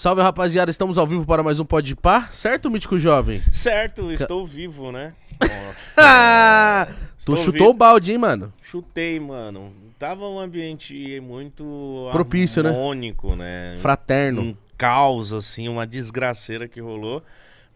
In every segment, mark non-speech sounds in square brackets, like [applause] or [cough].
Salve, rapaziada. Estamos ao vivo para mais um Pode Par, certo, Mítico Jovem? Certo, estou vivo, né? [laughs] tu chutou vivo. o balde, hein, mano? Chutei, mano. Tava um ambiente muito propício, né? harmônico, né? né? Fraterno. Um caos, assim, uma desgraceira que rolou.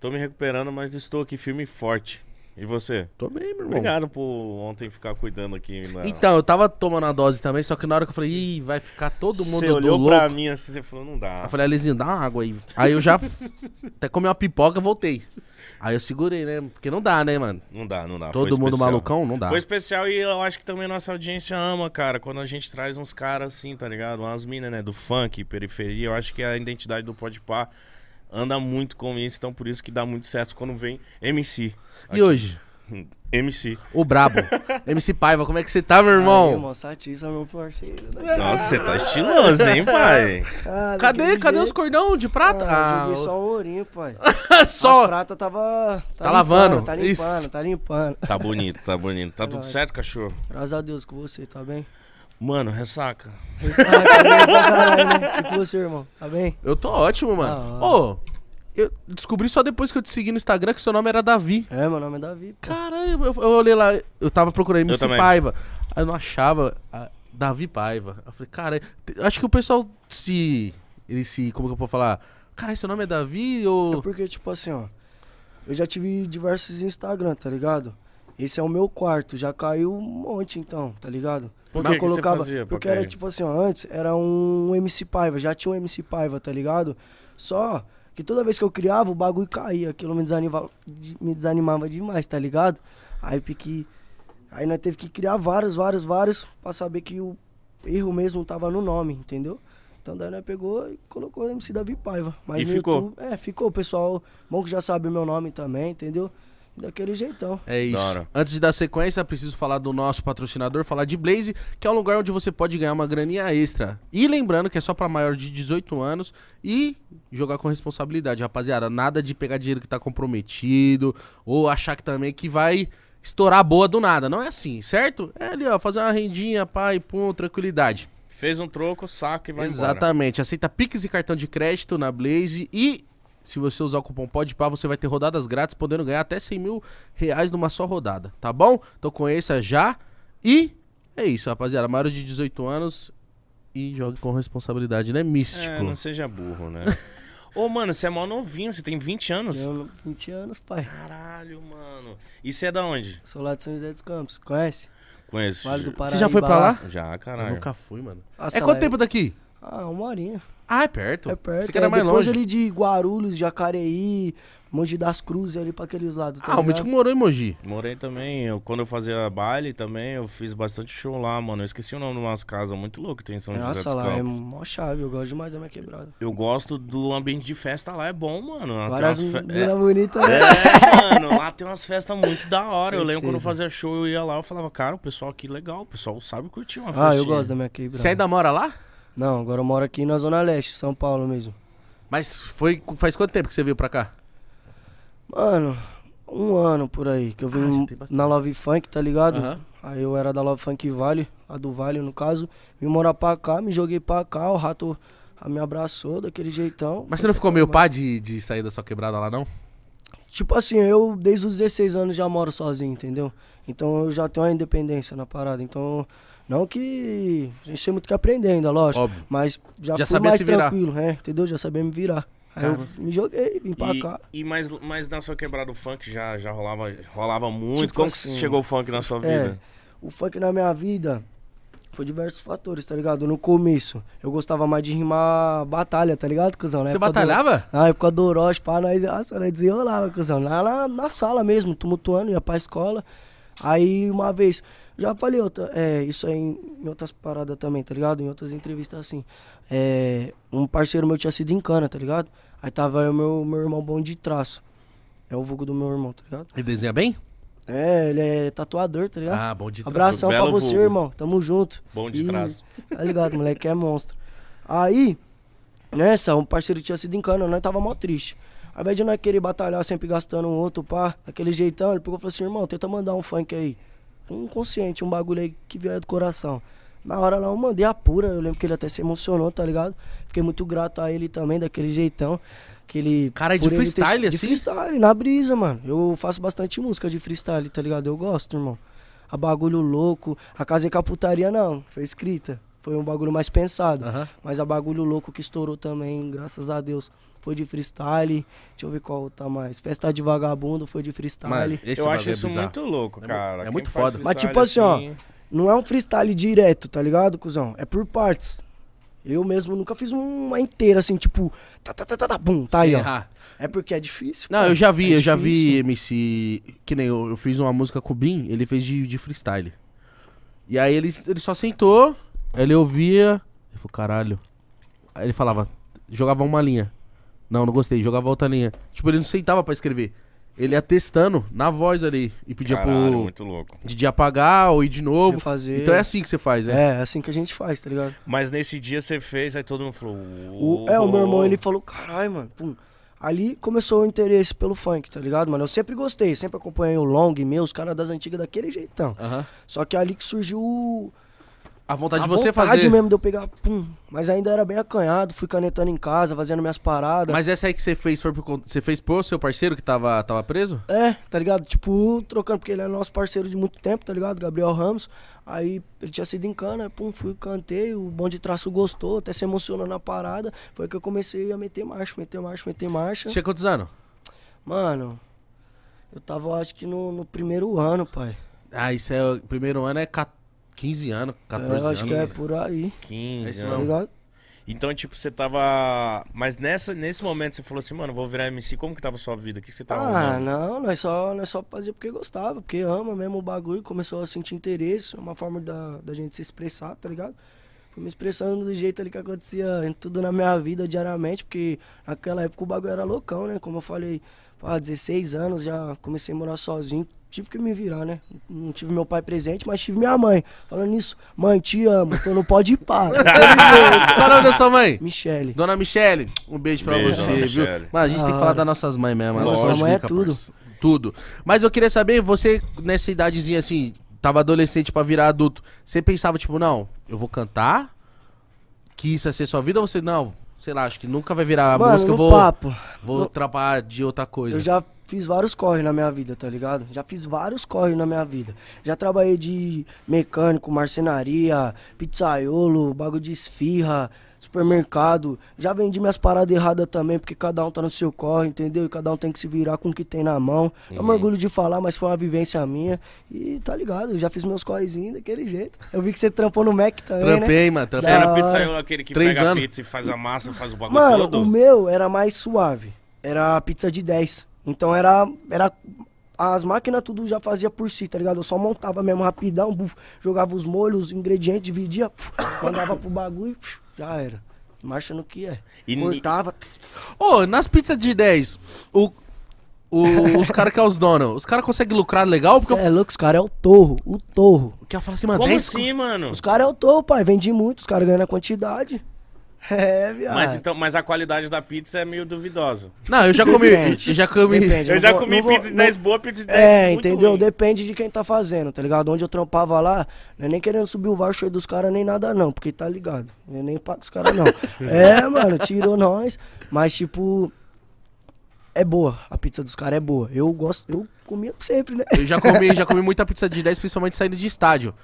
Tô me recuperando, mas estou aqui firme e forte. E você? Tô bem, meu irmão. Obrigado por ontem ficar cuidando aqui. Na... Então, eu tava tomando a dose também, só que na hora que eu falei, ih, vai ficar todo mundo Você olhou pra mim assim, você falou, não dá. Eu falei, Alizinho, dá uma água aí. Aí eu já [laughs] até comi uma pipoca voltei. Aí eu segurei, né? Porque não dá, né, mano? Não dá, não dá. Todo Foi mundo especial. malucão, não dá. Foi especial e eu acho que também nossa audiência ama, cara. Quando a gente traz uns caras assim, tá ligado? Umas minas, né? Do funk, periferia. Eu acho que é a identidade do Podpah anda muito com isso, então por isso que dá muito certo quando vem MC. Aqui. E hoje? [laughs] MC. O brabo. [laughs] MC Paiva, como é que você tá, meu irmão? Ai, irmão, Satista, meu parceiro. Nossa, você tá estiloso, hein, pai? Ah, [laughs] cadê, cadê os cordão de prata? Ah, eu joguei ah, só o ourinho, pai. só. As prata tava... Tá, tá limpando, lavando. Tá limpando, Isso. tá limpando. Tá bonito, tá bonito. Tá tudo certo, cachorro? Graças a Deus com você, tá bem? Mano, ressaca. Ressaca, né? [laughs] caralho, Tipo você, irmão. Tá bem? Eu tô ótimo, mano. Da Ô, eu descobri só depois que eu te segui no Instagram que seu nome era Davi. É, meu nome é Davi. Pô. Caralho, eu, eu olhei lá, eu tava procurando MC Paiva. Aí eu não achava a ah, Davi Paiva. Eu falei, cara, acho que o pessoal se. Ele se. Como que eu posso falar? cara, seu nome é Davi ou. É porque, tipo assim, ó. Eu já tive diversos Instagram, tá ligado? Esse é o meu quarto, já caiu um monte então, tá ligado? Por que, mas eu colocava, que fazia, Porque era tipo assim, ó, antes era um MC Paiva, já tinha um MC Paiva, tá ligado? Só que toda vez que eu criava, o bagulho caía, aquilo me desanimava, me desanimava demais, tá ligado? Aí porque Aí nós teve que criar vários, vários, vários, pra saber que o erro mesmo tava no nome, entendeu? Então daí nós pegou e colocou MC Davi Paiva. Mas e ficou? YouTube, é, ficou, pessoal. Bom que já sabe o meu nome também, entendeu? Daquele jeitão. É isso. Dora. Antes de dar sequência, preciso falar do nosso patrocinador, falar de Blaze, que é um lugar onde você pode ganhar uma graninha extra. E lembrando que é só para maior de 18 anos e jogar com responsabilidade, rapaziada. Nada de pegar dinheiro que tá comprometido ou achar que também que vai estourar boa do nada. Não é assim, certo? É ali, ó, fazer uma rendinha, pai, pum, tranquilidade. Fez um troco, saca e vai Exatamente. Embora. Aceita Pix e cartão de crédito na Blaze e se você usar o cupom PODPAR, você vai ter rodadas grátis, podendo ganhar até 100 mil reais numa só rodada, tá bom? Então conheça já e é isso, rapaziada. mário de 18 anos e jogue com responsabilidade, né? Místico. É, não seja burro, né? [laughs] Ô, mano, você é mó novinho, você tem 20 anos. Eu, 20 anos, pai. Caralho, mano. E você é da onde? Sou lá de São José dos Campos, conhece? Conheço. Vale do Pará, você já foi pra lá? Já, caralho. Eu nunca fui, mano. Nossa, é quanto é tempo daqui? Ah, uma horinha. Ah, é perto? É perto. Você quer é, mais depois longe? ali de Guarulhos, Jacareí, Mogi das Cruzes, ali pra aqueles lados. Tá ah, ligado? o Mítico morou em Mogi. Morei também. Eu, quando eu fazia baile também, eu fiz bastante show lá, mano. Eu esqueci o nome de umas casas muito louco tem em São Nossa, José dos lá é Campos. é mó chave. Eu gosto demais da minha quebrada. Eu gosto do ambiente de festa lá, é bom, mano. Várias fe... é... Né? É, mano. Lá tem umas festas muito da hora. Certeza. Eu lembro quando eu fazia show, eu ia lá, eu falava, cara, o pessoal aqui é legal. O pessoal sabe curtir uma festa. Ah, festinha. eu gosto da minha quebrada. Você ainda mora lá? Não, agora eu moro aqui na Zona Leste, São Paulo mesmo. Mas foi faz quanto tempo que você veio pra cá? Mano, um ano por aí, que eu vim ah, na Love Funk, tá ligado? Uhum. Aí eu era da Love Funk Vale, a do Vale no caso, vim morar pra cá, me joguei pra cá, o rato me abraçou daquele jeitão. Mas você não ficou meio pá de, de sair da sua quebrada lá, não? Tipo assim, eu desde os 16 anos já moro sozinho, entendeu? Então eu já tenho a independência na parada, então não que a gente tem muito que aprender ainda, é lógico. Óbvio. Mas já, já sabia mais se virar. tranquilo, é, entendeu? Já sabia me virar. Aí eu me joguei, vim pra e, cá. E mas, mas na sua quebrada o funk já, já rolava, rolava muito? Tipo Como assim, que chegou o funk na sua vida? É, o funk na minha vida foi diversos fatores, tá ligado? No começo, eu gostava mais de rimar batalha, tá ligado, cuzão? Na Você batalhava? Do, na época do Orochi, pá, nós, nossa, nós desenrolava, cuzão. Lá na, na sala mesmo, tumultuando, ia pra escola. Aí uma vez já falei outra, é, isso aí em, em outras paradas também, tá ligado? Em outras entrevistas assim. É, um parceiro meu tinha sido em cana, tá ligado? Aí tava aí o meu, meu irmão bom de traço. É o vulgo do meu irmão, tá ligado? Ele desenha bem? É, ele é tatuador, tá ligado? Ah, bom de traço. Abração pra você, vulgo. irmão. Tamo junto. Bom de e, traço. Tá ligado, moleque é monstro. Aí, nessa, um parceiro tinha sido em cana, nós tava mó triste. Ao invés de nós querer batalhar sempre gastando um outro pá, daquele jeitão, ele pegou e falou assim, irmão, tenta mandar um funk aí um consciente um bagulho aí que veio do coração. Na hora lá eu mandei a pura, eu lembro que ele até se emocionou, tá ligado? Fiquei muito grato a ele também, daquele jeitão. Aquele, Cara, é de freestyle, ter, assim? De freestyle, na brisa, mano. Eu faço bastante música de freestyle, tá ligado? Eu gosto, irmão. A bagulho louco, a casa com caputaria não, foi escrita. Foi um bagulho mais pensado. Mas a bagulho louco que estourou também, graças a Deus foi de freestyle. Deixa eu ver qual tá mais. Festa de Vagabundo foi de freestyle. eu acho é isso muito louco, é cara. É, é muito foda. Mas tipo assim, assim, ó, assim, não é um freestyle direto, tá ligado, cuzão? É por partes. Eu mesmo nunca fiz uma inteira assim, tipo, tá, tá, tá, tá, tá bum, tá Sim, aí, ó. É porque é difícil. Não, cara. eu já vi, é eu difícil. já vi MC. Que nem eu, eu fiz uma música com o Bin, ele fez de, de freestyle. E aí ele, ele só sentou, ele ouvia, ele falou, caralho. Aí ele falava, jogava uma linha. Não, não gostei. Jogava outra linha. Tipo, ele não sentava pra escrever. Ele ia testando na voz ali e pedia Caralho, pro muito louco. de apagar ou ir de novo. Fazer. Então é assim que você faz, né? É, é assim que a gente faz, tá ligado? Mas nesse dia você fez, aí todo mundo falou. O, é, o meu irmão ele falou, caralho, mano. Pum. Ali começou o interesse pelo funk, tá ligado, mano? Eu sempre gostei, sempre acompanhei o Long, meu, os caras das antigas daquele jeitão. Uh -huh. Só que é ali que surgiu a vontade a de você vontade fazer. vontade mesmo de eu pegar, pum. Mas ainda era bem acanhado, fui canetando em casa, fazendo minhas paradas. Mas essa aí que você fez, foi por, você fez pro seu parceiro que tava, tava preso? É, tá ligado? Tipo, trocando, porque ele é nosso parceiro de muito tempo, tá ligado? Gabriel Ramos. Aí ele tinha sido em cana, pum, fui, cantei, o bom de traço gostou, até se emocionou na parada. Foi que eu comecei a meter marcha, meter marcha, meter marcha. Tinha quantos anos? Mano, eu tava acho que no, no primeiro ano, pai. Ah, isso é. O primeiro ano é 14. 15 anos, 14 anos. É, acho anos. que é por aí. 15 é anos. Tá então, tipo, você tava. Mas nessa, nesse momento você falou assim, mano, vou virar MC. Como que tava a sua vida? O que, você tava Ah, arrumando? não, é só, é só fazer porque gostava, porque ama mesmo o bagulho, começou a sentir interesse, é uma forma da, da gente se expressar, tá ligado? Fui me expressando do jeito ali que acontecia tudo na minha vida diariamente, porque naquela época o bagulho era loucão, né? Como eu falei, há 16 anos já comecei a morar sozinho, tive que me virar, né? Não tive meu pai presente, mas tive minha mãe. Falando nisso, mãe, te amo, tu então não pode ir para. [laughs] Qual é é o nome da sua mãe? Michele. Dona Michele, um beijo pra beijo, você, viu? Mas a gente ah, tem que falar ah. das nossas mães mesmo. Nossa mãe é tudo. Tudo. Mas eu queria saber, você, nessa idadezinha assim, tava adolescente para virar adulto, você pensava, tipo, não, eu vou cantar? Que isso ia ser sua vida? Ou você, não, sei lá, acho que nunca vai virar Mano, música, eu vou, papo. vou trabalhar de outra coisa. Eu já fiz vários corres na minha vida, tá ligado? Já fiz vários corres na minha vida. Já trabalhei de mecânico, marcenaria, pizzaiolo, bagulho de esfirra, supermercado. Já vendi minhas paradas erradas também, porque cada um tá no seu corre, entendeu? E cada um tem que se virar com o que tem na mão. É um uhum. orgulho de falar, mas foi uma vivência minha. E tá ligado, já fiz meus corres daquele jeito. Eu vi que você trampou no Mac também. Né? Trampei, né? mano. Trampei. Você era pizzaiolo aquele que Três pega anos. pizza e faz a massa, faz o bagulho mano, todo? O meu era mais suave. Era pizza de 10. Então era, era as máquinas tudo já fazia por si, tá ligado? Eu só montava mesmo rapidão, buf, jogava os molhos, os ingredientes, dividia, puf, mandava pro bagulho, já era. Marcha no que é. E Cortava. Ô, oh, nas pizzas de 10, o, o, [laughs] os caras que é os donos, os caras conseguem lucrar legal? Porque é louco, os caras é o torro, o torro. O que eu falo assim, mano? Como 10, assim, mano? Os caras é o torro, pai, vende muito, os caras ganham na quantidade. [laughs] É, viado. Mas, então, mas a qualidade da pizza é meio duvidosa. Não, eu já comi. eu já comi, Depende, eu já vou, comi vou, pizza de 10 boa, pizza de 10 É, entendeu? Ruim. Depende de quem tá fazendo, tá ligado? Onde eu trampava lá, não é nem querendo subir o voucher dos caras nem nada, não, porque tá ligado. Eu é nem pago os caras, não. [laughs] é, mano, tirou nós. Mas, tipo, é boa. A pizza dos caras é boa. Eu gosto, eu comia sempre, né? Eu já comi, [laughs] já comi muita pizza de 10, principalmente saindo de estádio.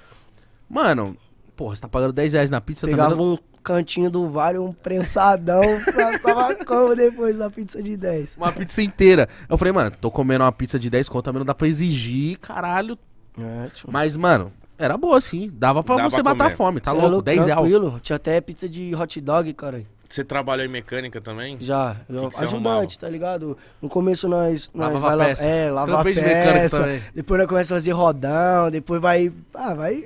Mano, porra, você tá pagando 10 reais na pizza. Tá Pegava tá dando... um cantinho do vale, um prensadão, [laughs] passava como depois da pizza de 10. Uma pizza inteira. Eu falei, mano, tô comendo uma pizza de 10 conto, também não dá pra exigir, caralho. É, tipo... Mas, mano, era boa, sim. Dava pra Dava você pra matar a fome, tá você é louco? É 10 tranquilo. reais. Tinha até pizza de hot dog, cara. Você trabalhou em mecânica também? Já. Que que ajudante, tá ligado? No começo nós. nós lavava vai, peça. É, lava peça. De mecânica também. Depois nós começamos a fazer rodão, depois vai. Ah, vai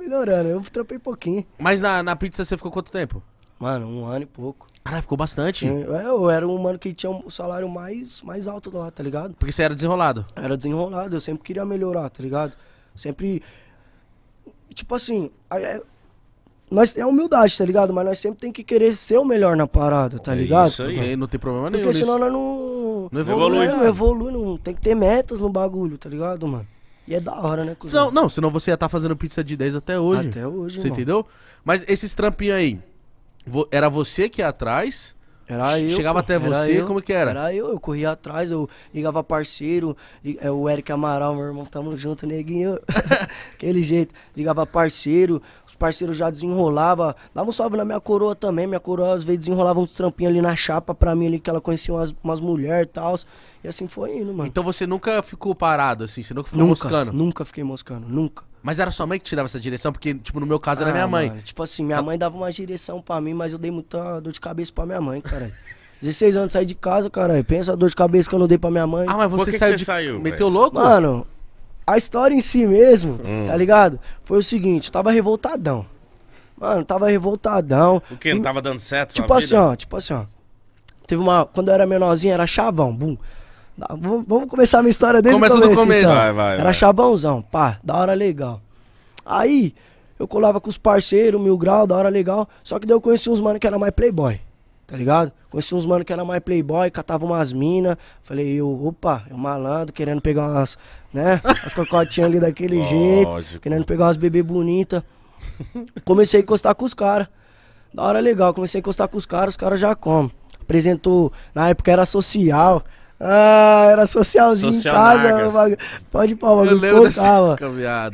melhorando. Eu trampei pouquinho. Mas na, na pizza você ficou quanto tempo? Mano, um ano e pouco. Caralho, ficou bastante. Eu, é, eu era um mano que tinha o um salário mais, mais alto lá, tá ligado? Porque você era desenrolado. Era desenrolado, eu sempre queria melhorar, tá ligado? Sempre. Tipo assim, é, nós é humildade, tá ligado? Mas nós sempre tem que querer ser o melhor na parada, tá é ligado? Isso aí, não tem problema nenhum. Porque senão nisso. nós não. Não evolui. Né? Não evolui, não. Tem que ter metas no bagulho, tá ligado, mano? E é da hora, né, Senão, não, senão você ia estar tá fazendo pizza de 10 até hoje. Até hoje, Você irmão. entendeu? Mas esses trampinhos aí, era você que ia atrás... Era eu. Chegava até você, eu, como que era? Era eu, eu corria atrás, eu ligava parceiro, é o Eric Amaral, meu irmão, tamo junto, neguinho. [laughs] Aquele jeito. Ligava parceiro, os parceiros já desenrolava, dava um salve na minha coroa também, minha coroa às vezes desenrolava uns trampinhos ali na chapa pra mim ali, que ela conhecia umas, umas mulheres e tal. E assim foi indo, mano. Então você nunca ficou parado, assim, você nunca ficou nunca, moscando? Nunca fiquei moscando, nunca. Mas era sua mãe que te dava essa direção? Porque, tipo, no meu caso era ah, minha mãe. Mano, tipo assim, minha tá. mãe dava uma direção pra mim, mas eu dei muita dor de cabeça pra minha mãe, cara. 16 [laughs] anos saí de casa, cara. Pensa a dor de cabeça que eu não dei pra minha mãe. Ah, mas você que saiu. Que você de... saiu Meteu véio? louco? Mano, a história em si mesmo, hum. tá ligado? Foi o seguinte, eu tava revoltadão. Mano, tava revoltadão. O que? Não tava dando certo? Tipo assim, vida? ó, tipo assim, ó. Teve uma. Quando eu era menorzinho, era chavão, bum. Vamos começar a minha história desde Começa o começo. começo. Então. Vai, vai, Era vai. chabãozão, pá, da hora legal. Aí, eu colava com os parceiros, mil grau, da hora legal. Só que daí eu conheci uns mano que era mais playboy, tá ligado? Conheci uns mano que era mais playboy, catava umas minas. Falei, eu, opa, eu é malandro, querendo pegar umas, né? As cocotinhas ali daquele [laughs] jeito, querendo pegar umas bebê bonitas. Comecei a encostar com os caras. Da hora legal, comecei a encostar com os caras, os caras já comem apresentou, na época era social, ah, era socialzinho Social em casa. Pode ir pra uma tava.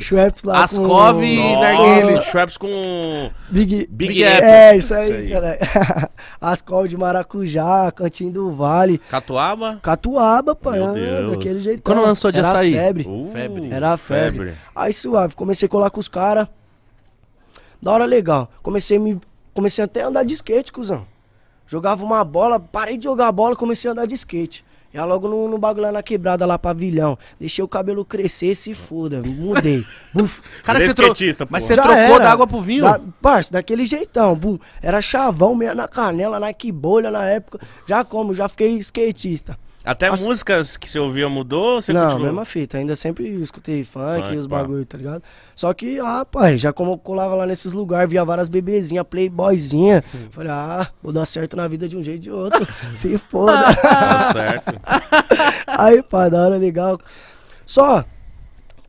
Schweppes lá Ascov com... e Narguilha. Schweppes com... Big, Big, Big Apple. É, isso aí, isso aí. cara. [laughs] Ascov de Maracujá, Cantinho do Vale. Catuaba? Catuaba, pai. Meu é Deus. Daquele jeito. Quando lançou de era açaí? Febre. Uh, febre. Era febre. febre. Aí suave, comecei a colar com os caras. Da hora legal. Comecei, me... comecei até a andar de skate, cuzão. Jogava uma bola, parei de jogar bola, comecei a andar de skate. Já logo no, no bagulho lá na quebrada, lá pavilhão. Deixei o cabelo crescer, se foda. Mudei. [laughs] Uf. Cara, você trocou, mas você trocou da água pro vinho? Da, parça, daquele jeitão. Bum. Era chavão, mesmo na canela, que bolha na época. Já como, já fiquei skatista. Até As... músicas que você ouvia mudou? Você Não, continuou? mesma fita. Ainda sempre escutei funk, e os bagulho, tá ligado? Só que, ah, pai, já como colava lá nesses lugares, via várias bebezinhas, playboyzinha. Hum. Falei, ah, vou dar certo na vida de um jeito ou de outro. [laughs] se foda. Tá certo. [laughs] Aí, pá, da hora legal. Só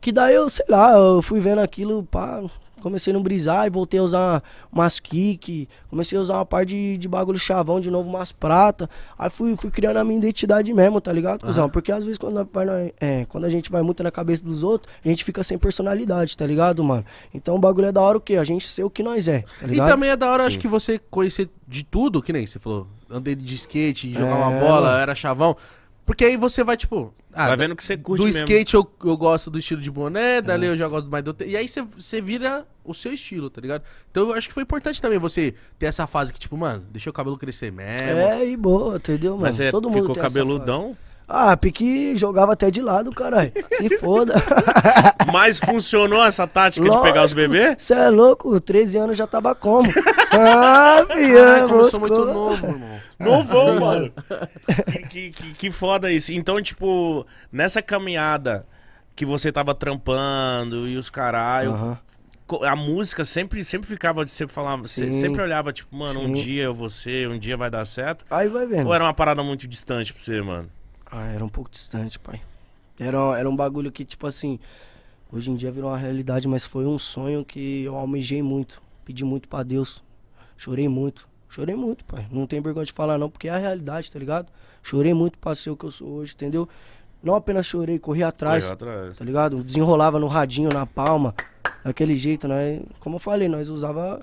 que daí eu, sei lá, eu fui vendo aquilo, pá, Comecei no brisar e voltei a usar umas kick, comecei a usar uma par de, de bagulho chavão, de novo umas prata. Aí fui, fui criando a minha identidade mesmo, tá ligado, cuzão? Uhum. Porque às vezes quando, é, quando a gente vai muito na cabeça dos outros, a gente fica sem personalidade, tá ligado, mano? Então o bagulho é da hora o quê? A gente ser o que nós é, tá ligado? E também é da hora, Sim. acho que você conhecer de tudo, que nem você falou. Andei de skate, jogar é... uma bola, era chavão. Porque aí você vai, tipo. Ah, vai vendo que você curte. Do mesmo. skate eu, eu gosto do estilo de boné, dali é. eu já gosto mais do. E aí você, você vira o seu estilo, tá ligado? Então eu acho que foi importante também você ter essa fase que, tipo, mano, deixa o cabelo crescer mesmo. É, e boa, entendeu, mano? Mas é, você Todo ficou cabeludão? Ah, Piqui jogava até de lado, caralho. Se [laughs] foda. Mas funcionou essa tática Lógico, de pegar os bebês? Você é louco, 13 anos já tava como? [laughs] ah, viado. Eu sou muito novo, irmão. Novo, [laughs] mano. Que, que, que foda isso. Então, tipo, nessa caminhada que você tava trampando e os caralho. Uhum a música sempre, sempre ficava, sempre falava, sim, sempre olhava, tipo, mano, sim. um dia eu vou ser, um dia vai dar certo. Aí vai vendo. Ou era uma parada muito distante pra você, mano? Ah, era um pouco distante, pai. Era, era um bagulho que, tipo assim, hoje em dia virou uma realidade, mas foi um sonho que eu almejei muito. Pedi muito para Deus. Chorei muito. Chorei muito, pai. Não tem vergonha de falar, não, porque é a realidade, tá ligado? Chorei muito pra ser o que eu sou hoje, entendeu? Não apenas chorei, corri atrás. Corri atrás. Tá ligado? Desenrolava no radinho, na palma. Daquele jeito, né? Como eu falei, nós usava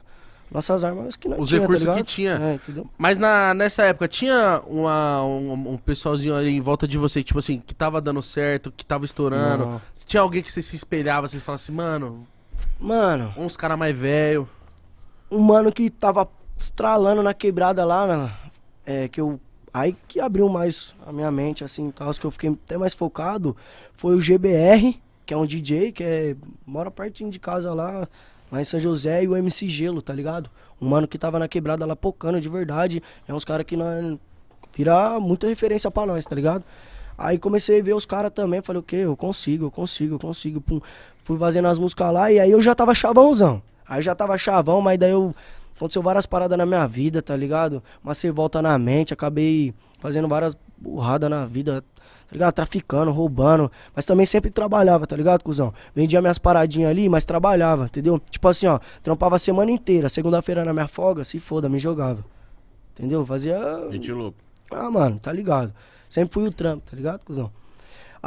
nossas armas que não Os tinha, tá recursos tá que tinha. É, Mas na, nessa época, tinha uma, um, um, pessoalzinho ali em volta de você, tipo assim, que tava dando certo, que tava estourando. Não. Tinha alguém que você se espelhava, você falasse assim, mano. Mano. Uns caras mais velho. Um mano que tava estralando na quebrada lá, na, é, que eu. Aí que abriu mais a minha mente, assim, tal, que eu fiquei até mais focado, foi o GBR, que é um DJ, que é, mora pertinho de casa lá, lá em São José e o MC Gelo, tá ligado? Um mano que tava na quebrada lá pocando de verdade. É uns caras que nós. Vira muita referência pra nós, tá ligado? Aí comecei a ver os caras também, falei, o quê? Eu consigo, eu consigo, eu consigo. Pum. Fui fazendo as músicas lá e aí eu já tava chavãozão. Aí já tava chavão, mas daí eu Aconteceu várias paradas na minha vida, tá ligado? Mas você volta na mente, acabei fazendo várias burradas na vida, tá ligado? Traficando, roubando. Mas também sempre trabalhava, tá ligado, cuzão? Vendia minhas paradinhas ali, mas trabalhava, entendeu? Tipo assim, ó, trampava a semana inteira. Segunda-feira na minha folga, se foda, me jogava. Entendeu? Fazia. Gente louco. Ah, mano, tá ligado? Sempre fui o trampo, tá ligado, cuzão?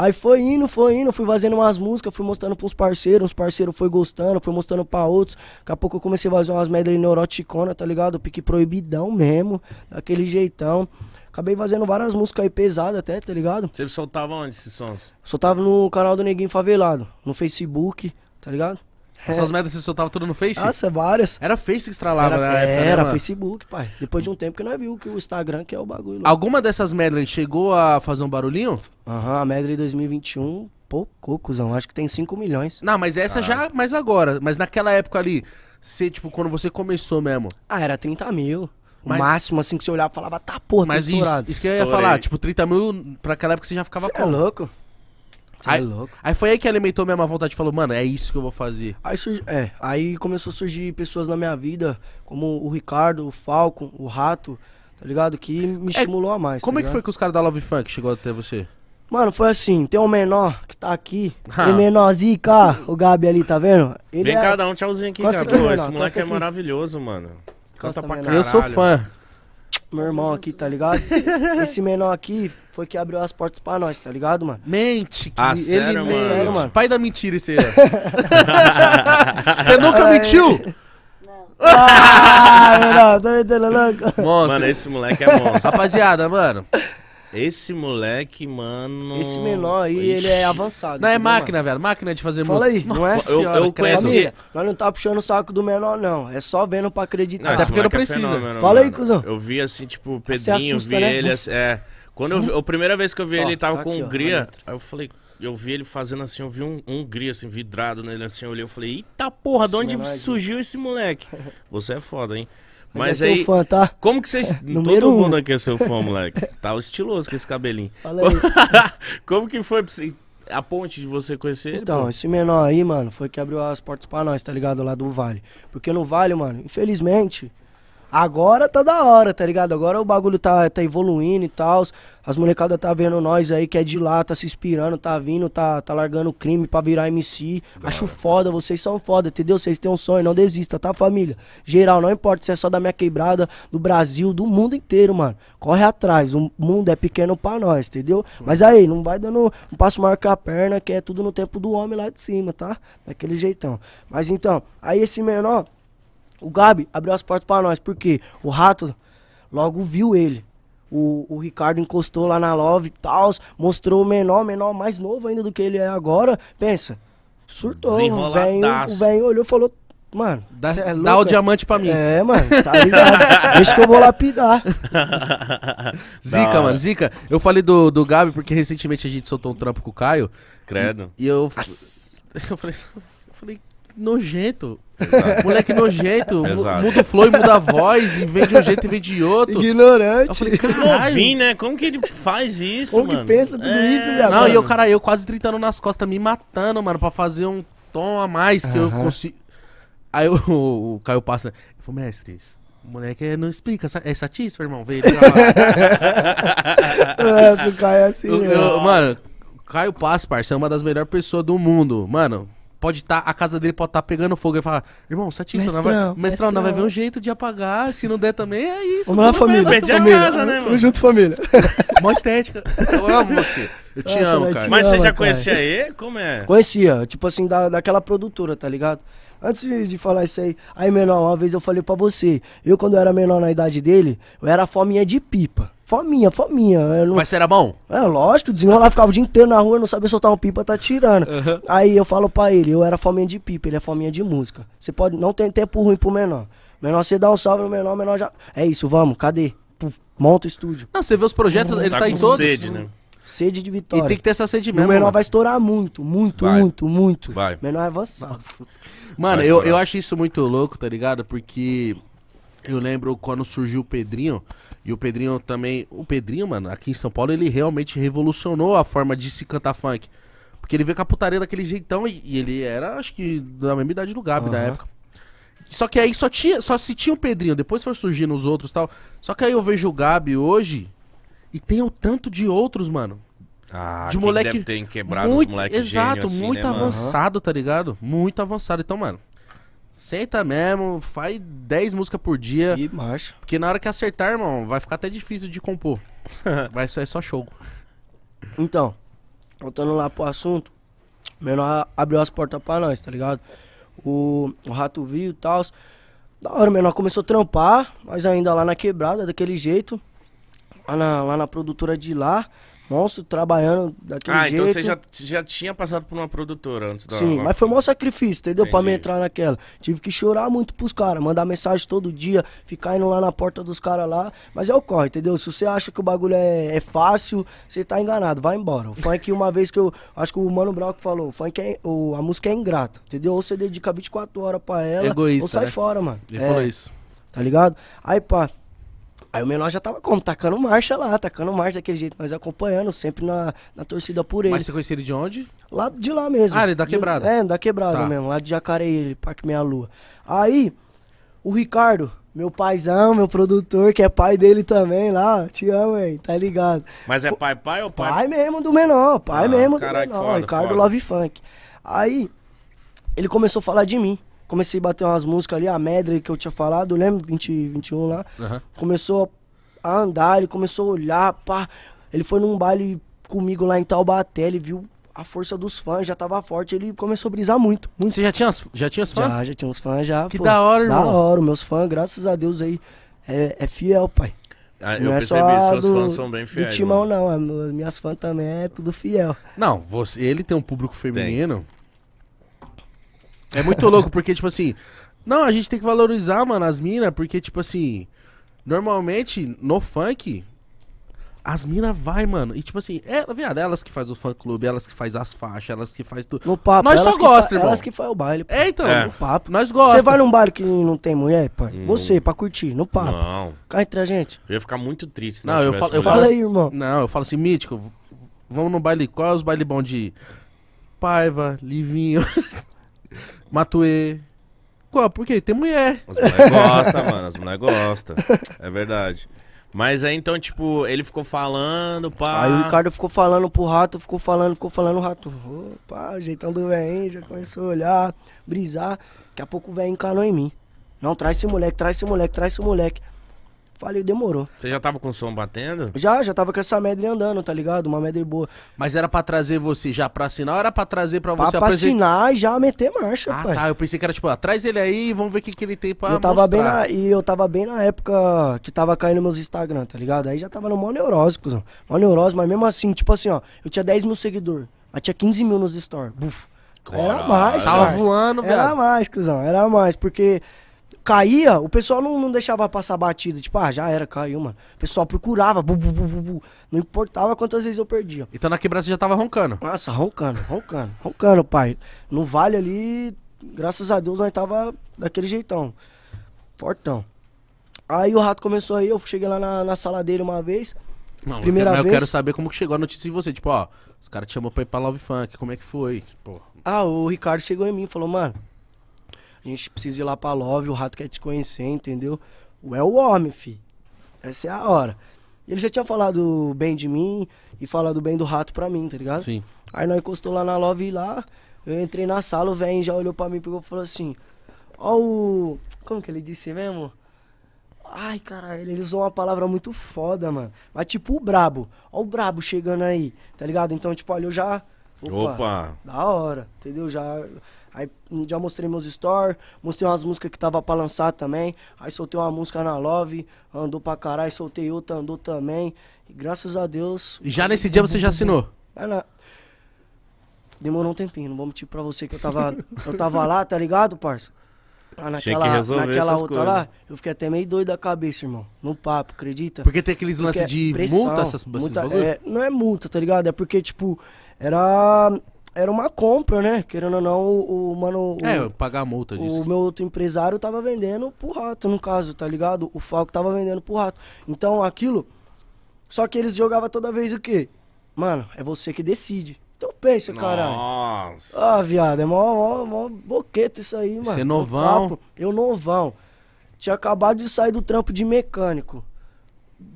Aí foi indo, foi indo, fui fazendo umas músicas, fui mostrando pros parceiros, os parceiros foi gostando, fui mostrando pra outros. Daqui a pouco eu comecei a fazer umas medley neuroticona, tá ligado? Pique proibidão mesmo, daquele jeitão. Acabei fazendo várias músicas aí pesadas até, tá ligado? Você soltava onde esses sons? Soltava no canal do Neguinho Favelado, no Facebook, tá ligado? Essas merdas você soltava tudo no Face? Nossa, várias. Era Face que estralava era, na época, né, Era né, Facebook, pai. Depois de um tempo que nós viu que o Instagram que é o bagulho. Louco. Alguma dessas medley chegou a fazer um barulhinho? Aham, uhum, a medley 2021, pouco, cuzão. Acho que tem 5 milhões. Não, mas essa já, mas agora. Mas naquela época ali, você, tipo, quando você começou mesmo. Ah, era 30 mil. O mas... máximo, assim, que você olhava e falava, tá porra, Mas isso, isso que eu ia falar, tipo, 30 mil pra aquela época você já ficava cê é como? é louco? Cê é aí, é louco. Aí foi aí que alimentou minha má vontade e falou, mano, é isso que eu vou fazer. Aí, surgi, é, aí começou a surgir pessoas na minha vida, como o Ricardo, o Falco, o Rato, tá ligado? Que me é, estimulou é, a mais. Como tá é que foi que os caras da Love Funk chegou até você? Mano, foi assim, tem um menor que tá aqui, ah. [laughs] o menorzinho cá, o Gabi ali, tá vendo? Ele Vem é... cada um, tchauzinho aqui, Gabi. Esse moleque é maravilhoso, mano. Canta pra caralho. Eu sou fã meu irmão aqui, tá ligado? [laughs] Esse menor aqui foi que abriu as portas pra nós, tá ligado, mano? Mente, que Ah, ele sério, mente. mano? Sério, mano. Pai da mentira esse aí, [laughs] Você nunca mentiu? Não. [laughs] Ah, não, tô me dando louco. Monstro. Mano, esse moleque é monstro. Rapaziada, mano, esse moleque, mano. Esse menor aí, Ixi. ele é avançado. Não, é máquina, mano? velho. Máquina de fazer Fala música. Fala aí, não é? eu, eu conheci. Amiga, nós não tá puxando o saco do menor, não. É só vendo pra acreditar. Não, Até porque não precisa. É fenômeno, Fala mano. aí, cuzão. Eu vi assim, tipo, Pedrinho, assusta, vi né? ele. Assim, é. Quando eu vi, a primeira vez que eu vi ele, ele, tava tá com aqui, Hungria. Ó, aí eu falei, eu vi ele fazendo assim, eu vi um, um assim, vidrado nele assim, eu olhei, eu falei, eita porra, esse de onde é surgiu esse moleque? [laughs] Você é foda, hein? Mas, é aí, fã, tá? como que vocês... É, todo mundo um. aqui é seu fã, moleque. Tá estiloso com esse cabelinho. Como... [laughs] como que foi pra você a ponte de você conhecer então, ele? esse menor aí, mano, foi que abriu as portas para nós, tá ligado? Lá do Vale. Porque no Vale, mano, infelizmente, Agora tá da hora, tá ligado? Agora o bagulho tá, tá evoluindo e tal. As molecadas tá vendo nós aí que é de lá, tá se inspirando, tá vindo, tá, tá largando o crime pra virar MC. Da Acho hora. foda, vocês são foda, entendeu? Vocês têm um sonho, não desista, tá, família? Geral, não importa se é só da minha quebrada, do Brasil, do mundo inteiro, mano. Corre atrás, o mundo é pequeno pra nós, entendeu? Mas aí, não vai dando um passo maior que a perna, que é tudo no tempo do homem lá de cima, tá? Daquele jeitão. Mas então, aí esse menor. O Gabi abriu as portas para nós, porque o rato logo viu ele. O, o Ricardo encostou lá na Love e tal, mostrou o menor, menor mais novo ainda do que ele é agora. Pensa, surtou. O velho olhou e falou: Mano, dá, é dá, o é? diamante pra mim. É, mano, tá ligado? [laughs] Deixa que eu vou lapidar. [laughs] Zica, mano, Zica. Eu falei do, do Gabi porque recentemente a gente soltou um trampo com o Caio. Credo. E, e eu. [laughs] Eu falei. Eu falei, nojento. Exato. Moleque nojento, Exato. muda o flow e muda a voz, e vem de um jeito e vem de outro. Ignorante. Eu falei, né? Como que ele faz isso, Como mano? que pensa tudo é... isso, velho? Não, mano? e eu, cara, eu quase 30 anos nas costas, me matando, mano, pra fazer um tom a mais que eu consigo. Aí o, o, o Caio passa, né? falou, mestre, o moleque é, não explica, é satisfeito, irmão, vê ele [laughs] Nossa, o Caio é assim, eu, Mano, Caio Passo, parceiro, é uma das melhores pessoas do mundo. Mano, pode estar, tá, a casa dele pode estar tá pegando fogo. Ele fala, irmão, Satista, é não vai, mestrão, não vai ver um jeito de apagar, se não der também, é isso. Vamos lá, família. a casa, né, mano? junto, família. [laughs] Mó estética. Eu amo você. Eu te Nossa, amo, cara. Te Mas ama, você já conhecia ele? Como é? Conhecia, tipo assim, da, daquela produtora, tá ligado? Antes de falar isso aí, aí menor, uma vez eu falei pra você, eu quando eu era menor na idade dele, eu era fominha de pipa. Fominha, fominha. Não... Mas era bom? É, lógico, desenrolar, ficava o dia inteiro na rua, não sabia soltar uma pipa, tá tirando. Uhum. Aí eu falo pra ele, eu era fominha de pipa, ele é fominha de música. Você pode, não tem tempo ruim pro menor. Menor você dá um salve no menor, menor já. É isso, vamos, cadê? Puf, monta o estúdio. Não, você vê os projetos, tá ele tá, tá em todos. sede, né? Sede de vitória. E tem que ter essa sede mesmo. E o menor mano. vai estourar muito, muito, vai. muito, muito. Vai. Menor é avançado. Mano, eu, eu acho isso muito louco, tá ligado? Porque eu lembro quando surgiu o Pedrinho, e o Pedrinho também. O Pedrinho, mano, aqui em São Paulo, ele realmente revolucionou a forma de se cantar funk. Porque ele veio com a putaria daquele jeitão e, e ele era, acho que, da mesma idade do Gabi uhum. na época. Só que aí só, tinha, só se tinha o Pedrinho, depois foi surgindo os outros tal. Só que aí eu vejo o Gabi hoje e tem o tanto de outros, mano. Ah, de moleque deve ter quebrado muito, os moleques Exato, gênio, assim, muito né, avançado, mano? tá ligado? Muito avançado. Então, mano, Senta mesmo, faz 10 músicas por dia. E marcha. Porque na hora que acertar, irmão, vai ficar até difícil de compor. [laughs] vai sair só show. Então, voltando lá pro assunto, o menor abriu as portas pra nós, tá ligado? O, o rato viu e tal. Da hora, o menor começou a trampar, mas ainda lá na quebrada, daquele jeito. Lá na, lá na produtora de lá. Monstro trabalhando daquele ah, jeito. Ah, então você já, já tinha passado por uma produtora antes da. Sim, mas foi um maior sacrifício, entendeu? Entendi. Pra me entrar naquela. Tive que chorar muito pros caras, mandar mensagem todo dia, ficar indo lá na porta dos caras lá. Mas é o corre, entendeu? Se você acha que o bagulho é, é fácil, você tá enganado, vai embora. O funk, [laughs] uma vez que eu. Acho que o Mano Branco falou, o funk é, o, a música é ingrata, entendeu? Ou você dedica 24 horas pra ela, Egoísta, ou sai né? fora, mano. Ele é, falou isso. Tá ligado? Aí, pá. Aí o menor já tava como? Tacando marcha lá, tacando marcha daquele jeito, mas acompanhando, sempre na, na torcida por ele. Mas você conhecia ele de onde? Lá de lá mesmo. Ah, ele é da quebrada. De, é, da quebrada tá. mesmo, lá de Jacareí, Parque Meia Lua. Aí, o Ricardo, meu paizão, meu produtor, que é pai dele também lá. Te amo, hein? Tá ligado? Mas é pai, pai ou pai? Pai mesmo do menor, pai ah, mesmo do menor. Foda, Ricardo foda. Love Funk. Aí, ele começou a falar de mim comecei a bater umas músicas ali, a Medley que eu tinha falado, lembra? 2021 lá. Uhum. Começou a andar, ele começou a olhar, pá. Ele foi num baile comigo lá em Taubaté, ele viu a força dos fãs, já tava forte, ele começou a brisar muito. muito. Você já tinha, já tinha os fãs? Já, já tinha os fãs, já. Que pô, da hora, irmão. Da hora, meus fãs, graças a Deus aí, é, é fiel, pai. Ah, eu é percebi, seus do, fãs são bem fiéis. Do Timão mano. não, é, minhas fãs também é tudo fiel. Não, você, ele tem um público feminino... Tem é muito louco, porque, tipo assim. Não, a gente tem que valorizar, mano, as minas, porque, tipo assim. Normalmente, no funk, as minas vai, mano. E tipo assim, é, tá viado, elas que faz o fã clube, elas que faz as faixas, elas que faz tudo. No papo, nós só gosta, irmão. Elas que faz o baile. Pô. É, então, é. no papo. Nós gosta. Você vai num baile que não tem mulher, pai? Hum. Você, pra curtir, no papo. Não. Cai entre a gente. Eu ia ficar muito triste, não, não eu falo, eu falo assim, aí, irmão. Não, eu falo assim, mítico, vamos no baile. Qual é os baile bom de Paiva, Livinho? [laughs] Matue. Qual? Por quê? Tem mulher. As mulheres gostam, mano. As mulheres gostam. É verdade. Mas aí então, tipo, ele ficou falando, pá. Aí o Ricardo ficou falando pro rato, ficou falando, ficou falando, o rato. Opa, o jeitão do já começou a olhar, brisar. Daqui a pouco o véio encanou em mim. Não, traz esse moleque, traz esse moleque, traz esse moleque. Falei, demorou. Você já tava com o som batendo? Já, já tava com essa medre andando, tá ligado? Uma medre boa. Mas era pra trazer você já pra assinar ou era pra trazer pra você? Pra, pra assinar e já meter marcha, Ah, pai. tá. Eu pensei que era tipo, ah, traz ele aí e vamos ver o que, que ele tem pra eu tava mostrar. bem na E eu tava bem na época que tava caindo meus Instagram, tá ligado? Aí já tava no mó neurose, cuzão. Mó neurose, mas mesmo assim, tipo assim, ó. Eu tinha 10 mil seguidores, mas tinha 15 mil nos store. Buf. Era mais, Tava voando, velho. Era mais, cuzão. Era mais, porque caía, o pessoal não, não deixava passar batida. Tipo, ah, já era, caiu, mano. O pessoal procurava, bu, bu, bu, bu, não importava quantas vezes eu perdia. Então na quebrada você já tava roncando. Nossa, roncando, roncando, roncando, pai. No vale ali, graças a Deus, nós tava daquele jeitão. Fortão. Aí o rato começou aí, eu cheguei lá na, na sala dele uma vez. Não, primeira eu vez. eu quero saber como que chegou a notícia de você. Tipo, ó, os caras te chamou pra ir pra Love Funk, como é que foi? Tipo... Ah, o Ricardo chegou em mim e falou, mano, a gente precisa ir lá pra Love, o rato quer te conhecer, entendeu? O é o homem, fi. Essa é a hora. Ele já tinha falado bem de mim e falado bem do rato pra mim, tá ligado? Sim. Aí nós encostou lá na Love e lá, eu entrei na sala, o velho já olhou pra mim e falou assim: Ó o. Como que ele disse mesmo? Ai, cara, ele usou uma palavra muito foda, mano. Mas tipo o brabo. Ó o brabo chegando aí, tá ligado? Então, tipo, olha, eu já. Opa, Opa! Da hora, entendeu? Já. Aí já mostrei meus stories, mostrei umas músicas que tava pra lançar também. Aí soltei uma música na Love, andou pra caralho, soltei outra, andou também. E graças a Deus. E já nesse dia você já assinou? É, Demorou um tempinho, não vou mentir pra você que eu tava, eu tava lá, tá ligado, parça? Ah, naquela, Tinha que resolver naquela outra coisas. lá, eu fiquei até meio doido da cabeça, irmão. No papo, acredita? Porque tem aqueles lances de pressão, multa, essas multa, é, Não é multa, tá ligado? É porque, tipo, era era uma compra, né? Querendo ou não, o, o mano. O, é, pagar a multa disso. O meu outro empresário tava vendendo pro rato, no caso, tá ligado? O Falco tava vendendo pro rato. Então aquilo. Só que eles jogavam toda vez o quê? Mano, é você que decide. Então pensa, caralho. Nossa. Ah, viado, é mó, mó, mó boqueta isso aí, mano. Você é novão. eu novão. Tinha acabado de sair do trampo de mecânico.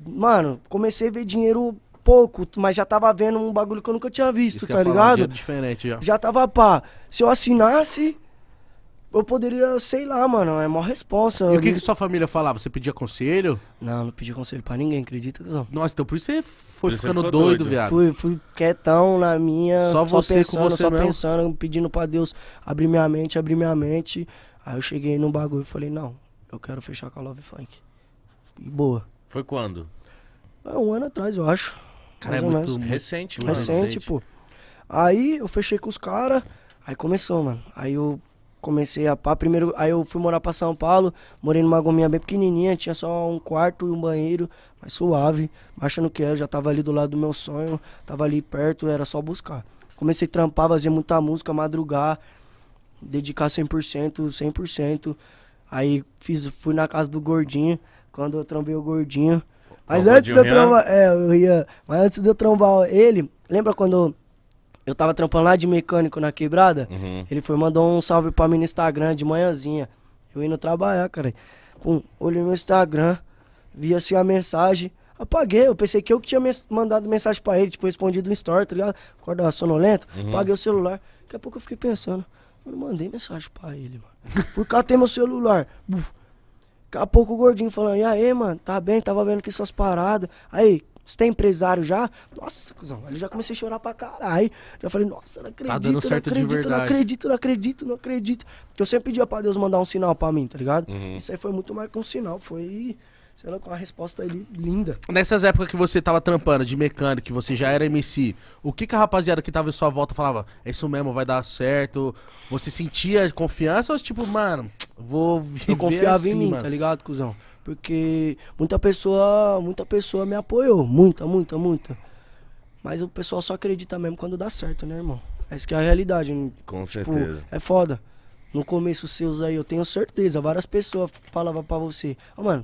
Mano, comecei a ver dinheiro pouco, mas já tava vendo um bagulho que eu nunca tinha visto, Isso tá ligado? Falar, um diferente já. Já tava pá. Se eu assinasse, eu poderia, sei lá, mano, é mó responsa. E o que, que sua família falava? Você pedia conselho? Não, não pedia conselho pra ninguém, acredita, Cusão. Nossa, então por isso você foi isso ficando doido, doido, viado. Fui, fui quietão na minha, só, só você pensando, com você só mesmo? pensando, pedindo pra Deus abrir minha mente, abrir minha mente. Aí eu cheguei num bagulho e falei, não, eu quero fechar com a Love Funk. E boa. Foi quando? É, um ano atrás, eu acho. Cara, é muito, recente, mano. Recente, pô. Aí eu fechei com os caras, aí começou, mano. Aí eu comecei a pá. Primeiro, aí eu fui morar pra São Paulo, morei numa gominha bem pequenininha, tinha só um quarto e um banheiro, mas suave, achando que eu já tava ali do lado do meu sonho, tava ali perto, era só buscar. Comecei a trampar, fazer muita música, madrugar, dedicar 100%, 100%. Aí fiz, fui na casa do Gordinho, quando eu trampei o Gordinho, mas antes de, de eu trombar. É, eu ia. Mas antes de eu trombar ele, lembra quando eu tava trampando lá de mecânico na quebrada? Uhum. Ele foi, mandou um salve pra mim no Instagram de manhãzinha. Eu indo trabalhar, cara. Pum, olhei no Instagram, vi assim a mensagem. Apaguei, eu pensei que eu que tinha mandado mensagem pra ele, tipo, respondido um story, tá ligado? Acorda sonolento, uhum. apaguei o celular. Daqui a pouco eu fiquei pensando, mano, mandei mensagem pra ele, mano. Fui catei meu celular. Buf, Daqui a pouco o gordinho falando, e aí, mano, tá bem, tava vendo aqui suas paradas. Aí, você tem empresário já? Nossa, cuzão, eu já comecei a chorar pra caralho. Já falei, nossa, não acredito, tá dando certo não acredito, não acredito, não acredito, não acredito. Porque eu sempre pedia pra Deus mandar um sinal pra mim, tá ligado? Uhum. Isso aí foi muito mais que um sinal, foi você lá, com a resposta ali, linda. Nessas épocas que você tava trampando de mecânico, que você já era MC, o que, que a rapaziada que tava em sua volta falava? É isso mesmo, vai dar certo. Você sentia confiança ou tipo, mano, vou viver Eu confiava assim, em mim, mano. tá ligado, cuzão? Porque muita pessoa, muita pessoa me apoiou, muita, muita, muita. Mas o pessoal só acredita mesmo quando dá certo, né, irmão? Essa é que é a realidade. Né? Com tipo, certeza. É foda. No começo seus aí, eu tenho certeza, várias pessoas falavam para você, oh, mano,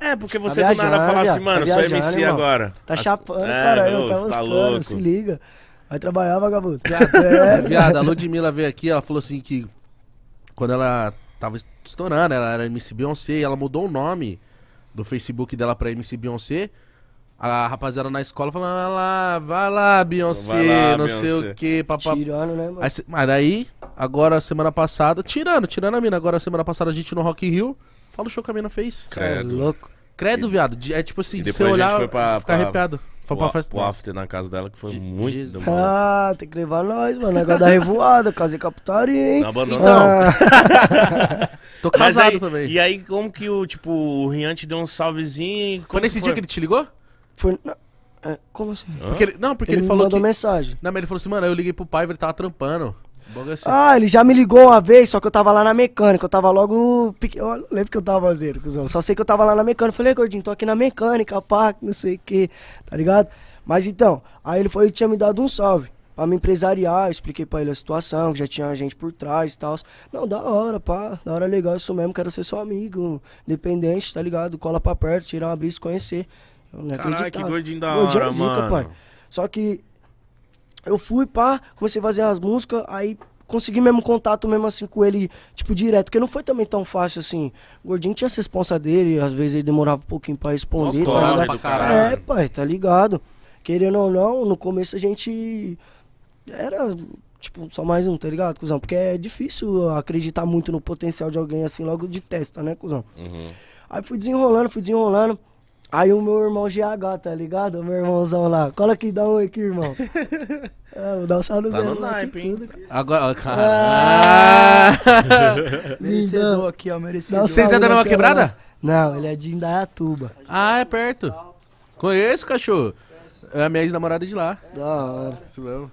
é, porque tá você tá do nada fala assim, mano, tá sou MC irmão. agora. Tá As... chapando, é, cara, eu tava tá, tá louco. se liga. Vai trabalhar, vagabundo. [laughs] é. Viado, a Ludmilla veio aqui, ela falou assim que quando ela tava estourando, ela era MC Beyoncé, ela mudou o nome do Facebook dela pra MC Beyoncé. A rapaziada na escola falando, ah vai lá, vai lá, Beyoncé, vai lá, não Beyoncé. sei o que, papapá. Tirando, né, mano? Aí, mas aí, agora, semana passada, tirando, tirando a mina, agora semana passada a gente no Rock in Rio. Olha o show que a mina fez. É é Credo. É louco. Credo, e, viado. É tipo assim, de você olhar, foi ficar pra, arrepiado. Foi pra, festa. after na casa dela, que foi de, muito do Ah, tem que levar nós, mano. Negócio da revoada, casei capitaria, hein? Não abandonou. Então. Ah. [laughs] Tô casado aí, também. E aí, como que o, tipo, o Rian te deu um salvezinho? Foi nesse foi? dia que ele te ligou? Foi. É, como assim? Porque ele, não, porque ele, ele falou. Ele mandou que... mensagem. Não, mas ele falou assim, mano, eu liguei pro pai, ele tava trampando. É assim. Ah, ele já me ligou uma vez, só que eu tava lá na mecânica. Eu tava logo. Eu lembro que eu tava zero, cuzão. Só sei que eu tava lá na mecânica. falei, gordinho, tô aqui na mecânica, pá, não sei o que, tá ligado? Mas então, aí ele foi e tinha me dado um salve pra me empresariar, eu expliquei pra ele a situação, que já tinha gente por trás e tal. Não, da hora, pá, da hora legal, isso mesmo, quero ser seu amigo, dependente, tá ligado? Cola pra perto, tirar uma brisa e conhecer. Eu Caraca, que gordinho da é hora, é zica, mano. pai. Só que eu fui, pá, comecei a fazer as músicas, aí consegui mesmo contato mesmo assim com ele, tipo, direto, porque não foi também tão fácil assim. O gordinho tinha essa responsa dele, às vezes ele demorava um pouquinho pra responder. Nossa, tá caralho. É, pai, tá ligado? Querendo ou não, no começo a gente era, tipo, só mais um, tá ligado, cuzão? Porque é difícil acreditar muito no potencial de alguém assim logo de testa, né, cuzão? Uhum. Aí fui desenrolando, fui desenrolando. Aí o meu irmão GH, tá ligado? O meu irmãozão lá. Cola aqui, dá um oi aqui, irmão. [laughs] é, vou dar um salve tá no naipe, hein? Tudo. Agora, cara. Ah! [laughs] merecedor aqui, ó, merecedor. Vocês é, é da mesma quebrada? Né? Não, ele é de Indaiatuba. Ah, é perto. Conheço, cachorro. É a minha ex-namorada de lá. Da hora. Isso mesmo.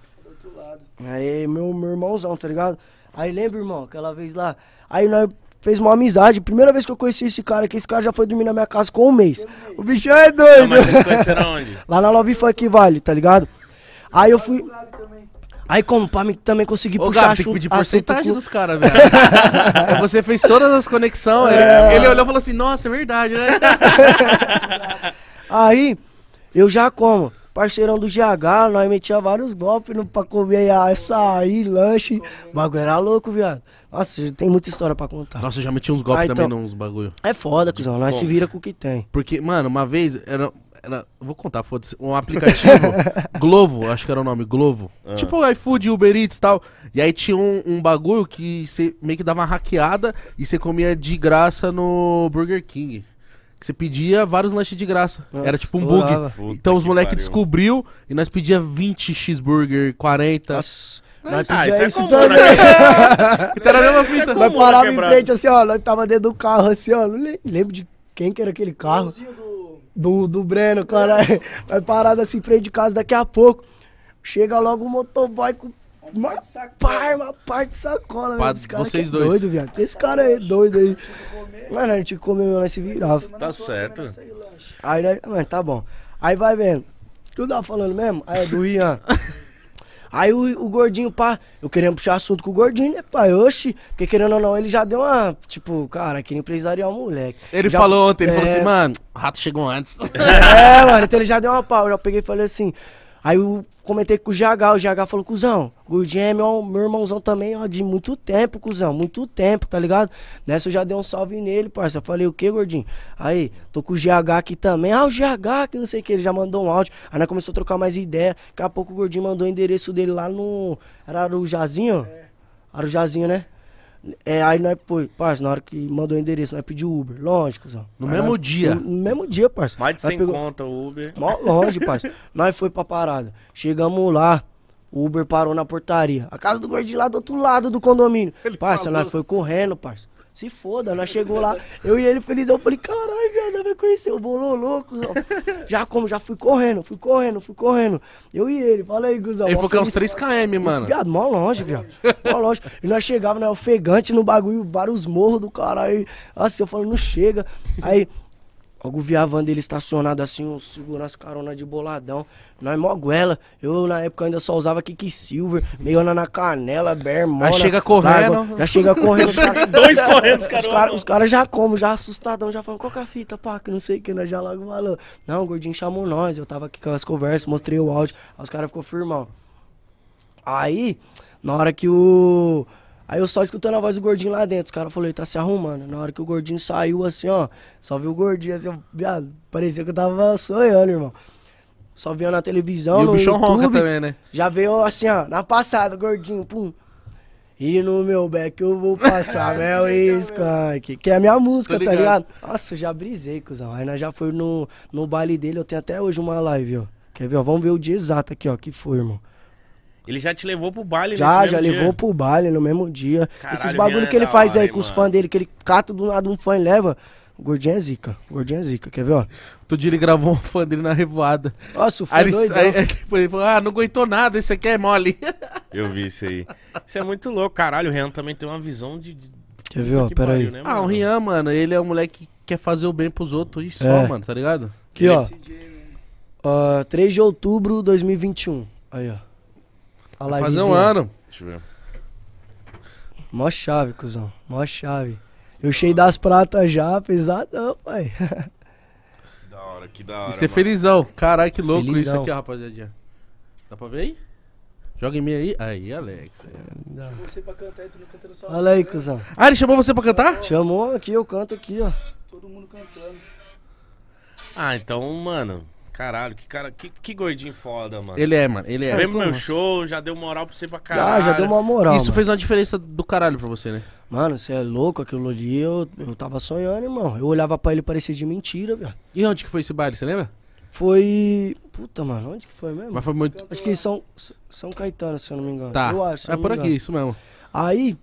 Aí, meu, meu irmãozão, tá ligado? Aí lembra, irmão, aquela vez lá. Aí nós fez uma amizade. Primeira vez que eu conheci esse cara, que esse cara já foi dormir na minha casa com um mês. O bichão é doido. Não, mas vocês conheceram [laughs] onde? Lá na Love Funk Vale, tá ligado? Aí eu fui. Aí como, pra mim também consegui Ô, puxar Gabi, tem que pedir porcentagem dos caras, [laughs] velho. Você fez todas as conexões. É... Ele, ele, olhou e falou assim, nossa, é verdade, né? [laughs] Aí, eu já como parceirão do GH, nós metia vários golpes no, pra comer aí, lanche. O bagulho era louco, viado. Nossa, tem muita história pra contar. Nossa, já meti uns golpes ah, também não nos bagulho. É foda, cuzão. Nós se vira com o que tem. Porque, mano, uma vez era. era vou contar, foda-se. Um aplicativo. [laughs] Glovo, acho que era o nome, Glovo. Ah. Tipo iFood, Uber Eats e tal. E aí tinha um, um bagulho que você meio que dava uma hackeada e você comia de graça no Burger King. Você pedia vários lanches de graça. Nossa, Era tipo um bug. Então os moleques descobriu e nós pedia 20 cheeseburger, 40. Nossa. Nós ah, isso é isso comum, também. Né? [laughs] então era a mesma é fita. É nós parava em frente assim, ó. Nós tava dentro do carro assim, ó. Não lembro de quem que era aquele carro. Do... do, do Breno, cara. Nós [laughs] parado assim em frente de casa daqui a pouco. Chega logo o motoboy com uma parte de sacola, Pra Esse cara vocês é dois. doido, viado. Esse cara é doido aí. Mano, a gente comeu, mas se virava. Tá certo. Aí, né, mano, tá bom. Aí vai vendo. Tu tava tá falando mesmo? Aí é do Ian. [laughs] Aí o, o gordinho, pá, eu queria puxar assunto com o gordinho, né, pai? Oxi, porque querendo ou não, ele já deu uma, tipo, cara, que empresarial moleque. Ele Já- falou ontem, ele falou é. assim, mano, o rato chegou antes. [laughs] É, mano, então ele já deu uma pau. Eu já peguei e falei assim: Aí eu comentei com o GH, o GH falou, cuzão, Gordinho é meu, meu irmãozão também, ó, de muito tempo, cuzão, muito tempo, tá ligado? Nessa eu já dei um salve nele, parça. Falei, o que, gordinho? Aí, tô com o GH aqui também. Ah, o GH, que não sei o que, ele já mandou um áudio. Aí nós começou a trocar mais ideia. Daqui a pouco o gordinho mandou o endereço dele lá no. Era Arujazinho? É. Arujazinho, né? É, aí nós foi, parça, na hora que mandou o endereço, nós pediu Uber, longe, cuzão. No aí mesmo nós, dia? No, no, mesmo dia, parça. Mais de nós 100 pegou, conta Uber. Mó longe, parça. [laughs] nós foi pra parada. Chegamos lá, o Uber parou na portaria. A casa do gordinho lá do outro lado do condomínio. Ele parça, nós foi assim. correndo, parça. Se foda, nós chegou lá, eu e ele felizão, eu falei, caralho, viado, vai conhecer o bolô louco, Já como, já fui correndo, fui correndo, fui correndo. Eu e ele, fala aí, Guzão. Ele falou que é uns 3km, mano. Viado, mó longe, viado, mó longe. E nós chegava né, ofegante no bagulho, vários morros do caralho. Assim, eu falo, não chega. Aí... Logo vi a van dele estacionada assim, um segurança carona de boladão. Nós moguela. Eu na época ainda só usava Kiki Silver, meio na canela, bermona. Já chega correndo. Largo, já chega correndo. Os [laughs] cara, Dois correndo, os caras. Os caras já como, já assustadão, já falando, qual que é a fita, pá, que não sei o que, nós já logo falou. Não, o gordinho chamou nós, eu tava aqui com as conversas, mostrei o áudio, aí os caras ficou firmão. Aí, na hora que o... Aí eu só escutando a voz do gordinho lá dentro. O cara falou, ele tá se arrumando. Na hora que o gordinho saiu, assim, ó, só viu o gordinho, assim, viado, parecia que eu tava sonhando, irmão. Só viu na televisão, e no o bichão YouTube, ronca também, né? Já veio assim, ó, na passada, gordinho, pum. E no meu back eu vou passar [laughs] meu skunk, que é a minha música, ligado. tá ligado? Nossa, já brisei, cuzão. Aí nós já foi no, no baile dele, eu tenho até hoje uma live, ó. Quer ver, ó? Vamos ver o dia exato aqui, ó, que foi, irmão. Ele já te levou pro baile Já, já levou pro baile no mesmo dia. Caralho, Esses bagulho que ele faz hora, aí com mano. os fãs dele, que ele cata do nada um fã e leva. Gordinho é zica, gordinho é zica, quer ver, ó? Todo dia ele gravou um fã dele na revoada. Nossa, o fã aí, Aí, aí, ele falou, ah, não aguentou nada, esse aqui é mole. [laughs] Eu vi isso aí. Isso é muito louco, caralho, o Rian também tem uma visão de... de... Quer ver, ó, peraí. Né, ah, o Rian, mano, ele é um moleque que quer fazer o bem pros outros e só, é. mano, tá ligado? Aqui, ó. Uh, ah, 3 de outubro de 2021, aí, ó faz um ano. Deixa eu ver. Mó chave, cuzão. Mó chave. Eu cheio das pratas já, pesadão, pai. [laughs] Da hora, que da hora. Isso é felizão. Caralho, que louco felizão. isso aqui, rapaziadinha. Dá pra ver aí? Joga em mim aí. Aí, Alex. Aí. Você pra cantar tu não Olha aí, cuzão. Ah, ele chamou você pra cantar? Chamou aqui, eu canto aqui, ó. Todo mundo cantando. Ah, então, mano. Caralho, que cara, que, que gordinho foda, mano. Ele é, mano, ele é. Vem pro meu assim? show, já deu moral pra você pra caralho. Ah, já deu uma moral. Isso mano. fez uma diferença do caralho pra você, né? Mano, você é louco, aquilo ali eu, eu tava sonhando, irmão. Eu olhava pra ele parecia de mentira, velho. E onde que foi esse baile, você lembra? Foi. Puta, mano, onde que foi mesmo? Mas foi muito. Acho que em São, São Caetano, se eu não me engano. Tá. Eu acho. É por aqui, isso mesmo. Aí.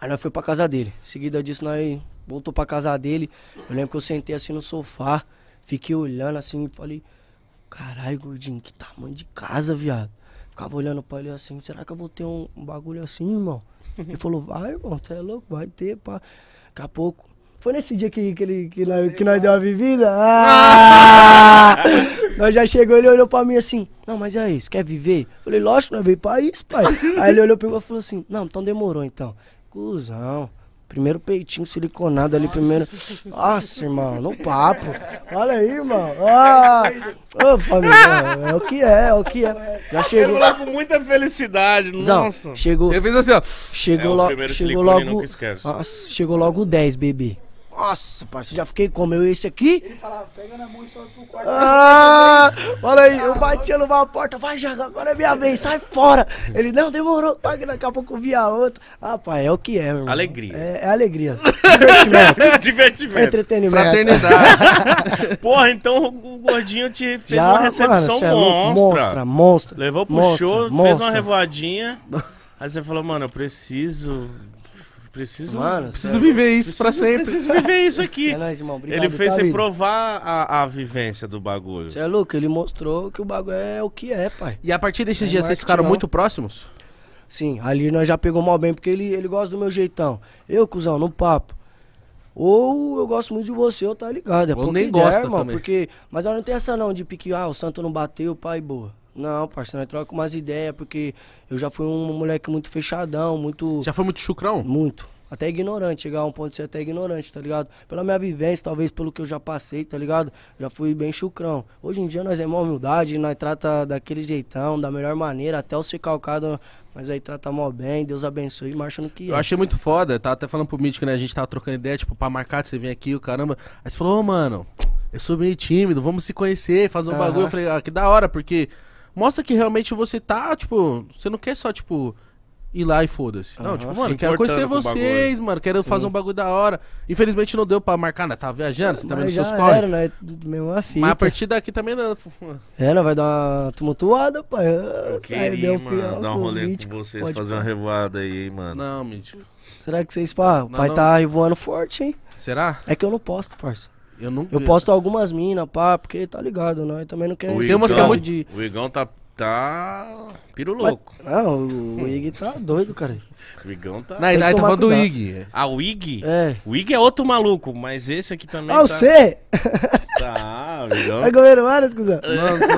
Aí nós foi pra casa dele. Em seguida disso, nós voltou pra casa dele. Eu lembro que eu sentei assim no sofá. Fiquei olhando assim e falei, caralho, gordinho, que tamanho de casa, viado. Ficava olhando pra ele assim, será que eu vou ter um, um bagulho assim, irmão? Ele falou, vai, irmão, você é louco, vai ter, pá. Daqui a pouco. Foi nesse dia que, que, ele, que, nós, que nós deu a vivida? Ah! [laughs] nós já chegou, ele olhou pra mim assim, não, mas é isso, quer viver? Falei, lógico, nós veio pra isso, pai. Aí ele olhou, pegou e falou assim, não, então demorou então. Cusão. Primeiro peitinho siliconado ali, primeiro. Nossa, irmão, no papo. Olha aí, irmão. Ah, ô, família, é o que é, é o que é. Já chegou. lá com muita felicidade, Zão, nossa. Chegou. Eu fiz assim, ó. Chegou, é, lo... chegou logo. Chegou logo. Nossa, chegou logo o 10, bebê. Nossa, parceiro, já fiquei como eu esse aqui. Ele falava, pega na mão e sobe pro quarto. Ah, olha aí, eu batia no mal porta, vai já, agora é minha [laughs] vez, sai fora. Ele, não, demorou, tá, daqui a pouco via outro. Rapaz, é o que é, irmão. Alegria. É, é alegria. [laughs] Divertimento. Divertimento. Entretenimento. Fraternidade. [laughs] Porra, então o gordinho te fez já, uma recepção mano, é monstra. Monstra, monstra. Levou pro monstra, show, monstra. fez uma revoadinha. Aí você falou, mano, eu preciso preciso, Mano, preciso viver isso preciso, pra sempre. Preciso viver isso [laughs] aqui. É nóis, irmão. Obrigado, ele fez tá você provar a, a vivência do bagulho. Você é louco, ele mostrou que o bagulho é o que é, pai. E a partir desses é dias, vocês ficaram não. muito próximos? Sim, ali nós já pegou mal bem, porque ele, ele gosta do meu jeitão. Eu, cuzão, no papo. Ou eu gosto muito de você, eu tá ligado. É ou nem der, gosta, irmão, também. porque Mas não tem essa não de pique, ah, o santo não bateu, pai, boa. Não, parceiro, nós trocamos umas ideias, porque eu já fui um moleque muito fechadão, muito. Já foi muito chucrão? Muito. Até ignorante, chegar a um ponto de ser até ignorante, tá ligado? Pela minha vivência, talvez pelo que eu já passei, tá ligado? Já fui bem chucrão. Hoje em dia nós é mó humildade, nós trata daquele jeitão, da melhor maneira, até o ser calcado mas aí trata mal bem, Deus abençoe, marcha no que é. Eu achei muito foda, tá até falando pro Mítico, né? A gente tava trocando ideia, tipo, pra marcar, você vem aqui, o caramba. Aí você falou, ô, oh, mano, eu sou meio tímido, vamos se conhecer, fazer um bagulho. Eu falei, ah, que da hora, porque mostra que realmente você tá, tipo, você não quer só, tipo, ir lá e foda-se. Não, tipo, mano, quero conhecer vocês, mano, quero Sim. fazer um bagulho da hora. Infelizmente não deu pra marcar, né? Tava viajando, você também nos seus corre. Era, né? meu afim Mas a partir daqui também não. [laughs] É, não, vai dar uma tumultuada, pai. Ah, eu queria, aí, mano, pior, dar um rolê mítico. com vocês, Pode fazer pô. uma revoada aí, mano. Não, mítico. Será que vocês, pá, vai estar tá revoando forte, hein? Será? É que eu não posto, parça. Eu, não... eu posto algumas minas, pá, porque tá ligado, não? Né? Eu também não quero... Tem tipo tá de... O Igão tá, tá piro louco. não, o Ig tá doido, cara. O Igão tá... Na idade tá, tá falando do Ig. É. Ah, o Ig? É. O Ig é outro maluco, mas esse aqui também ah, tá... o C! Tá, o Igão... É goleiro Aras, cuzão? É. Não, não.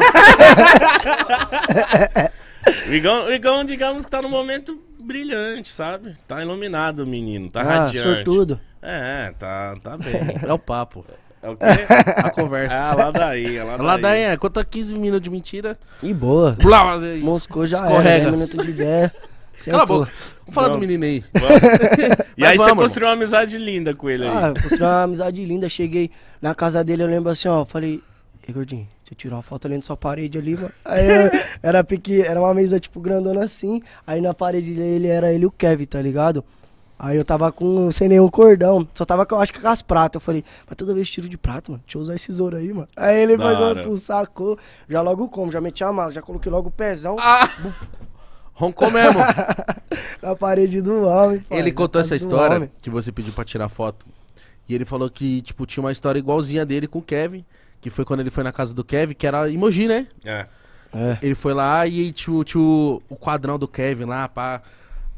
[laughs] o, Igão, o Igão, digamos que tá no momento brilhante, sabe? Tá iluminado o menino, tá ah, radiante. Ah, É, tá, tá bem. É o papo. É o quê? [laughs] A conversa. Ah, ladainha, ladainha. Ladainha, conta 15 minutos de mentira. E boa. Blá, Moscou já Escorrega. Né? minuto de ideia. [laughs] Cala a boca. Vamos falar Vamos. do menino aí. [laughs] e aí vamos, você construiu uma amizade linda com ele aí. Ah, eu construí uma amizade linda. Cheguei na casa dele, eu lembro assim, ó. Falei, ei, gordinho, você tirou uma foto ali na sua parede ali, mano. Aí eu, era, pequ... era uma mesa, tipo, grandona assim. Aí na parede dele era ele e o Kevin, tá ligado? Aí eu tava com sem nenhum cordão. Só tava, eu acho que com as pratas. Eu falei, mas toda vez tiro de prata, mano. Deixa eu usar esse ouro aí, mano. Aí ele pegou, sacou. Já logo como? Já meti a mala, já coloquei logo o pezão. Ah! Roncou mesmo. [laughs] Na parede do homem, pai, Ele contou essa história que você pediu pra tirar foto. E ele falou que, tipo, tinha uma história igualzinha dele com o Kevin. Que foi quando ele foi na casa do Kevin, que era Emoji, né? É. é. Ele foi lá e, tipo, tinha o quadrão do Kevin lá, pá.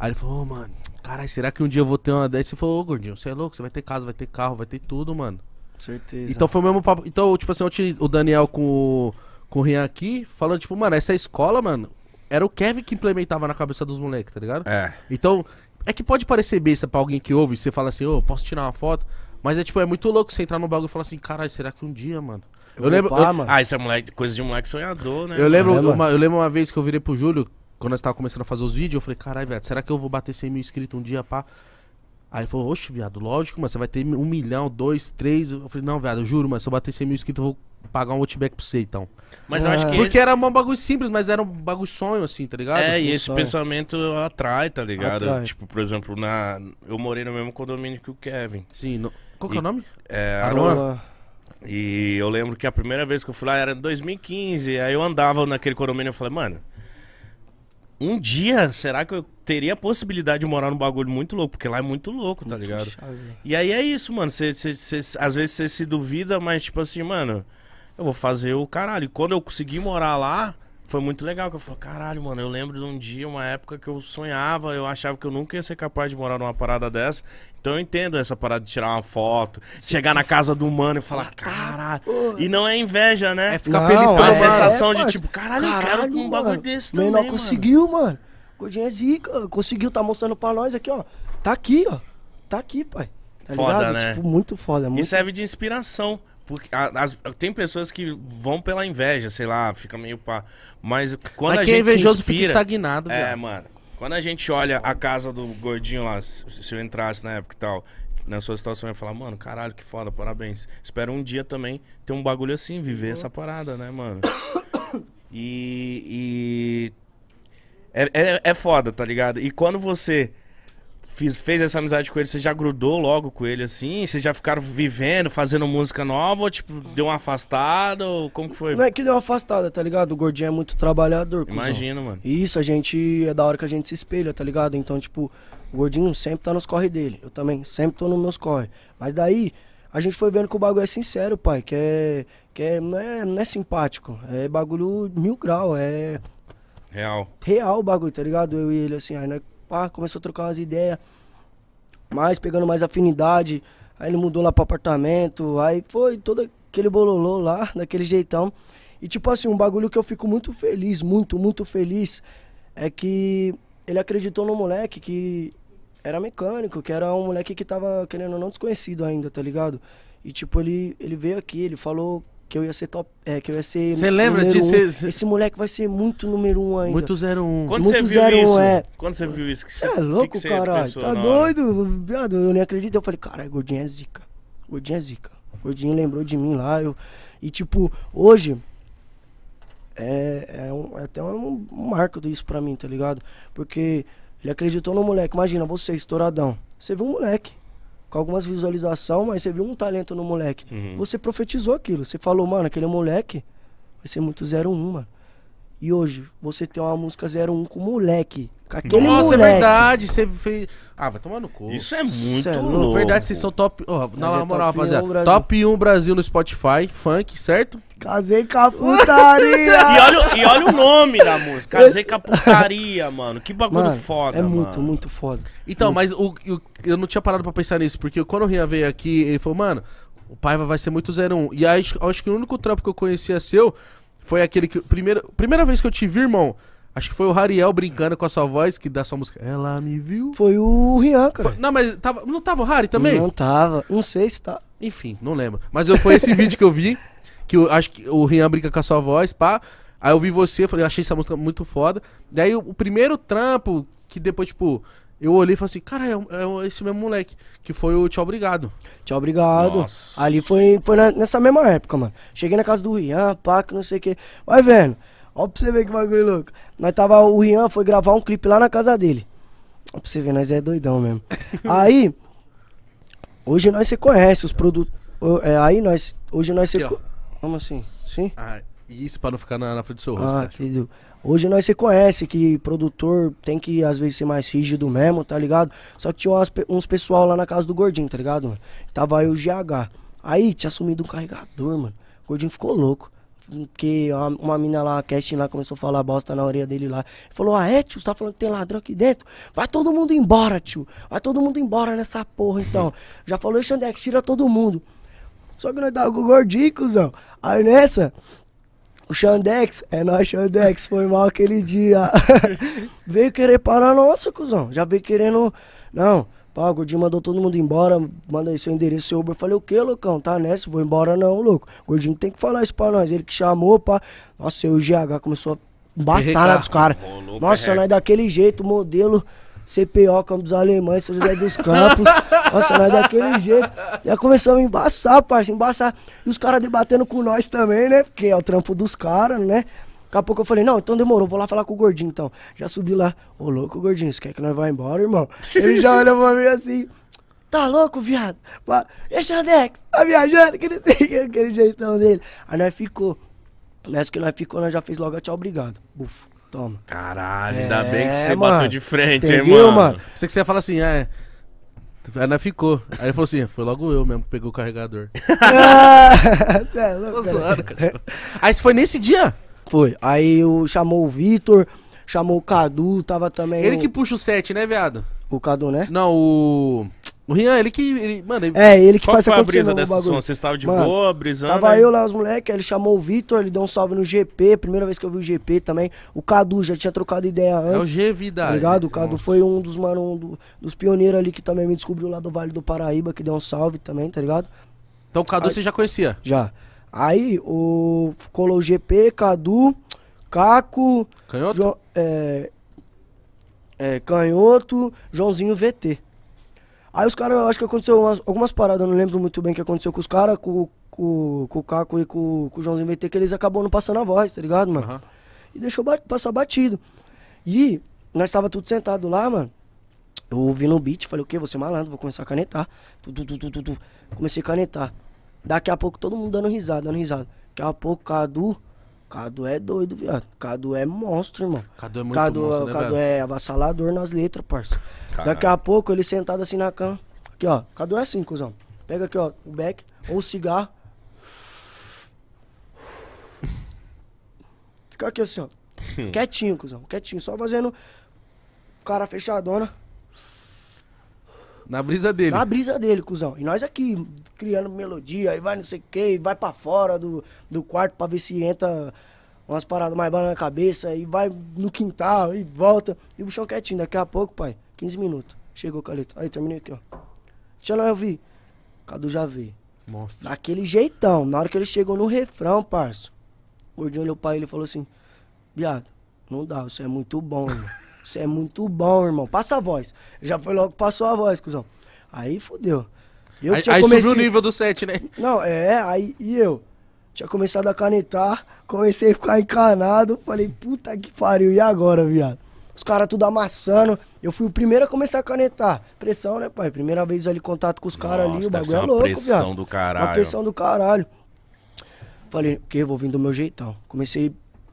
Aí ele falou, oh, mano caralho, será que um dia eu vou ter uma dessa? Você falou, ô gordinho, você é louco, você vai ter casa, vai ter carro, vai ter tudo, mano. Certeza. Então foi o mesmo papo. Então, tipo assim, ontem o Daniel com, com o Rian aqui, falando, tipo, mano, essa escola, mano, era o Kevin que implementava na cabeça dos moleques, tá ligado? É. Então, é que pode parecer besta pra alguém que ouve, você fala assim, ô, oh, posso tirar uma foto? Mas é tipo, é muito louco você entrar no bagulho e falar assim, caralho, será que um dia, mano? Eu, eu lembro. Upar, eu... Ah, isso é moleque, coisa de moleque sonhador, né? Eu lembro, é, uma, eu lembro uma vez que eu virei pro Júlio, quando nós tava começando a fazer os vídeos, eu falei, caralho, velho, será que eu vou bater 100 mil inscritos um dia, pá? Aí ele falou, oxe, viado, lógico, mas você vai ter um milhão, dois, três. Eu falei, não, viado, eu juro, mas se eu bater 100 mil inscritos, eu vou pagar um outback pra você, então. Mas eu acho que. Porque esse... era um bagulho simples, mas era um bagulho sonho, assim, tá ligado? É, tipo, e esse sonho. pensamento atrai, tá ligado? Atrai. Tipo, por exemplo, na. Eu morei no mesmo condomínio que o Kevin. Sim. No... Qual que é e... é o nome? É, Aroa. E eu lembro que a primeira vez que eu fui lá era em 2015. Aí eu andava naquele condomínio e falei, mano, um dia, será que eu teria a possibilidade de morar num bagulho muito louco? Porque lá é muito louco, tá muito ligado? Chave. E aí é isso, mano. Cê, cê, cê, às vezes você se duvida, mas tipo assim, mano, eu vou fazer o caralho. E quando eu conseguir morar lá, foi muito legal, que eu falei, caralho, mano, eu lembro de um dia, uma época que eu sonhava, eu achava que eu nunca ia ser capaz de morar numa parada dessa. Então eu entendo essa parada de tirar uma foto, Sim. chegar na casa do mano e falar, tá, caralho. E não é inveja, né? É ficar não, feliz pela é, sensação é, de tipo, caralho, caralho, eu quero um bagulho mano, desse também. Não conseguiu, mano. mano. é zica, conseguiu, tá mostrando pra nós aqui, ó. Tá aqui, ó. Tá aqui, pai. Tá foda, ligado? né? Tipo, muito foda. Muito... E serve de inspiração porque as, tem pessoas que vão pela inveja, sei lá, fica meio pá. Mas quando mas a é gente é invejoso se inspira, fica estagnado, É, mano. Quando a gente olha a casa do gordinho lá, se eu entrasse na época e tal, na sua situação, eu ia falar, mano, caralho, que foda, parabéns. Espero um dia também ter um bagulho assim, viver uhum. essa parada, né, mano? [coughs] E. e... É, é, é foda, tá ligado? E quando você fiz, fez essa amizade com ele, você já grudou logo com ele, assim? Vocês já ficaram vivendo, fazendo música nova? Ou, tipo, deu uma afastada? Ou como que foi? Não é que deu uma afastada, tá ligado? O gordinho é muito trabalhador. Imagino, mano. Isso, a gente. É da hora que a gente se espelha, tá ligado? Então, tipo, o gordinho sempre tá nos corre dele. Eu também sempre tô nos meus corre. Mas daí, a gente foi vendo que o bagulho é sincero, pai. Que é. Que é, não, é, não é simpático. É bagulho mil grau. É. Real. Real o bagulho, tá ligado? Eu e ele, assim, aí nós pá, começou a trocar umas ideias, mais, pegando mais afinidade. Aí ele mudou lá pro apartamento, aí foi todo aquele bololô lá, [laughs] daquele jeitão. E tipo assim, um bagulho que eu fico muito feliz, muito, muito feliz, é que ele acreditou no moleque que era mecânico, que era um moleque que tava, querendo ou não, desconhecido ainda, tá ligado? E tipo, ele, ele veio aqui, ele falou que eu ia ser top. É, que eu ia ser. Você lembra disso? Um. Cê... Esse moleque vai ser muito número um ainda. Muito 01. Um. Quando muito você é. viu isso? Um, é. Quando você viu isso? Você é louco, caralho. Tá doido, viado. Eu nem acredito. Eu falei, caralho, gordinho é zica. Gordinho é zica. Gordinho lembrou de mim lá. Eu... E tipo, hoje. É, é, um, é até um, um marco disso pra mim, tá ligado? Porque ele acreditou no moleque. Imagina, você, estouradão. Você viu um moleque com algumas visualizações, mas você viu um talento no moleque. Uhum. Você profetizou aquilo. Você falou, mano, aquele moleque vai ser muito 01, mano. E hoje, você tem uma música 01 com moleque. Aquele Nossa, é moleque. é verdade. Você fez. Ah, vai tomar no cu. Isso é muito Isso é louco. Na verdade, vocês são top. Oh, na é moral, rapaziada. Um top 1 Brasil no Spotify, funk, certo? Casei com a putaria. [laughs] e, olha, e olha o nome da música. Casei com a putaria, mano. Que bagulho mano, foda, é mano. É muito, muito foda. Então, hum. mas o, o, eu não tinha parado pra pensar nisso, porque quando o Rian veio aqui, ele falou, mano, o Paiva vai ser muito 01. Um. E aí, acho que o único trampo que eu conhecia seu foi aquele que. Primeira, primeira vez que eu te vi, irmão. Acho que foi o Rariel brincando com a sua voz, que dá sua música. Ela me viu. Foi o Rian, cara. Foi- Não, mas tava, não tava o Rari também? Não tava. Não sei se tá. Enfim, não lembro. Mas eu, foi esse [laughs] vídeo que eu vi, que eu acho que o Rian brinca com a sua voz, pá. Aí eu vi você, falei, eu achei essa música muito foda. Daí o, o primeiro trampo, que depois, tipo, eu olhei e falei assim, cara, é, é esse mesmo moleque, que foi o Tchau Obrigado. Tchau, obrigado. Nossa. Ali foi, foi na- nessa mesma época, mano. Cheguei na casa do Rian, pá, que não sei o quê. Vai vendo. Ó pra você ver que bagulho louco. Nós tava, o Rian foi gravar um clipe lá na casa dele. Pra você ver, nós é doidão mesmo. [laughs] aí, hoje nós você conhece os produtos. É, aí nós, hoje nós você. Vamos assim, sim? Ah, isso pra não ficar na, na frente do seu rosto, ah, né? Hoje nós você conhece que produtor tem que às vezes ser mais rígido mesmo, tá ligado? Só que tinha umas, uns pessoal lá na casa do Gordinho, tá ligado? Mano? Tava aí o GH. Aí tinha sumido um carregador, mano. O Gordinho ficou louco que uma, mina lá, a casting lá, começou a falar bosta na orelha dele lá. falou, ah é, tio, você tá falando que tem ladrão aqui dentro? Vai todo mundo embora, tio. Vai todo mundo embora nessa porra, então. Já falou, Xandex, é tira todo mundo. Só que nós tava com o gordinho, cuzão. Aí nessa, o Xandex, é nós, Xandex, foi mal aquele dia. [laughs] veio querer parar nossa, cuzão. Já veio querendo. Não, o gordinho mandou todo mundo embora, manda aí seu endereço, seu Uber. Falei, o que, loucão? Tá nessa? Vou embora não, louco. O gordinho tem que falar isso pra nós. Ele que chamou, pá. Nossa, e o GH começou a embaçar dos caras. É Nossa, nós daquele jeito, modelo. CPO, Campo dos Alemães, São José dos Campos. Nossa, nós daquele jeito. Já começamos a embaçar, parceiro, embaçar. E os caras debatendo com nós também, né? Porque é o trampo dos caras, né? Daqui a pouco eu falei, não, então demorou, vou lá falar com o gordinho então. Já subi lá, ô louco, gordinho, você quer que nós vá embora, irmão? [laughs] Ele já olha pra mim assim, tá louco, viado? E Xandex, tá viajando? Que não sei aquele jeitão dele. Aí nós ficou. Nessa que nós ficou, nós já fez logo a tchau, obrigado. Bufo, toma. Caralho, ainda é, bem que você mano, bateu de frente, entendeu, hein, mano? mano? Você que você ia falar assim, é. Aí nós ficou. Aí ele falou assim: foi logo eu mesmo que peguei o carregador. [laughs] Ah, sério? louco. Tô zoando, cara. Aí foi nesse dia. Foi. Aí o, chamou o Vitor, chamou o Cadu, tava também. Ele o, que puxa o set, né, viado? O Cadu, né? Não, o. O Rian, ele que. Ele, mano, ele... É, ele que Qual faz que foi a brisa dessa som? Vocês estavam de mano, boa, brisando? Tava aí. eu lá, os moleques, ele chamou o Vitor, ele deu um salve no GP, primeira vez que eu vi o GP também. O Cadu já tinha trocado ideia antes. É o G Vida. Tá é. ligado? O Cadu Nossa. foi um dos, mano, um do, dos pioneiros ali que também me descobriu lá do Vale do Paraíba, que deu um salve também, tá ligado? Então o Cadu aí, você já conhecia? Já. Aí o colou o GP, Cadu, Caco, Canhoto? Jo, é, é, Canhoto, Joãozinho VT. Aí os caras, acho que aconteceu umas, algumas paradas, eu não lembro muito bem o que aconteceu com os caras, com, com, com, o Caco e com, com, o Joãozinho VT, que eles acabaram não passando a voz, tá ligado, mano? Uhum. E deixou passar batido. E nós tava tudo sentado lá, mano. Eu ouvi no beat, falei, o quê? Você malandro, vou começar a canetar. Tu, tu, tu, tu, tu. Comecei a canetar. Daqui a pouco todo mundo dando risada, dando risada. Daqui a pouco Cadu. Cadu é doido, viado. Cadu é monstro, irmão. Cadu é muito Cadu, é, monstro, né, Cadu é avassalador nas letras, parça. Caralho. Daqui a pouco ele sentado assim na cama. Aqui, ó. Cadu é assim, cuzão. Pega aqui, ó, o beck ou o cigarro. Fica aqui assim, ó. [laughs] Quietinho, cuzão. Quietinho, só fazendo cara fechadona. Na brisa dele. Na brisa dele, cuzão. E nós aqui, criando melodia, aí vai não sei o e vai pra fora do, do quarto pra ver se entra umas paradas mais balas na cabeça, e vai no quintal, e volta. E o bichão quietinho, daqui a pouco, pai, 15 minutos. Chegou o Caleto. Aí, terminei aqui, ó. Deixa lá eu vi. Cadu já veio. Mostra. Daquele jeitão. Na hora que ele chegou no refrão, parça, o gordinho olhou pra ele e falou assim: Viado, não dá, você é muito bom, mano. [laughs] Você é muito bom, irmão. Passa a voz. Já foi logo que passou a voz, cuzão. Aí fudeu. Eu aí, tinha aí comecei... subiu o nível do set, né? Não, é, aí e eu tinha começado a canetar, comecei a ficar encanado, falei, puta que pariu, e agora, viado? Os caras tudo amassando. Eu fui o primeiro a começar a canetar. Pressão, né, pai? Primeira vez ali contato com os caras ali, o bagulho é louco, pressão viado. do caralho. Uma pressão do caralho. Falei, o que? Vou vir do meu jeitão. Comecei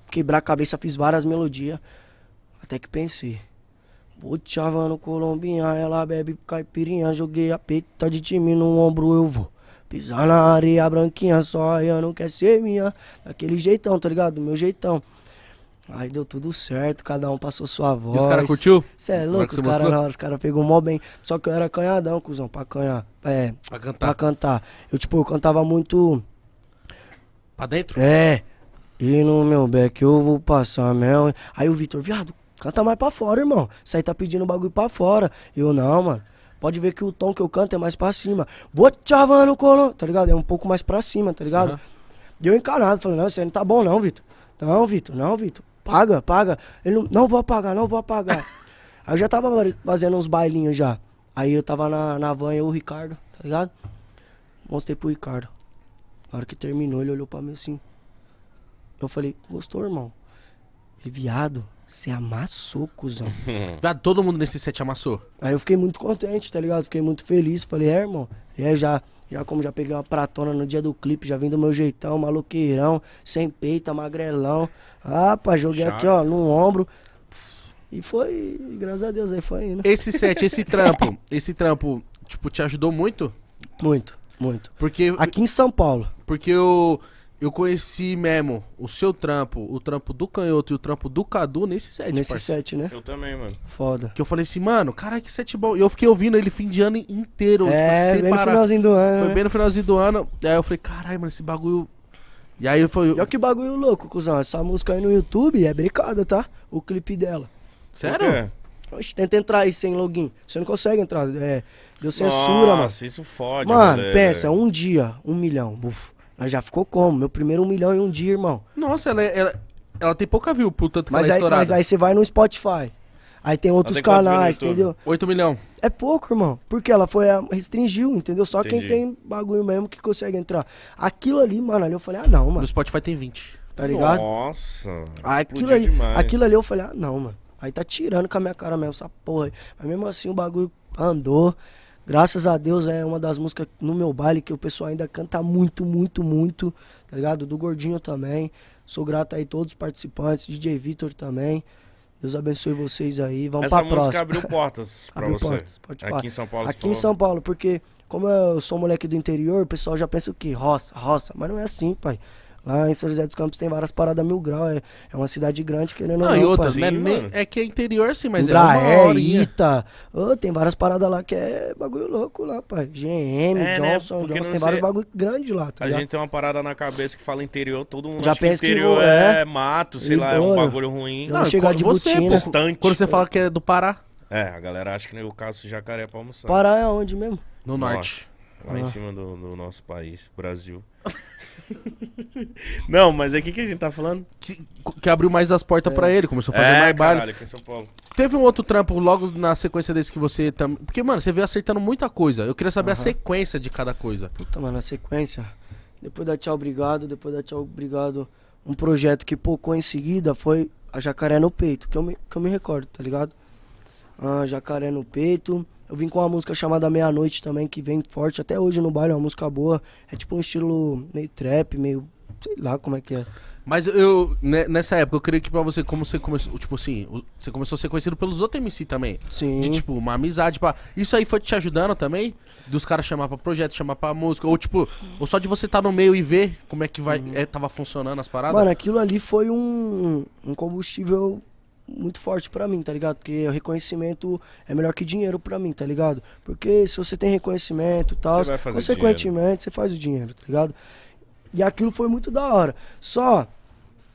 a quebrar a cabeça, fiz várias melodias. Até que pensei. Vou te chavando colombinha, ela bebe caipirinha. Joguei a peita de time no ombro, eu vou. Pisar na areia branquinha, só eu não quer ser minha. Daquele jeitão, tá ligado? Do meu jeitão. Aí deu tudo certo, cada um passou sua voz. E os caras curtiu? Cê é, é louco, os caras cara pegou mó bem. Só que eu era canhadão, cuzão, pra canhar. É, pra cantar. Pra cantar. Eu, tipo, eu cantava muito. Pra dentro? É. E no meu back eu vou passar mel. Aí o Vitor, viado, Canta mais pra fora, irmão. Isso aí tá pedindo bagulho pra fora. Eu, não, mano. Pode ver que o tom que eu canto é mais pra cima. Vou chavando colo, tá ligado? É um pouco mais pra cima, tá ligado? Uhum. E eu encarado, falando, não, isso aí não tá bom não, Vitor. Não, Vitor, não, Vitor. Paga, paga. Ele não, não vou apagar, não vou apagar. [laughs] aí eu já tava fazendo uns bailinhos já. Aí eu tava na, na van, eu o Ricardo, tá ligado? Mostrei pro Ricardo. Na hora que terminou, ele olhou pra mim assim. Eu falei, gostou, irmão? Ele, viado, você amassou, cuzão. [laughs] Tá, todo mundo nesse set amassou. Aí eu fiquei muito contente, tá ligado? Fiquei muito feliz. Falei, é, irmão. E é, aí já, já como já peguei uma pratona no dia do clipe, já vim do meu jeitão, maloqueirão, sem peita, magrelão. Ah, joguei aqui, ó, no ombro. E foi, graças a Deus, aí foi indo. Esse set, esse [laughs] trampo, esse trampo, tipo, te ajudou muito? Muito, muito. Porque. Aqui em São Paulo. Porque eu. O eu conheci mesmo o seu trampo, o trampo do Canhoto e o trampo do Cadu nesse set. Nesse set, né? Eu também, mano. Foda. Que eu falei assim, mano, caralho, que set bom. E eu fiquei ouvindo ele fim de ano inteiro. É, tipo, bem parar. no finalzinho do ano. Foi né? bem no finalzinho do ano. Aí eu falei, caralho, mano, esse bagulho... E aí foi... Olha que bagulho louco, cuzão. Essa música aí no YouTube é brincada, tá? O clipe dela. Sério? É. Oxe, tenta entrar aí sem login. Você não consegue entrar. É, deu censura, Nossa, mano. Nossa, isso fode, Mano, galera. pensa, um dia, um milhão, bufo. Ela já ficou como? Meu primeiro um milhão em um dia, irmão. Nossa, ela, é, ela, ela tem pouca view, por tanto que mas ela é aí, estourada. Mas aí você vai no Spotify. Aí tem outros tem canais, entendeu? 8 milhões. É pouco, irmão. Porque ela foi. Restringiu, entendeu? Só Entendi. quem tem bagulho mesmo que consegue entrar. Aquilo ali, mano, ali eu falei, ah, não, mano. No Spotify tem 20. Tá ligado? Nossa. Aí, aquilo ali, demais. aquilo ali eu falei, ah, não, mano. Aí tá tirando com a minha cara mesmo, essa porra. Mas mesmo assim o bagulho andou. Graças a Deus é uma das músicas no meu baile que o pessoal ainda canta muito, muito, muito, tá ligado? Do Gordinho também. Sou grato aí todos os participantes, DJ Vitor também. Deus abençoe vocês aí. Vamos Essa pra música próxima. abriu portas [laughs] pra abriu você. Portas, aqui falar. em São Paulo. Aqui em São Paulo, porque como eu sou moleque do interior, o pessoal já pensa o quê? Roça, roça. Mas não é assim, pai. Lá em São José dos Campos tem várias paradas mil grau. É, é uma cidade grande, que ah, não, ou não. e outras, né? É que é interior sim, mas é uma é horinha. Ita. Oh, tem várias paradas lá que é bagulho louco lá, pai. GM, é, Johnson, né? Johnson tem vários bagulho grande lá. Tá a ligado? gente tem uma parada na cabeça que fala interior, todo mundo já pensa que interior que, é, é mato, sei lá, é um bagulho ruim. Não, não chegar de você, butina. Distante. É quando você fala que é do Pará. É, a galera acha que o caso jacaré é pra almoçar. Pará é onde mesmo? No norte. norte. Lá ah. em cima do, do nosso país, Brasil. [laughs] Não, mas é o que, que a gente tá falando? Que, que abriu mais as portas pra é. ele, começou a fazer é, mais caralho, aqui em São Paulo. Teve um outro trampo logo na sequência desse que você também. Porque, mano, você veio acertando muita coisa. Eu queria saber a sequência de cada coisa. Puta, mano, a sequência. Depois da Tchau Obrigado, depois da Tchau Obrigado, um projeto que pocou em seguida foi a Jacaré no Peito, que eu me, que eu me recordo, tá ligado? ah, Jacaré no Peito. Eu vim com uma música chamada Meia Noite também, que vem forte até hoje no baile, é uma música boa. É tipo um estilo meio trap, meio. sei lá como é que é. Mas eu, né, nessa época, eu creio que pra você, como você começou, tipo assim, você começou a ser conhecido pelos outros MC também. Sim. De, tipo, uma amizade pra... Isso aí foi te ajudando também? Dos caras chamar pra projeto, chamar pra música, ou tipo, ou só de você estar tá no meio e ver como é que vai, uhum. é, tava funcionando as paradas? Mano, aquilo ali foi um, um combustível muito forte para mim, tá ligado? Porque o reconhecimento é melhor que dinheiro para mim, tá ligado? Porque se você tem reconhecimento e tal, consequentemente dinheiro. você faz o dinheiro, tá ligado? E aquilo foi muito da hora. Só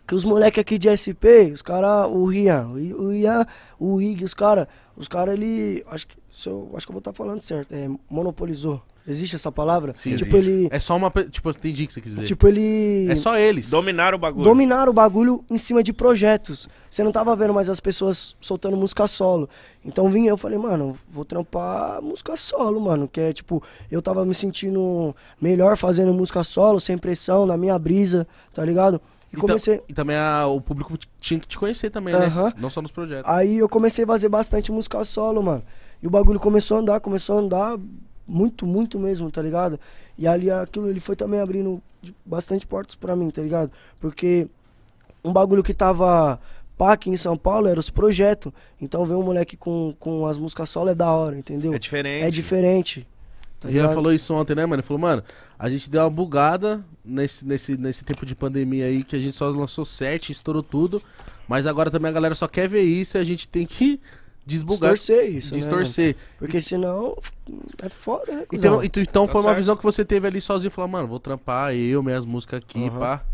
que os moleques aqui de SP, os caras, o Rian, o Ian, o Ig, os caras, os caras, ele. Acho que, eu, acho que eu vou estar tá falando certo, é, monopolizou Existe essa palavra? Sim, tipo, ele. É só uma. Tipo, entendi o que você Tipo, ele. É só eles. dominar o bagulho. dominar o bagulho em cima de projetos. Você não tava vendo mais as pessoas soltando música solo. Então vim eu falei, mano, vou trampar música solo, mano. Que é tipo, eu tava me sentindo melhor fazendo música solo, sem pressão, na minha brisa, tá ligado? E, comecei... e também a, o público tinha que te conhecer também, né? Não só nos projetos. Aí eu comecei a fazer bastante música solo, mano. E o bagulho começou a andar, começou a andar. Muito, muito mesmo, tá ligado? E ali aquilo ele foi também abrindo bastante portas para mim, tá ligado? Porque um bagulho que tava pá aqui em São Paulo era os projetos. Então ver um moleque com, com as músicas solo é da hora, entendeu? É diferente. É diferente. Tá Rian ligado? falou isso ontem, né, mano? Ele falou, mano, a gente deu uma bugada nesse, nesse, nesse tempo de pandemia aí, que a gente só lançou sete, estourou tudo. Mas agora também a galera só quer ver isso e a gente tem que desbugar. Distorcer isso. Né, Distorcer. Né, Porque senão é foda, né? Então, então, então foi tá uma visão que você teve ali sozinho, falar, mano, vou trampar eu, minhas músicas aqui, uhum. pá.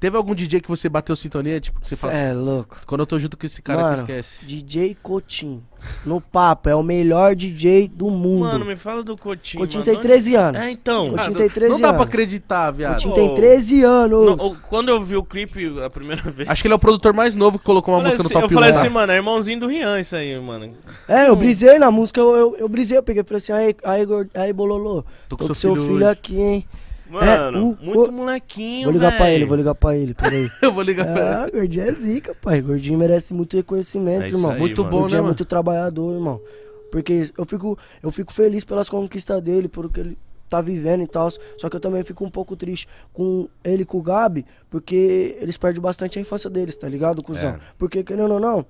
Teve algum DJ que você bateu sintonia, tipo, que você É assim, louco. Quando eu tô junto com esse cara Mano, que esquece. DJ Cotin. No papo, é o melhor DJ do mundo. Mano, me fala do Cotinho. Cotinho tem 13 anos. É, então. Cotinho ah, tem 13 anos. Não dá pra acreditar, viado. Cotinho tem 13 anos. Não, quando eu vi o clipe a primeira vez. Acho que ele é o produtor mais novo que colocou uma música no top assim, Eu falei assim, mano, é irmãozinho do Rian isso aí, mano. É, eu hum. brisei na música, eu, eu, eu brisei, eu peguei e falei assim, aí, aí, aí Bololô, tô com, tô seu, seu filho, filho aqui, hein. É, mano, é, o, muito o... molequinho, Vou ligar véio. pra ele, vou ligar pra ele, peraí. [laughs] eu vou ligar é, pra ah, ele. Ah, gordinho é zica, pai. Gordinho merece muito reconhecimento, é irmão. Aí, muito mano. bom, gordinho né, é mano? muito trabalhador, irmão. Porque eu fico, eu fico feliz pelas conquistas dele, por que ele tá vivendo e tal. Só que eu também fico um pouco triste com ele e com o Gabi, porque eles perdem bastante a infância deles, tá ligado, cuzão? É. Porque, querendo ou não, não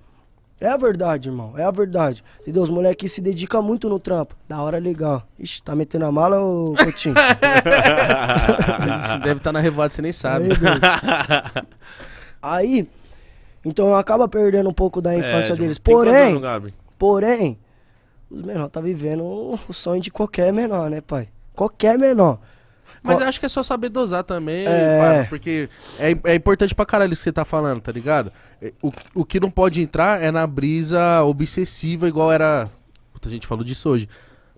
é a verdade, irmão. É a verdade. Entendeu? Os moleques se dedicam muito no trampo. Da hora legal. Ixi, tá metendo a mala, ô Coutinho? [laughs] Deve estar tá na revolta você nem sabe. Aí, Aí então acaba perdendo um pouco da é, infância é, deles. Porém, porém, os menores tá vivendo o sonho de qualquer menor, né, pai? Qualquer menor. Mas eu acho que é só saber dosar também, é... porque é, é importante pra caralho o que você tá falando, tá ligado? É, o, o que não pode entrar é na brisa obsessiva, igual era. Puta, a gente falou disso hoje.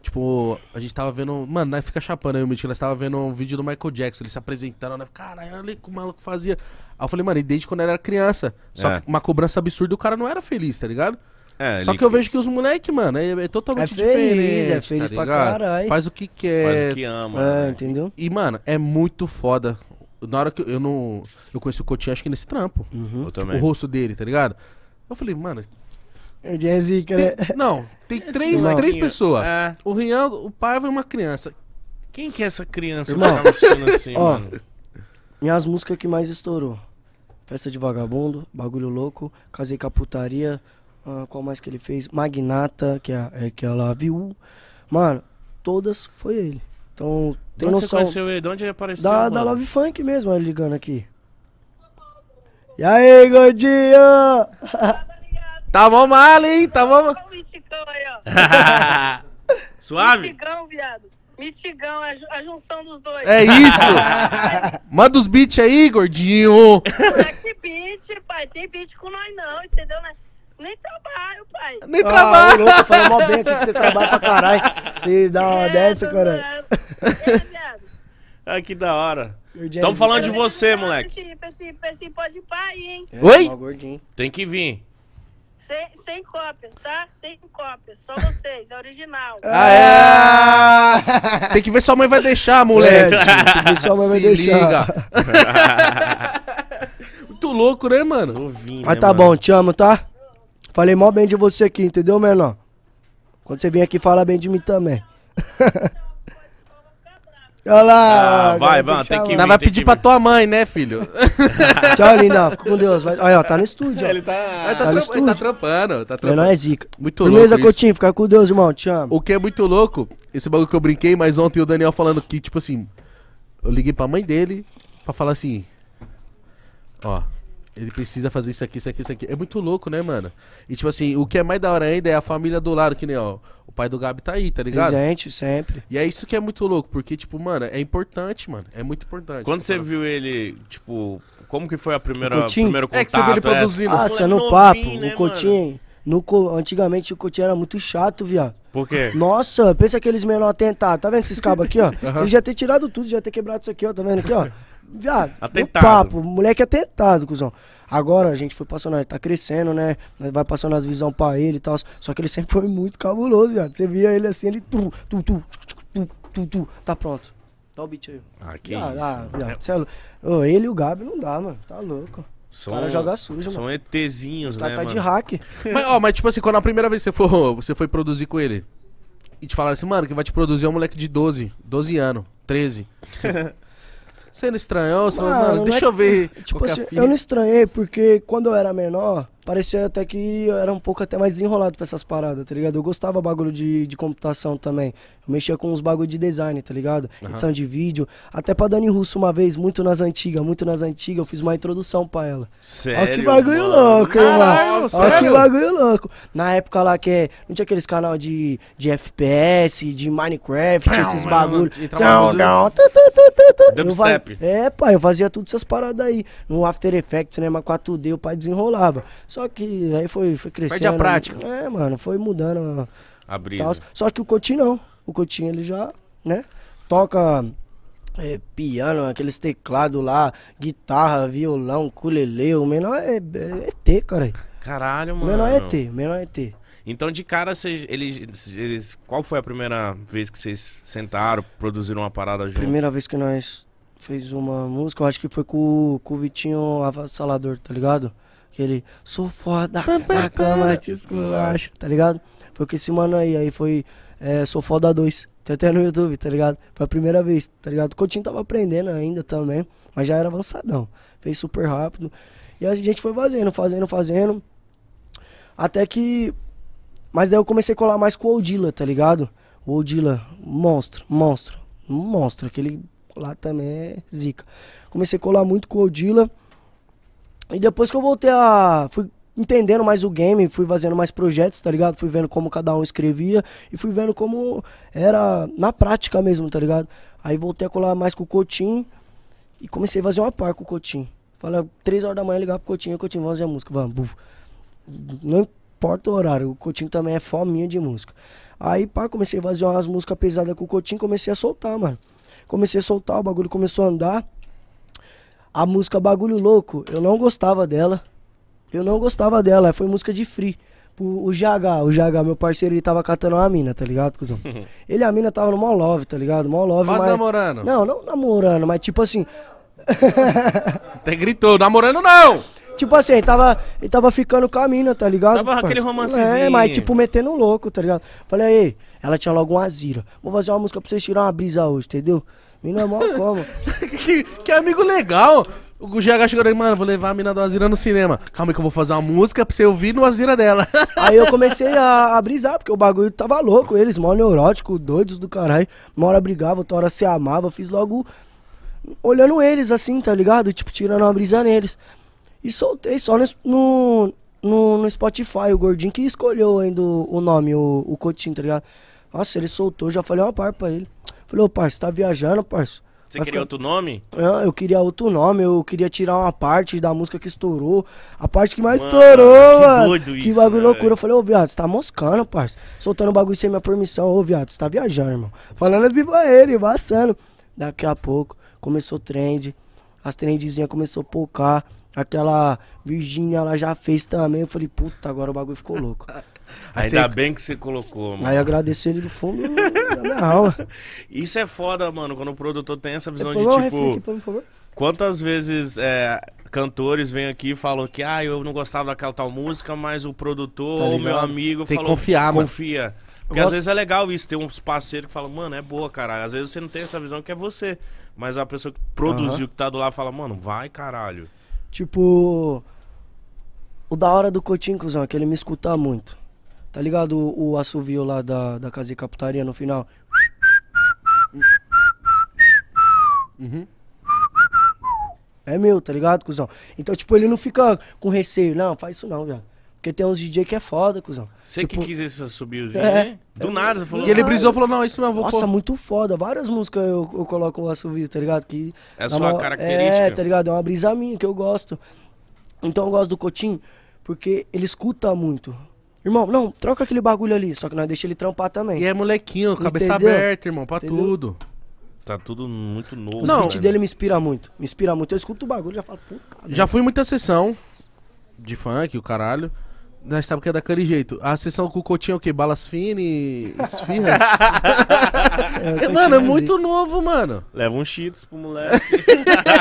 Tipo, a gente tava vendo. Mano, nós fica chapando aí o Mitch, nós tava vendo um vídeo do Michael Jackson, ele se apresentando, né? Caralho, olha que o maluco fazia. Aí eu falei, mano, e desde quando ela era criança. Só é. que uma cobrança absurda o cara não era feliz, tá ligado? É, Só ele... que eu vejo que os moleque, mano, é, é totalmente é feliz, é diferente. É feliz tá pra caralho. Faz o que quer. Faz o que ama. Ah, né? entendeu? E, mano, é muito foda. Na hora que eu não. Eu conheci o Coutinho, acho que nesse trampo. Uhum. Eu também. O rosto dele, tá ligado? Eu falei, mano. É o que tem, né? Não, tem três, três pessoas. É. O Rian, o pai e uma criança. Quem que é essa criança Irmão. que tá assim, [laughs] Ó, mano? Minhas músicas que mais estourou. Festa de Vagabundo, Bagulho Louco, Casei Caputaria, ah, qual mais que ele fez? Magnata, que é, é aquela Viu. Mano, todas foi ele. Então, tem onde noção. Você conheceu ele? De onde ele apareceu? Da, da Love Funk mesmo, ele ligando aqui. E aí, gordinho? [laughs] tá bom mal, hein? Tá bom aí, ó. [laughs] Suave? Mitigão, viado. Mitigão, é a junção dos dois. É isso! [laughs] Manda os beats aí, gordinho! Não é que beat, pai. Tem beat com nós não, entendeu, né? Nem trabalho, pai. Nem ah, trabalho. louco, falei mó bem aqui que você trabalha pra caralho. Você dá uma é, dessa, cara. É, é, que da hora. Estamos é falando de você, moleque. Esse, esse, pode aí, hein? É, Oi? Tem que vir. Sem, sem cópias, tá? Sem cópias. Só vocês, é original. Ah, ah é. [laughs] Tem que ver se sua mãe vai deixar, moleque. É, tem que ver se sua mãe vai deixar. [laughs] [laughs] Muito louco, né, mano? Novinho, Mas né, tá mano? bom, te amo, tá? Falei mó bem de você aqui, entendeu, menor? Quando você vir aqui, fala bem de mim também. [laughs] Olha lá. Ah, vai, Van, tem que vir. vai pedir pra tua mãe, né, filho? [laughs] Tchau, linda. Fica com Deus. Olha, ó, tá no estúdio. Ele tá, ele tá, tá, no tá estúdio. tá trampando. Tá trampando. Menor é zica. Muito Firmeza, louco. Beleza, Coutinho. Fica com Deus, irmão. Te amo. O que é muito louco, esse bagulho que eu brinquei, mas ontem o Daniel falando que, tipo assim, eu liguei pra mãe dele pra falar assim: Ó, ele precisa fazer isso aqui, isso aqui, isso aqui. É muito louco, né, mano? E tipo assim, o que é mais da hora ainda é a família do lado, que nem, ó. O pai do Gabi tá aí, tá ligado? Presente, sempre. E é isso que é muito louco, porque, tipo, mano, é importante, mano. É muito importante. Quando você viu ele, tipo, como que foi a primeira, o primeiro contato? É que você viu ele é. produzindo. Ah, é. Nossa, no novinho, papo, né, o Coutinho. No, antigamente o Coutinho era muito chato, viado. Por quê? Nossa, pensa aqueles menor atentados. Tá vendo esses cabos aqui, ó? Uhum. [laughs] Ele já ter tirado tudo, já ter quebrado isso aqui, ó. Tá vendo aqui, ó? viado, atentado. papo, moleque atentado, cuzão. Agora a gente foi passando, ele né, tá crescendo, né? Vai passando as visão pra ele e tal. Só que ele sempre foi muito cabuloso, viado. Você via ele assim, ele tu, tu, tu, tu, tu, tu, tá pronto. Tá o beat aí. Ah, que viado, ah, isso. Ah, viado, é, é ele e o Gabi não dá, mano. Tá louco. São, o cara joga sujo, são mano. São ETzinhos, né, tá de hack. [laughs] Mas, ó, mas tipo assim, quando a primeira vez você for, você foi produzir com ele, e te falaram assim, mano, que vai te produzir é um moleque de 12, 12 anos, 13. [laughs] Você é não estranhou? Você mano, falou, mano, deixa é... eu ver. [laughs] Tipo assim, eu não estranhei porque quando eu era menor, parecia até que era um pouco até mais desenrolado pra essas paradas, tá ligado? Eu gostava bagulho de, de computação também. Eu mexia com uns bagulho de design, tá ligado? Uhum. Edição de vídeo. Até pra Dani Russo uma vez, muito nas antigas, muito nas antigas, eu fiz uma introdução pra ela. Sério? Olha que bagulho mano? louco, hein, mano? Olha que bagulho louco. Na época lá que é, não tinha aqueles canal de, de FPS, de Minecraft, não, esses bagulhos. Não, não. Dubstep. É, pai, eu fazia tudo essas paradas aí. No After Effects, né? cinema 4D, o pai desenrolava. Só que aí foi, foi crescendo. Perde a prática. É, mano, foi mudando a, brisa. Só que o Coutinho não. O Coutinho ele já, né? Toca é, piano, aqueles teclados lá, guitarra, violão, culelê. O menor é, é, é T, cara. Caralho, mano. O menor é T, o menor é T. Então, de cara, cês, eles, eles. Qual foi a primeira vez que vocês sentaram, produziram uma parada junto? Primeira vez que nós fez uma música, eu acho que foi com, com o Vitinho Avassalador, tá ligado? Aquele, sou foda, na cama te esculacho, tá ligado? Foi com esse mano aí, aí foi é, Sou Foda 2, tem até no YouTube, tá ligado? Foi a primeira vez, tá ligado? O Coutinho tava aprendendo ainda também, mas já era avançadão. Fez super rápido. E a gente foi fazendo, fazendo, fazendo. Até que. Mas daí eu comecei a colar mais com o Odila, tá ligado? O Odila, monstro, monstro, monstro. Aquele lá também é zica. Comecei a colar muito com o Odila. E depois que eu voltei a. Fui entendendo mais o game, fui fazendo mais projetos, tá ligado? Fui vendo como cada um escrevia e fui vendo como era na prática mesmo, tá ligado? Aí voltei a colar mais com o Cotin e comecei a fazer uma par com o Cotin Falei, três horas da manhã ligar pro o Cotin vamos fazer música, vamos, buf. Não importa o horário, o Cotin também é fominha de música. Aí, pá, comecei a fazer umas músicas pesadas com o Coutinho, comecei a soltar, mano. Comecei a soltar, o bagulho começou a andar. A música é Bagulho Louco, eu não gostava dela. Eu não gostava dela, foi música de free. O, GH, o GH, meu parceiro, ele tava catando uma mina, tá ligado, cuzão? [laughs] ele e a mina tava no mó love, tá ligado? Mó love, mas... mas... namorando. Não, não namorando, mas tipo assim... [laughs] Até gritou, namorando não! Tipo assim, ele tava, ele tava ficando com a mina, tá ligado? Tava aquele romancezinho. É, mas tipo, metendo louco, tá ligado? Falei, aí, ela tinha logo uma zira. Vou fazer uma música pra vocês tirar uma brisa hoje, entendeu? Mina é mó como? [laughs] que, que amigo legal. O GH chegou aí, mano, vou levar a mina do Azira no cinema. Calma aí que eu vou fazer uma música pra você ouvir no Azira dela. [laughs] aí eu comecei a, a, brisar, porque o bagulho tava louco. Eles, mó neurótico, doidos do caralho. Uma hora brigava, outra hora se amava. fiz logo olhando eles assim, tá ligado? Tipo, tirando uma brisa neles. E soltei só no, no, no, no Spotify, o gordinho que escolheu ainda o, o nome, o, o Cotinho, tá ligado? Nossa, ele soltou, já falei uma par pra ele. Falei, ô, parceiro, tá viajando, parceiro. Você Mas queria outro nome? Eu, é, eu queria outro nome, eu queria tirar uma parte da música que estourou. A parte que mais mano, estourou, que mano. Doido que bagulho mano. loucura. Eu falei, ô oh, viado, você tá moscando, parceiro. Soltando bagulho sem minha permissão. Ô, oh, viado, você tá viajando, irmão. Falando assim pra ele, embaçando. Daqui a pouco começou trend. As trendzinhas começou a poucar. Aquela Virgínia ela já fez também. Eu falei, puta, agora o bagulho ficou louco. [laughs] Ainda bem que você colocou, mano. Aí agradeci ele do fundo da minha aula. [laughs] Isso é foda, mano, quando o produtor tem essa visão de tipo. Aqui, por favor. Quantas vezes é, cantores vêm aqui e falam que ah, eu não gostava daquela tal música, mas o produtor tá ou meu amigo tem falou. Que confiar, confia. Mano. Porque gosto... às vezes é legal isso, ter uns parceiros que falam, mano, é boa, caralho. Às vezes você não tem essa visão que é você. Mas a pessoa que produziu, uhum. que tá do lado, fala, mano, vai, caralho. Tipo. O da hora do Cotinho, cuzão, é que ele me escuta muito. Tá ligado o, o assovio lá da, da Casa Caputaria no final? Uhum. É meu, tá ligado, cuzão? Então, tipo, ele não fica com receio. Não, faz isso não, velho. Porque tem uns DJ que é foda, cuzão. Você tipo, que quis esse assobiozinho, é, né? Do é, nada, você falou. E ele brisou e falou, não, isso não vou Nossa, pô. muito foda. Várias músicas eu, eu coloco o assovio, tá ligado? Que é sua uma, característica. É, tá ligado? É uma brisa minha que eu gosto. Então eu gosto do Cotinho porque ele escuta muito. Irmão, não, troca aquele bagulho ali. Só que nós deixa ele trampar também. E é molequinho, cabeça Entendeu? aberta, irmão, pra Entendeu? tudo. Tá tudo muito novo. Os Não, beats dele me inspira muito. Me inspira muito. Eu escuto o bagulho e já falo, puta. Já fui em muita sessão de funk, o caralho. Nós sabemos que é daquele jeito. A sessão com o Coutinho é o quê? Balas fine, esfirras? [laughs] é, mano, é, é muito novo, mano. Leva um cheetos pro moleque.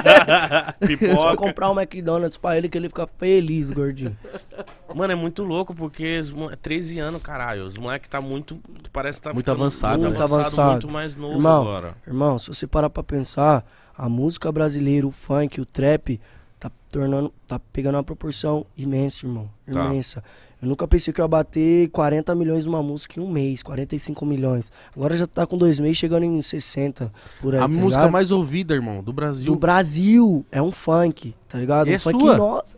[laughs] Pipoca. comprar um McDonald's pra ele que ele fica feliz, gordinho. Mano, é muito louco porque é 13 anos, caralho. Os moleques tá muito... Parece que tá muito né? avançado. Muito avançado. Muito mais novo irmão, agora. Irmão, se você parar pra pensar, a música brasileira, o funk, o trap tornando. Tá pegando uma proporção imensa, irmão. Tá. Imensa. Tá. Eu nunca pensei que eu ia bater 40 milhões numa música em um mês, 45 milhões. Agora já tá com dois meses, chegando em 60 por aí. A tá música ligado? mais ouvida, irmão, do Brasil. Do Brasil. É um funk. Tá ligado? E é Só sua. que, nós [laughs]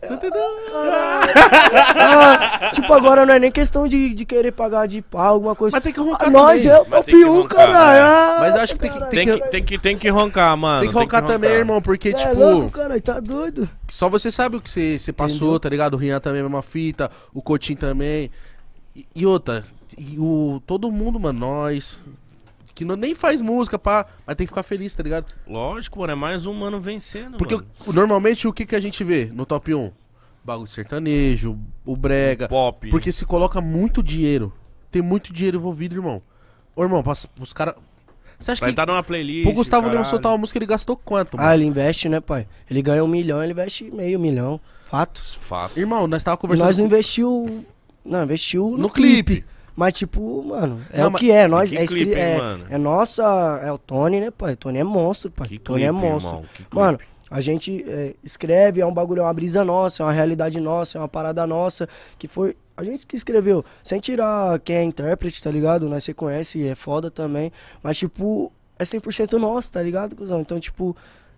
Ah, tipo, agora não é nem questão de, de querer pagar de pau, alguma coisa. Mas tem que roncar. Ah, nós, eu, o piu, caralho. Né? Ah, Mas eu acho que tem que. Tem que, tem que, tem que roncar, mano. Tem que roncar, tem que roncar também, roncar. irmão, porque, é, tipo. Louco, cara, tá doido. Só você sabe o que você, você passou, Entendeu? tá ligado? O Rian também, a mesma fita, o Cotinho também. E, e outra, e o, todo mundo, mano, nós, que não, nem faz música, pá, mas tem que ficar feliz, tá ligado? Lógico, mano, é mais um mano vencendo, Porque mano. normalmente o que, que a gente vê no top 1? Bagulho de sertanejo, o brega. pop. Porque se coloca muito dinheiro. Tem muito dinheiro envolvido, irmão. Ô, irmão, pra, os caras. Você acha pra que. numa playlist. O Gustavo Leão soltar uma música, ele gastou quanto, ah, mano? Ah, ele investe, né, pai? Ele ganha um milhão, ele investe meio milhão. Fatos. Fatos. Irmão, nós tava conversando. Nós não com... investiu. Não, investiu no, no clipe. clipe. Mas, tipo, mano, é não, o que é. Nós, que é, clipe, hein, é, é, nossa. É o Tony, né, pai? O Tony é monstro, pai. Que Tony é clipe, é monstro. Mano, a gente é, escreve, é um bagulho, é uma brisa nossa, é uma realidade nossa, é uma parada nossa, que foi. A gente que escreveu, sem tirar quem é intérprete, tá ligado? Nós você conhece, é foda também. Mas, tipo, é 100% nosso, tá ligado, cuzão? Então, tipo,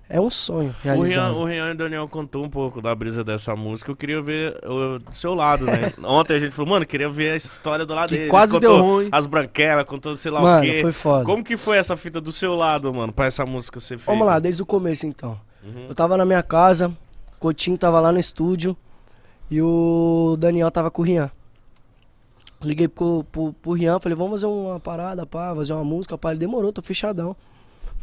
é o sonho realizado. O Rian, e o Daniel contou um pouco da brisa dessa música. Eu queria ver o seu lado, né? [laughs] Ontem a gente falou, mano, queria ver a história do lado que dele. Quase deu ruim. As branquelas, contou sei lá mano, o quê. foi foda. Como que foi essa fita do seu lado, mano, pra essa música ser feita? Vamos lá, desde o começo então. Uhum. Eu tava na minha casa, Cotinho tava lá no estúdio e o Daniel tava com o Rian. Liguei pro, pro, pro Rian, falei, vamos fazer uma parada, pá, fazer uma música, pá. Ele demorou, tô fechadão.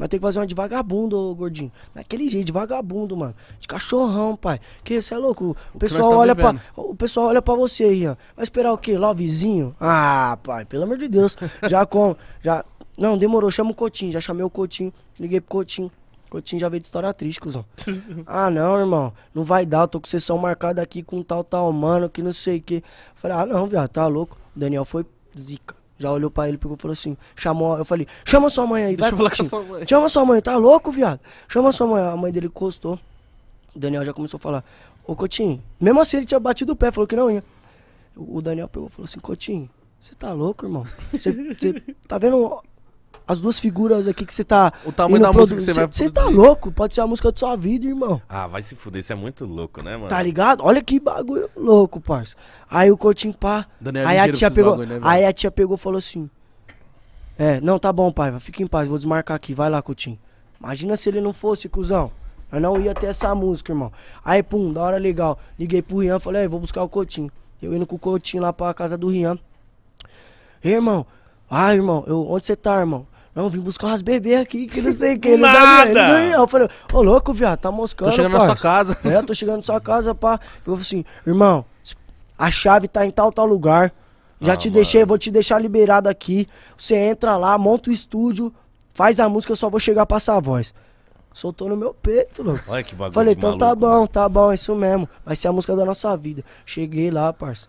Vai ter que fazer uma de vagabundo, gordinho. Daquele jeito, de vagabundo, mano. De cachorrão, pai. Que você é louco. O, pessoal olha para O pessoal olha pra você aí, ó. Vai esperar o quê? Lá vizinho? Ah, pai, pelo amor de Deus. já [laughs] com. Já. Não, demorou, chama o Cotinho. Já chamei o Cotinho. Liguei pro Cotinho. Cotinho já veio de história triste, cuzão. [laughs] ah, não, irmão. Não vai dar. Eu tô com sessão marcada aqui com tal, tal, mano, que não sei o quê. Falei, ah, não, viado, tá louco. O Daniel foi zica. Já olhou pra ele, pegou e falou assim, chamou, eu falei, chama sua mãe aí, Deixa vai, Deixa sua mãe. Chama sua mãe, tá louco, viado? Chama sua mãe. A mãe dele encostou. O Daniel já começou a falar, ô Cotinho, mesmo assim ele tinha batido o pé, falou que não ia. O Daniel pegou e falou assim, Cotinho, você tá louco, irmão? Você tá vendo as duas figuras aqui que você tá. O tamanho da música que você vai Você tá louco? Pode ser a música de sua vida, irmão. Ah, vai se fuder, isso é muito louco, né, mano? Tá ligado? Olha que bagulho louco, parça. Aí o Coutinho pá. Daniel aí a tia pegou. Bagulho, né, aí a tia pegou e falou assim: É, não, tá bom, pai, fica em paz, vou desmarcar aqui, vai lá, Coutinho. Imagina se ele não fosse, cuzão. Eu não ia ter essa música, irmão. Aí, pum, da hora legal. Liguei pro Rian, falei: vou buscar o Coutinho. Eu indo com o Coutinho lá pra casa do Rian. Ei, irmão, ah, irmão, eu, onde você tá, irmão? Não, vim buscar umas bebês aqui, que não sei o que. Nada! Não, não, eu falei, ô louco, viado, tá moscando, Tô chegando na sua casa. É, tô chegando na sua casa, pá. Eu falei assim, irmão, a chave tá em tal, tal lugar. Já ah, te mano. deixei, vou te deixar liberado aqui. Você entra lá, monta o estúdio, faz a música, eu só vou chegar a passar a voz. Soltou no meu peito, louco. Olha que bagulho. Falei, então tá maluco, tá bom, mano. tá bom, é isso mesmo. Vai ser a música da nossa vida. Cheguei lá, parça.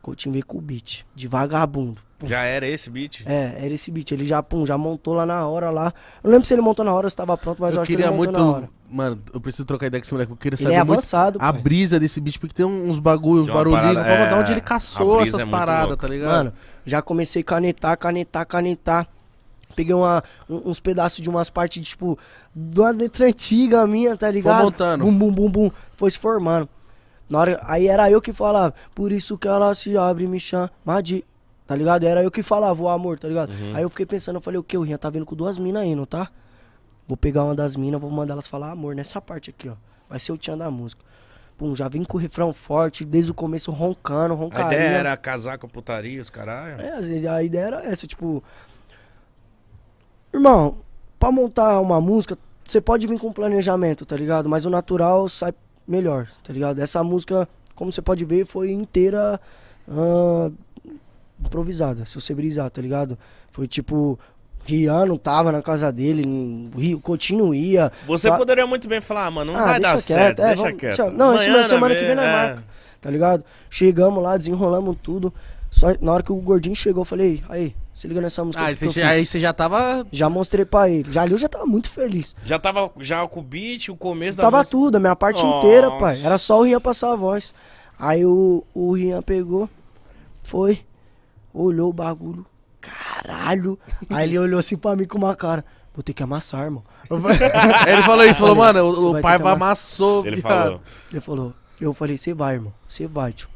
Coutinho veio com o beat, de vagabundo. Pum. Já era esse beat? É, era esse beat. Ele já, pum, já montou lá na hora lá. Eu lembro se ele montou na hora ou se tava pronto, mas eu, eu acho que ele montou muito... na hora. Mano, eu preciso trocar ideia com esse moleque, porque eu queria saber ele é avançado, a brisa desse bicho, porque tem uns bagulhos, uns barulhinhos, parada, é... de onde é, ele caçou essas é paradas, tá ligado? Mano, já comecei a canetar, canetar, canetar. Peguei uma, uns pedaços de umas partes, tipo, duas letras antigas minha, tá ligado? Foi montando. Bum, bum, bum, bum. Foi se formando. Na hora, aí era eu que falava, por isso que ela se abre me chama de Tá ligado? Era eu que falava, o amor, tá ligado? Uhum. Aí eu fiquei pensando, eu falei, o que? O Rinha tá vindo com duas minas aí, não tá? Vou pegar uma das minas, vou mandar elas falar amor nessa parte aqui, ó. Vai ser o tchan da música. Pum, já vim com o refrão forte, desde o começo roncando, roncando A ideia era casar com putaria, os caralho? É, a ideia era essa, tipo... Irmão, pra montar uma música, você pode vir com planejamento, tá ligado? Mas o natural sai melhor, tá ligado? Essa música, como você pode ver, foi inteira... Uh, improvisada, brisar, tá ligado? Foi tipo, Rian não tava na casa dele, o Coutinho ia. Você tá... poderia muito bem falar, ah, mano, não ah, vai dar quieto, certo, é, deixa vamos, quieto. Deixa... Não, isso semana que vem na é, é. marca, tá ligado? Chegamos lá, desenrolamos tudo. Só na hora que o gordinho chegou, eu falei, aí, se liga nessa música. Ah, você, aí você já tava. Já mostrei pra ele. Já ali eu já tava muito feliz. Já tava já com o beat, o começo da Tava música... tudo, a minha parte Nossa. inteira, pai. Era só o Rian passar a voz. Aí o, o Rian pegou, foi olhou o bagulho, caralho. [laughs] Aí ele olhou assim pra mim com uma cara. Vou ter que amassar, irmão. [laughs] ele falou isso, falou, mano, o, pai vai amassou, ele falou. Ele falou. Eu falei, você vai, irmão. Você vai, tio.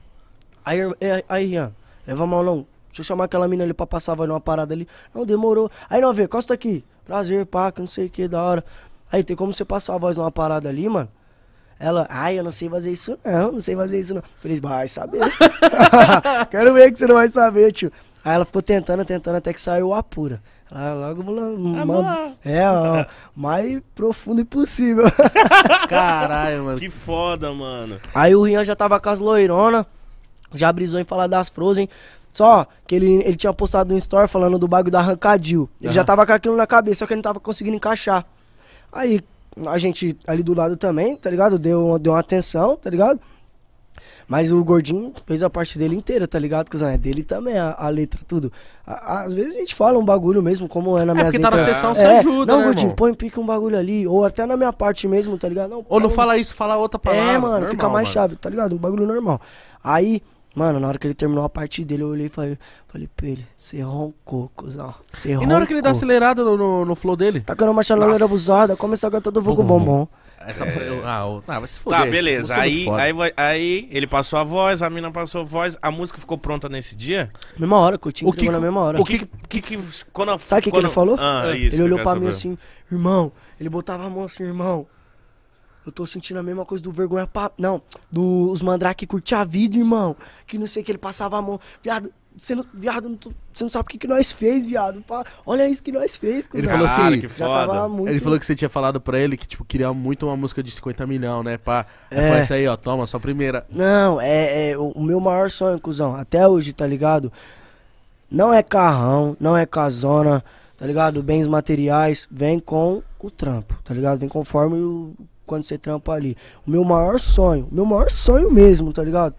Aí, é, aí, Ian, leva a mão não. Deixa eu chamar aquela mina ali pra passar, vai numa parada ali. Não, demorou. Aí não, vê, costa aqui. Prazer, pá, que não sei o que, da hora. Aí tem como você passar a voz numa parada ali, mano. Ela, ai, eu não sei fazer isso não, não sei fazer isso não. falei, vai saber. [laughs] [laughs] Quero ver que você não vai saber, tio. Aí ela ficou tentando, tentando, até que saiu a pura. Ela logo hum, mano, É, ó, mais profundo possível [laughs] Caralho, mano. Que foda, mano. Aí o Rian já tava com as loironas, já brisou em falar das Frozen. Só que ele, ele tinha postado um story falando do bagulho da Rancadil. Ele uhum. já tava com aquilo na cabeça, só que ele não tava conseguindo encaixar. Aí, a gente ali do lado também, tá ligado? Deu, deu uma atenção, tá ligado? Mas o Gordinho fez a parte dele inteira, tá ligado, cuzão? É dele também, a, a letra, tudo. às vezes a gente fala um bagulho mesmo, como é na é minha é porque letras. tá na sessão, é, você ajuda, Não, né, Gordinho, irmão? põe pique um bagulho ali. Ou até na minha parte mesmo, tá ligado? Não, Ou não um... fala isso, fala outra palavra. É, mano, normal, fica mais mano. chave, tá ligado? Um bagulho normal. Aí, Mano, na hora que ele terminou a parte dele, eu olhei e falei, falei pra ele, você roncou, cuzão. Você roncou. E na hora que ele dá acelerada no, no, no flow dele? Tacando uma chaleira abusada, começou a cantar do Vogo Bombom. Essa, é... eu, ah, eu, ah, vai se foder. Tá, beleza. É aí, aí, aí ele passou a voz, a mina passou a voz, a música ficou pronta nesse dia? Mesma hora, que eu tinha que na mesma hora. O que que, que, que quando, Sabe o que, que ele falou? Ah, é. isso, ele olhou pra mim assim, irmão, ele botava a mão assim, irmão, eu tô sentindo a mesma coisa do vergonha pra... Não, dos mandrake curtia a vida, irmão. Que não sei que ele passava a mão. Viado, você não, viado, você não sabe o que, que nós fez, viado. Pá. Olha isso que nós fez. Cara. Ele falou assim, que foda. Muito... Ele falou que você tinha falado pra ele que, tipo, queria muito uma música de 50 milhões, né, pá? É. foi isso assim, aí, ó, toma, sua primeira. Não, é, é, o meu maior sonho, cuzão, até hoje, tá ligado? Não é carrão, não é casona, tá ligado? Bens materiais, vem com o trampo, tá ligado? Vem conforme o quando você trampa ali. O meu maior sonho, meu maior sonho mesmo, tá ligado?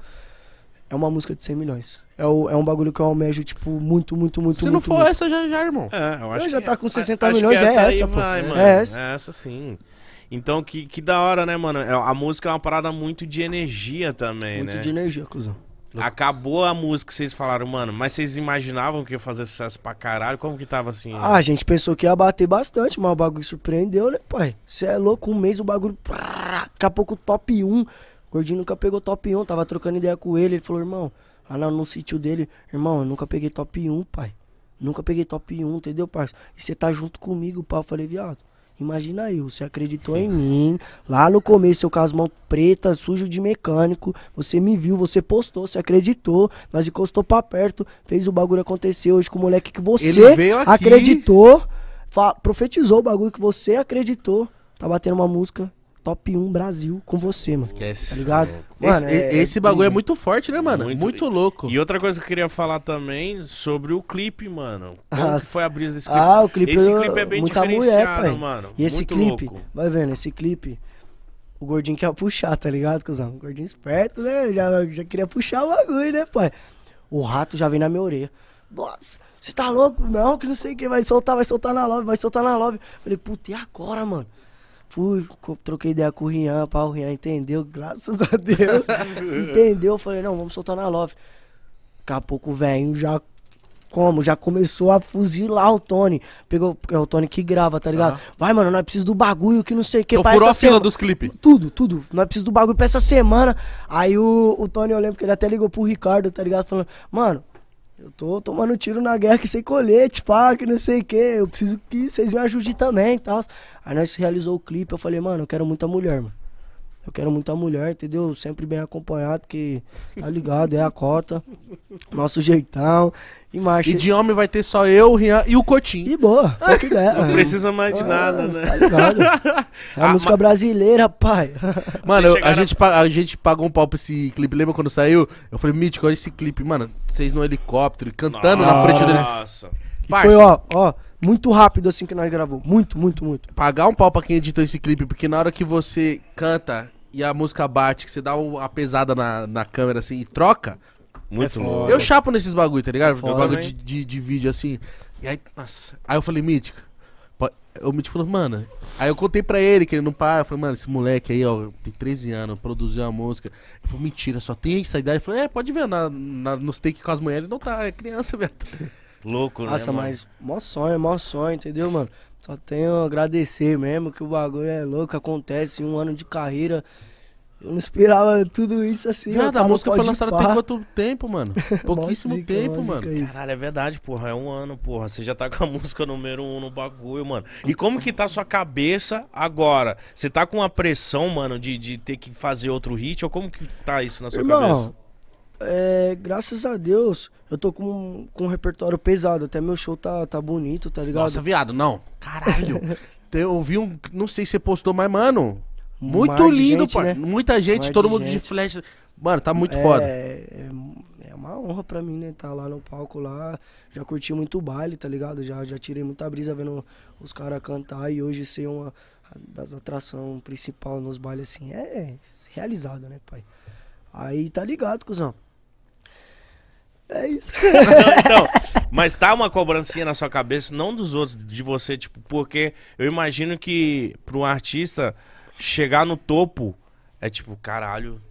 É uma música de 100 milhões. É, o, é um bagulho que eu almejo, tipo, muito, muito, muito, Se muito, não for muito. essa, já, já, irmão. É, eu acho eu já tá com 60 milhões, essa é essa, aí, Vai, mano, é essa. É essa sim. Então, que, que da hora, né, mano? É, a música é uma parada muito de energia também, muito né? Muito de energia, cuzão. Acabou a música, vocês falaram, mano, mas vocês imaginavam que ia fazer sucesso pra caralho? Como que tava assim? Ah, né? a gente pensou que ia bater bastante, mas o bagulho surpreendeu, né, pai? Você é louco, um mês o bagulho. Prá, daqui a pouco top 1. O Gordinho nunca pegou top 1, tava trocando ideia com ele. Ele falou, irmão, lá no, no sítio dele, irmão, eu nunca peguei top 1, pai. Nunca peguei top 1, entendeu, pai? E você tá junto comigo, pai? Eu falei, viado, Imagina eu, você acreditou em mim. Lá no começo, eu com as mãos pretas, sujo de mecânico. Você me viu, você postou, você acreditou. Nós encostou pra perto, fez o bagulho acontecer hoje com o moleque que você acreditou. Profetizou o bagulho que você acreditou. Tá batendo uma música, top 1 Brasil com você, mano. Esquece. Tá ligado? Mano, esse, é, é, esse bagulho é, é muito forte, né, mano? Muito, muito, louco. E outra coisa que eu queria falar também sobre o clipe, mano. Como foi a brisa desse clipe? Ah, o clipe Esse eu, clipe é bem diferenciado, mulher, mano. E esse muito clipe, louco. vai vendo, esse clipe. O gordinho quer puxar, tá ligado, cuzão? O gordinho esperto, né? Já, já queria puxar o bagulho, né, pai? O rato já vem na minha orelha. Nossa, você tá louco? Não, que não sei o que. Vai soltar, vai soltar na love, vai soltar na love. Falei, puta, e agora, mano? Fui, troquei ideia com o Rian, pá, o Rian entendeu, graças a Deus. [laughs] entendeu? Falei, não, vamos soltar na Love. Daqui a pouco o velho já como? Já começou a fuzilar o Tony. Pegou, é o Tony que grava, tá ligado? Uhum. Vai, mano, nós precisamos do bagulho que não sei o que. Então furou a fila dos clipes. Tudo, tudo. Nós precisamos do bagulho pra essa semana. Aí o, o Tony, eu lembro que ele até ligou pro Ricardo, tá ligado? Falando, mano, eu tô tomando tiro na guerra que sem colete, pá, que não sei o quê. Eu preciso que vocês me ajudem também e tal. Aí nós realizou o clipe, eu falei, mano, eu quero muita mulher, mano. Eu quero muita mulher, entendeu? Sempre bem acompanhado, porque tá ligado, é a cota. Nosso jeitão. E marcha. E de homem vai ter só eu, o Rian e o Cotinho. E boa, é que der. Não precisa mais de ah, nada, né? Tá ligado? É [laughs] ah, música brasileira, pai. Mano, chegaram... a, gente, a gente pagou um pau pra esse clipe. Lembra quando saiu? Eu falei, Mítico, olha esse clipe. Mano, vocês no helicóptero, cantando Nossa. na frente dele. Nossa. Foi, ó, ó, muito rápido assim que nós gravou. Muito, muito, muito. Pagar um pau pra quem editou esse clipe, porque na hora que você canta e a música bate, que você dá uma pesada na, na câmera assim e troca. Muito é louco. Eu chapo nesses bagulho, tá ligado? É foda, bagulho de, de, de, vídeo assim. E aí, nossa. Aí eu falei, Mítica. O Mítico falou, mano. Aí eu contei pra ele que ele não para. Eu falei, mano, esse moleque aí, ó, tem 13 anos, produziu a música. Ele falou, mentira, só tem essa idade. Eu falei, é, pode ver, na, na, nos take com as mulheres não tá, é criança, velho. Louco, né? Nossa, mano? mas mó sonho, mó sonho, entendeu, mano? Só tenho a agradecer mesmo, que o bagulho é louco, acontece, um ano de carreira. Eu não esperava tudo isso assim. a música foi lançada tem quanto tempo, mano? [laughs] Pouquíssimo zica, tempo, mano. Isso. Caralho, é verdade, porra. É um ano, porra. Você já tá com a [laughs] música número um no bagulho, mano. E como que tá a sua cabeça agora? Você tá com a pressão, mano, de, de ter que fazer outro hit? Ou como que tá isso na sua Irmão, cabeça? É, graças a Deus, eu tô com, com um repertório pesado, até meu show tá, tá bonito, tá ligado? Nossa, viado, não. Caralho. [laughs] eu vi um. Não sei se você postou, mas, mano. Muito Mar lindo, gente, né? Muita gente, Mar todo mundo gente. de flash. Mano, tá muito é, foda. É, é uma honra pra mim, né? Tá lá no palco lá. Já curti muito baile, tá ligado? Já, já tirei muita brisa vendo os caras cantar e hoje ser uma das atrações principal nos bailes assim. É, é realizado, né, pai? Aí tá ligado, cuzão. É isso. Então, então, mas tá uma cobrancinha na sua cabeça, não dos outros, de você, tipo, porque eu imagino que para um artista chegar no topo é tipo, caralho.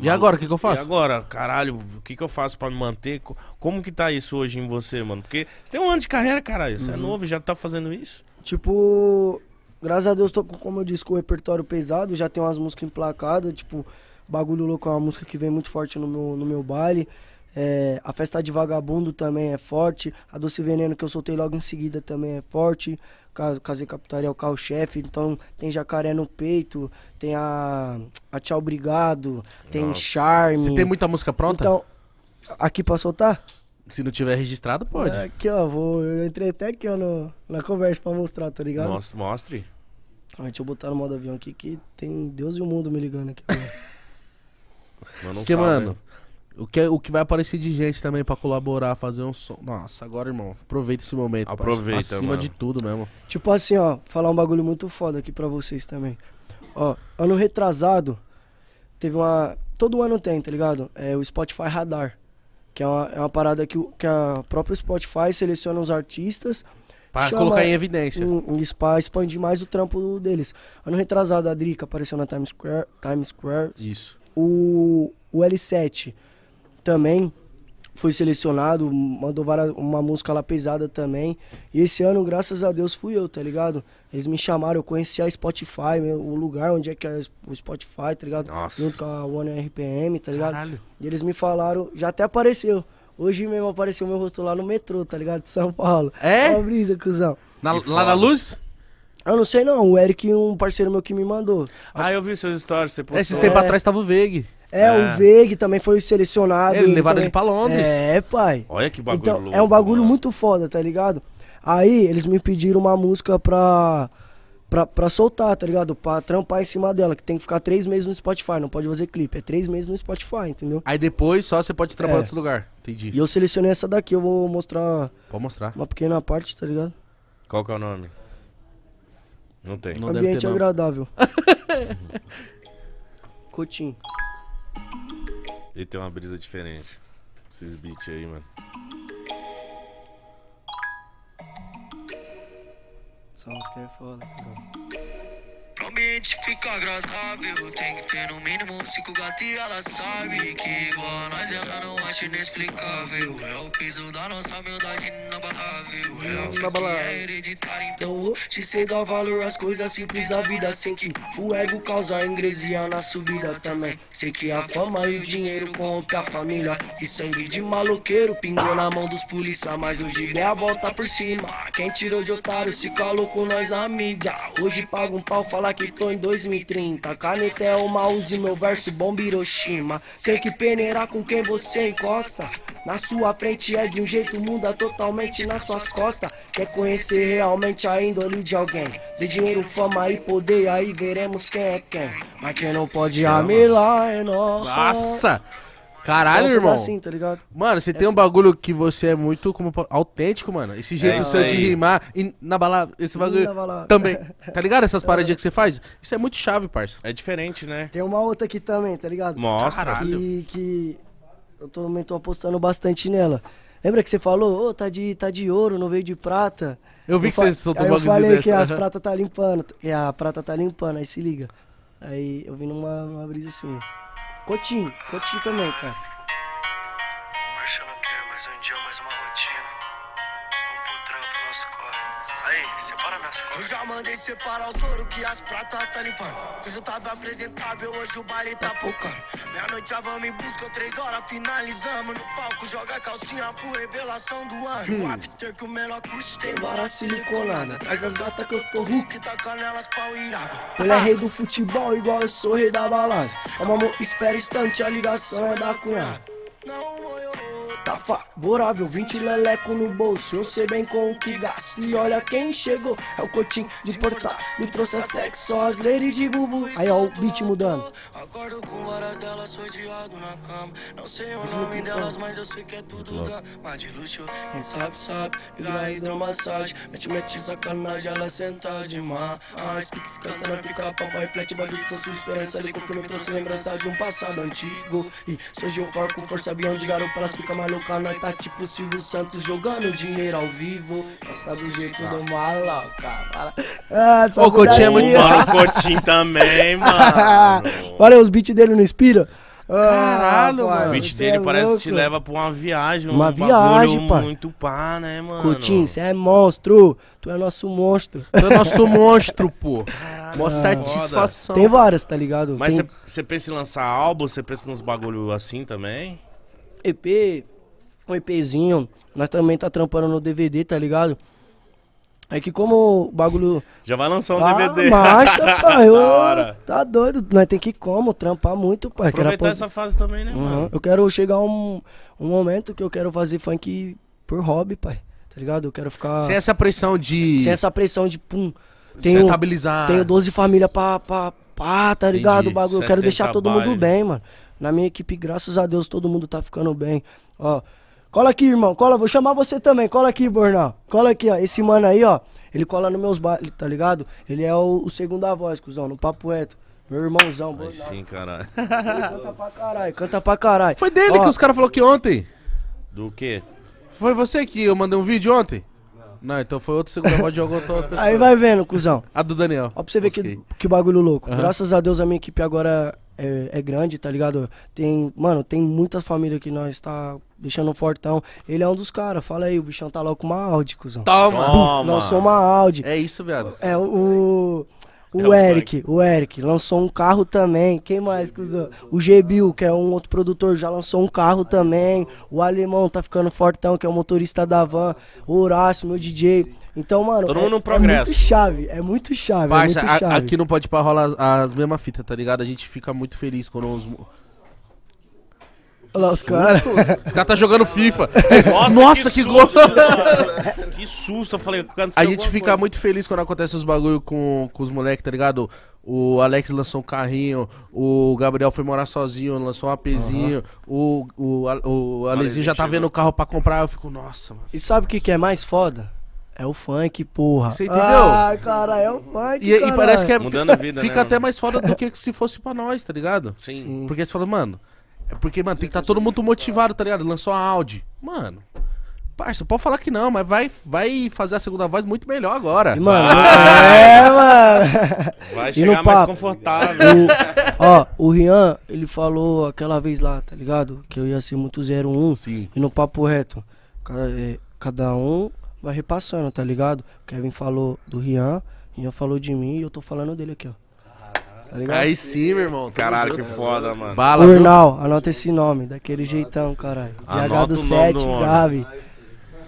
E agora, o que, que, eu faço? E agora, caralho, o que, que eu faço para me manter? Como que tá isso hoje em você, mano? Porque você tem um ano de carreira, caralho. Você é uhum. é novo já tá fazendo isso? Tipo, graças a Deus, tô, como eu disse, com o repertório pesado, já tenho umas músicas emplacadas, tipo, Bagulho Louco é uma música que vem muito forte no meu, no meu baile. É, a festa de vagabundo também é forte. A doce veneno que eu soltei logo em seguida também é forte. Casei Capitaria é o carro-chefe, então tem jacaré no peito, tem a, a Tchau Obrigado, tem Nossa. Charme. Você tem muita música pronta? Então, aqui pra soltar? Se não tiver registrado, pode. É, aqui, ó, vou, eu entrei até aqui, ó, no, na conversa pra mostrar, tá ligado? Mostre. mostre. Ah, deixa eu botar no modo avião aqui que tem Deus e o mundo me ligando aqui. [laughs] Mano, Porque, né? mano, o que, é, o que vai aparecer de gente também pra colaborar, fazer um som. Nossa, agora, irmão, aproveita esse momento. Aproveita, Acima mano. de tudo mesmo. Tipo assim, ó, falar um bagulho muito foda aqui pra vocês também. Ó, ano retrasado, teve uma. Todo ano tem, tá ligado? É o Spotify Radar. Que é uma, é uma parada que, o, que a própria Spotify seleciona os artistas. Pra colocar em evidência. Um, um expandir mais o trampo deles. Ano retrasado, a Drica apareceu na Times Square. Times Square. Isso. O, o L7 também fui selecionado, mandou uma música lá pesada também. E esse ano, graças a Deus, fui eu, tá ligado? Eles me chamaram, eu conheci a Spotify, o lugar onde é que é o Spotify, tá ligado? Nossa. Junto com a One RPM, tá ligado? Caralho. E eles me falaram, já até apareceu. Hoje mesmo apareceu meu rosto lá no metrô, tá ligado? De São Paulo. É? Uma brisa, cuzão. Na, lá na luz? Eu não sei não, o Eric, um parceiro meu que me mandou. Ah, eu vi seus stories, você é, postou. Esses tempos é... atrás tava o Veg. É, o é. Veig também foi selecionado. Ele, ele levaram também... ele pra Londres. É, pai. Olha que bagulho então, louco, É um bagulho mano. muito foda, tá ligado? Aí eles me pediram uma música pra, pra, pra soltar, tá ligado? Pra trampar em cima dela, que tem que ficar três meses no Spotify, não pode fazer clipe. É três meses no Spotify, entendeu? Aí depois só você pode trampar é. em outro lugar. Entendi. E eu selecionei essa daqui, eu vou mostrar. Pode mostrar. Uma pequena parte, tá ligado? Qual que é o nome? Não tem. Não Ambiente agradável. [laughs] Cotinho. Ele tem uma brisa diferente. Esses beats aí, mano. Essa música é foda, cuzão ambiente fica agradável. Tem que ter no mínimo cinco gatos e ela sabe que igual a nós ela não acha inexplicável. É o piso da nossa humildade inabalável. É a é hereditária, então hoje sei dar valor às coisas simples da vida. Sei que o ego causa ingresia na subida também. Sei que a fama e o dinheiro corrompe a família. E sangue de maloqueiro pingou na mão dos polícia. Mas hoje é a volta por cima. Quem tirou de otário se calou com nós na mídia. Hoje paga um pau, fala que que tô em 2030 Caneta é o mouse, meu verso bomba Hiroshima Tem que peneirar com quem você encosta Na sua frente é de um jeito, muda é totalmente nas suas costas Quer conhecer realmente a índole de alguém De dinheiro, fama e poder, aí veremos quem é quem Mas quem não pode amelar é nós Nossa! Caralho, é irmão. assim, tá ligado? Mano, você é tem assim. um bagulho que você é muito como, autêntico, mano. Esse é jeito é, seu de rimar e na balada, esse bagulho balada. também. Tá ligado? Essas [laughs] é. paradinhas que você faz? Isso é muito chave, parça. É diferente, né? Tem uma outra aqui também, tá ligado? Mostra. Caralho. Que, que eu também tô apostando bastante nela. Lembra que você falou, ô, oh, tá, de, tá de ouro, não veio de prata? Eu vi eu que você soltou um bagulho eu falei que as prata tá limpando, que a prata tá limpando, aí se liga. Aí eu vi numa, numa brisa assim... Cotinho, Cotinho também, cara. Eu já mandei separar o soro que as pratas tá limpando. Hoje eu tava apresentável, hoje o baile tá pocando. Meia-noite a vamos me busca, três horas finalizamos no palco. Joga calcinha por revelação do ano. Hum. O after que o melhor curte tem vara siliconada. Traz as gatas que eu tô Hulk, tá nelas pau e água. Ele é ah. rei do futebol, igual eu sou rei da balada. Calma, amor, espera instante, a ligação é da cunhada. Tá favorável, 20 leleco no bolso. Eu sei bem com o que gasto. E olha quem chegou, é o Cotim de portar. Me trouxe a sexo, só as ladies de bubu. Aí ó, o beat mudando. Acordo com várias delas, sou odiado na cama. Não sei o nome delas, mas eu sei que é tudo da. Mas de luxo, quem sabe, sabe. E a hidromassagem, mete, mete sacanagem. Ela é senta de demais. As piques cantando, fica papai flat. Bandido, sua esperança ali, porque me trouxe lembrança de um passado antigo. E surgiu o corpo com força. Esse avião de garupa fica maluca, nós tá tipo Silvio Santos jogando dinheiro ao vivo. Nós tá do jeito do maloca. Ah, Ô, o Coutinho é muito bom. O [laughs] Coutinho também, mano. Olha, os beats dele não inspira? Ah, Caralho, ah, mano. O beat dele é parece louco. que te leva pra uma viagem. Uma um viagem, pá. Muito pá, né, mano? Coutinho, você é monstro. Tu é nosso monstro. Tu é nosso [laughs] monstro, pô. Caralho, satisfação. Tem várias, tá ligado? Mas você Tem... pensa em lançar álbum? Você pensa nos bagulho assim também? EP, um EPzinho. Nós também tá trampando no DVD, tá ligado? É que como o bagulho. Já vai lançar um ah, DVD. Marcha, [laughs] pai. Ô, tá doido. Nós tem que como? Trampar muito, pai. Aproveitar quero... essa fase também, né, uhum. mano? Eu quero chegar um, um momento que eu quero fazer funk por hobby, pai. Tá ligado? Eu quero ficar. Sem essa pressão de. Sem essa pressão de pum. Tenho, Se estabilizar. Tenho 12 famílias pra, pra, pá, tá ligado? Entendi. O bagulho. eu quero deixar todo mundo bem, mano. Na minha equipe, graças a Deus, todo mundo tá ficando bem. Ó, cola aqui, irmão, cola, vou chamar você também. Cola aqui, Bornal. Cola aqui, ó. Esse mano aí, ó, ele cola nos meus bailes, tá ligado? Ele é o, o segunda voz, cuzão, no papo reto. Meu irmãozão, Bornal. sim, caralho. Canta pra caralho, canta pra caralho. Foi dele Ó, que os caras falaram que ontem. Do quê? Foi você que eu mandei um vídeo ontem? Não, então foi outro segundo voz de alguma outra pessoa. Aí vai vendo, cuzão. A do Daniel. Ó, pra você ver que, que bagulho louco. Graças a Deus a minha equipe agora é, é, grande, tá ligado? Tem, mano, tem muitas famílias que nós tá deixando fortão. Ele é um dos caras, fala aí, o bichão tá logo com uma Audi, cuzão. Toma! Toma. Nós somos uma Audi. É isso, viado. É, o... É o é Eric, o, o Eric lançou um carro também. Quem mais? G o Gebil, que é um outro produtor, já lançou um carro também. O Alemão tá ficando fortão, que é o motorista da van. O Horácio, meu DJ. Então, mano, Todo é, mundo é, progresso. é muito chave, é muito chave, Baixa, é muito chave. A, aqui não pode parar rolar as, as mesmas fitas, tá ligado? A gente fica muito feliz quando os, Olha lá os caras. Os caras tá jogando FIFA. Nossa, Nossa, que, que susto, Que susto, eu falei. A gente fica coisa. muito feliz quando acontece os bagulho com, com os moleques, tá ligado? O Alex lançou um carrinho, o Gabriel foi morar sozinho, lançou um apezinho, uhum. o, o, o Alezinho já tá vendo o carro pra comprar, eu fico, nossa, mano. E sabe o que, que é mais foda? É o funk, porra. Você entendeu? Ah, cara, é o funk. E, e parece que é. Mudando a vida, Fica né, até mano? mais foda do que se fosse pra nós, tá ligado? Sim. Sim. Porque você falou mano, é porque, mano, tem que estar tá todo mundo motivado, tá ligado? Lançou a Audi. Mano. Parça, pode falar que não, mas vai, vai fazer a segunda voz muito melhor agora. mano, ah. é, mano. Vai chegar mais confortável. O, ó, o Rian, ele falou aquela vez lá, tá ligado? Que eu ia ser muito 01. Sim. E no papo reto. Cada, é, cada um vai repassando, tá ligado? O Kevin falou do Rian, Rian falou de mim e eu tô falando dele aqui, ó. Tá ligado? Aí sim, meu irmão. Caralho, que foda, mano. Bala, Urnal, anota esse nome, daquele jeitão, caralho. DH do 7, grave.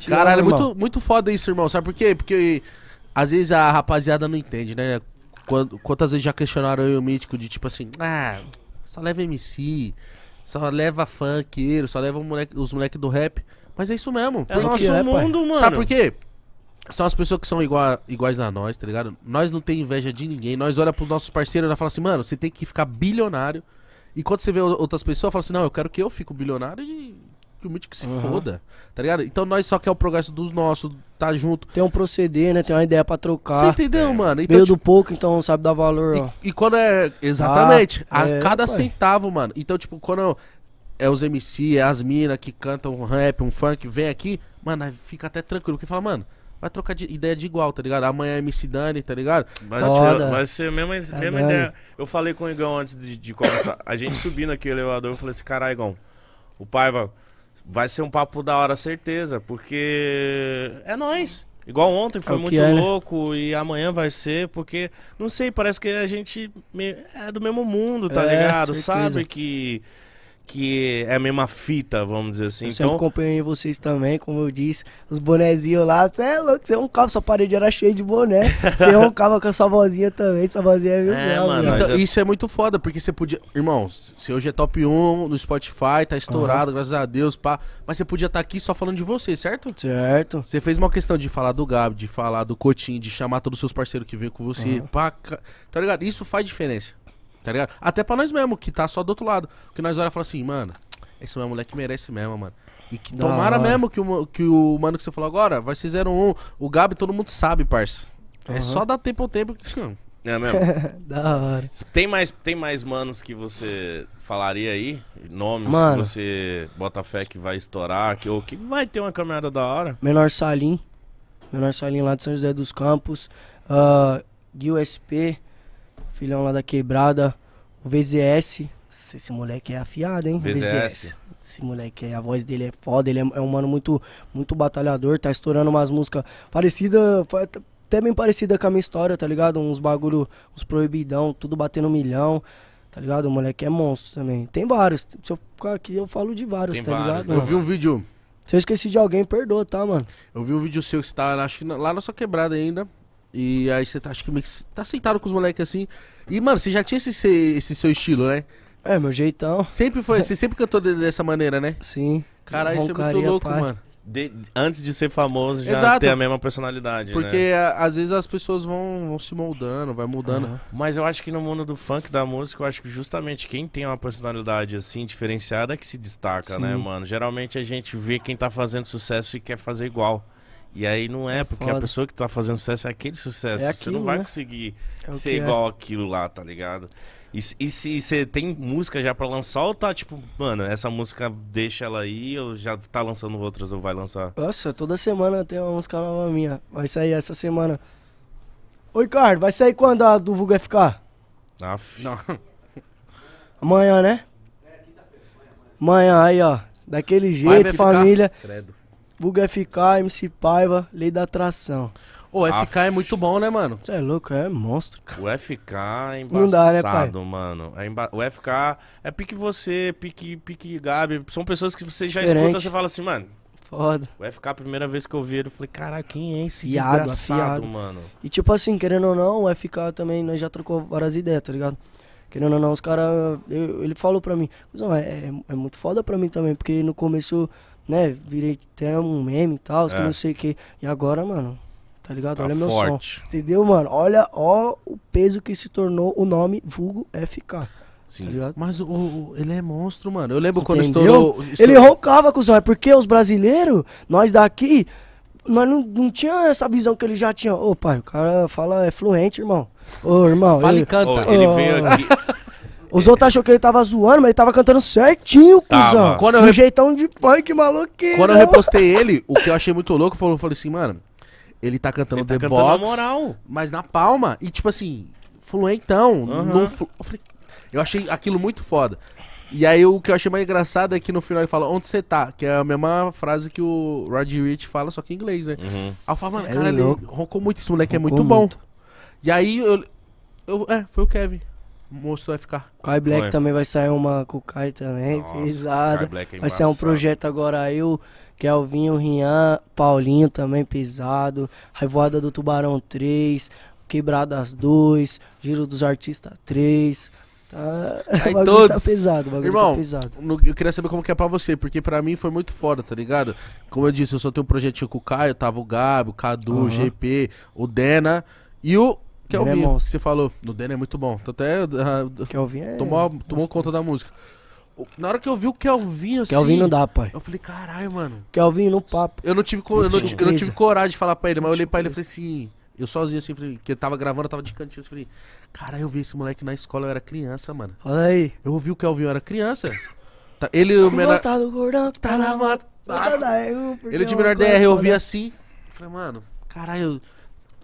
Caralho, é muito, muito foda isso, irmão. Sabe por quê? Porque às vezes a rapaziada não entende, né? quantas vezes já questionaram eu e o mítico de tipo assim, ah, só leva MC, só leva funkeiro, só leva moleque, os moleques do rap. Mas é isso mesmo. É o nosso é, mundo, pai. mano. Sabe por quê? são as pessoas que são igual, iguais a nós, tá ligado? Nós não tem inveja de ninguém. Nós olha pros nossos parceiros e fala assim, mano, você tem que ficar bilionário. E quando você vê outras pessoas, fala assim, não, eu quero que eu fique bilionário e que o mítico se uhum. foda, tá ligado? Então nós só quer é o progresso dos nossos, tá junto. Tem um proceder, né? Tem uma ideia pra trocar. Você entendeu, é. mano? Então, Veio tipo... do pouco, então sabe dar valor, e, ó. E quando é. Exatamente. Ah, a é, cada pai. centavo, mano. Então, tipo, quando é os MC, é as minas que cantam um rap, um funk, vem aqui, mano, fica até tranquilo. Porque fala, mano, Vai trocar de ideia de igual, tá ligado? Amanhã é MC Dani, tá ligado? Vai, Foda. ser, vai ser a tá mesma, a mesma ideia. Eu falei com o Igão antes de, de começar. A gente subindo aqui o elevador, eu falei assim, caralho, Igão, o pai vai, vai ser um papo da hora, certeza, porque é nós. Igual ontem foi é muito é, né? louco e amanhã vai ser, porque, não sei, parece que a gente é do mesmo mundo, tá é, ligado? Certeza. Sabe que que é a mesma fita, vamos dizer assim. Eu então... sempre acompanhei vocês também, como eu disse, os bonezinhos lá, você é louco, você é carro, sua parede era cheia de boné, [laughs] você é um carro com a sua vozinha também, sua vozinha é, é mano, então, Isso é muito foda, porque você podia, irmão, você hoje é top 1 no Spotify, tá estourado, uhum. graças a Deus, pá, mas você podia estar tá aqui só falando de você, certo? Certo. Você fez uma questão de falar do Gabi, de falar do Cotinho, de chamar todos os seus parceiros que vêm com você, uhum. pá, tá ligado? Isso faz diferença tá ligado? Até pra nós mesmo, que tá só do outro lado. Que nós olha e fala assim, mano, esse meu moleque merece mesmo, mano. E que tomara mesmo que o, que o mano que você falou agora vai ser 0-1. O Gabi, todo mundo sabe, parça. Uhum. É só dar tempo ao tempo que. É mesmo? [laughs] da hora. Tem mais, tem mais manos que você falaria aí? Nomes mano. que você bota fé que vai estourar, que, ou que vai ter uma caminhada da hora? Menor Salim. Menor Salim lá de São José dos Campos. Uh, ah, Gil SP filhão lá da quebrada, o VZS. Esse moleque é afiado, hein? VZS. VZS. Esse moleque, é, a voz dele é foda, ele é, é um mano muito, muito batalhador, tá estourando umas músicas parecidas, até bem parecida com a minha história, tá ligado? Uns bagulho, uns proibidão, tudo batendo um milhão, tá ligado? O moleque é monstro também. Tem vários, se eu ficar aqui eu falo de vários, Tem tá vários, ligado? Né? Eu vi um vídeo... Se eu esqueci de alguém, perdoa, tá, mano? Eu vi um vídeo seu que você tá, acho que lá na sua quebrada ainda, e aí você tá, acho que meio que tá sentado com os moleques assim. E, mano, você já tinha esse, esse seu estilo, né? É, meu jeitão. Sempre foi, você [laughs] sempre cantou dessa maneira, né? Sim. Caralho, isso é muito louco, pai. mano. De, antes de ser famoso, já Exato. ter a mesma personalidade. Porque né? a, às vezes as pessoas vão, vão se moldando, vai mudando. Uhum. Mas eu acho que no mundo do funk, da música, eu acho que justamente quem tem uma personalidade assim, diferenciada, é que se destaca, Sim. né, mano? Geralmente a gente vê quem tá fazendo sucesso e quer fazer igual. E aí não é, é porque Foda. a pessoa que tá fazendo sucesso é aquele sucesso. É aquilo, você não vai né? conseguir é ser é. igual é. aquilo lá, tá ligado? E, e se você tem música já pra lançar ou tá tipo, mano, essa música deixa ela aí ou já tá lançando outras ou vai lançar? Nossa, toda semana tem uma música nova minha. Vai sair essa semana. Oi, Ricardo, vai sair quando a do Vulgo FK? Aff. Não. Amanhã, né? Amanhã, aí ó. Daquele jeito, família. Credo. Vulga é FK, MC Paiva, Lei da Atração. O FK a... é muito bom, né, mano? Você é louco, é monstro. O FK é embaçado, Não dá, né, pai? mano. É emba... O FK é pique você, pique, pique Gabi. São pessoas que você já Diferente. escuta, você fala assim, mano. Foda. O FK, a primeira vez que eu vi ele, eu falei, caralho, quem é esse Fiado, desgraçado, mano? E tipo assim, querendo ou não, o FK também, nós já trocou várias ideias, tá ligado? Querendo ou não, os caras. Ele falou pra mim, é, é, é muito foda pra mim também, porque no começo né? Virei até um meme e tal, que é. não sei o que. E agora, mano, tá ligado? Tá Olha forte. meu som. Entendeu, mano? Olha, ó o peso que se tornou o nome vulgo FK. Tá Sim. Tá Mas o, o, ele é monstro, mano. Eu lembro Entendeu? quando estourou, estourou. Ele roncava, som, É porque os brasileiros, nós daqui, nós não, não tinha essa visão que ele já tinha. Ô, pai, o cara fala é fluente, irmão. Ô, irmão. Fala ele, e canta. Ô, ele veio aqui. [laughs] Os outros achou que ele tava zoando, mas ele tava cantando certinho, Tava. cuzão. Quando eu Um jeitão de funk maluquinho. Quando eu repostei ele, o que eu achei muito louco, falou, falei assim, mano, ele tá cantando Ele tá The cantando Box, na moral. mas na palma, e tipo assim, fluentão, então, flu- eu falei, eu achei aquilo muito foda. E aí o que eu achei mais engraçado é que no final ele fala, onde você tá? Que é a mesma frase que o Rod Rich fala, só que em inglês, né? Uhum. Aí eu falo, mano, É cara, ele roncou muito, esse moleque é muito bom. E aí eu, eu- É, foi o Kevin mostrou FK. Kai Black Foi. também vai sair uma com o Kai também, Nossa, pesada. Kai é vai sair um projeto agora eu, Kelvinho, Rian, Paulinho também pesado. Raivoada do Tubarão 3, Quebradas 2, Giro dos Artistas 3. Tá, [laughs] Aí tá todos. Tá pesado, Irmão, tá pesado. eu queria saber como que é pra você, porque pra mim foi muito foda, tá ligado? Como eu disse, eu só tenho um projetinho com o Caio, tava o Gabi, o Cadu, uhum. o GP, o Dena e o Kelvin, é que você falou. no Denner é muito bom. Tanto é. Uh, ah, Kelvin é. Tomou, tomou conta da música. Na hora que eu vi o Kelvin assim. Kelvin não dá, pai. Eu falei, caralho, mano. Kelvin no papo. Eu não tive, eu não, eu não tive coragem de falar pra ele, mas eu olhei pra ele e falei assim. Eu sozinho assim, que eu tava gravando, eu tava de cantinho, eu falei, cara, eu vi esse moleque na escola, eu era criança, mano. Olha aí. Eu ouvi o Kelvin, eu era criança. Tá, ele, o menor. Gostar do gordão que tá, tá na mata. Tá ele de menor DR, eu ouvi né? assim. Eu falei, mano, caralho.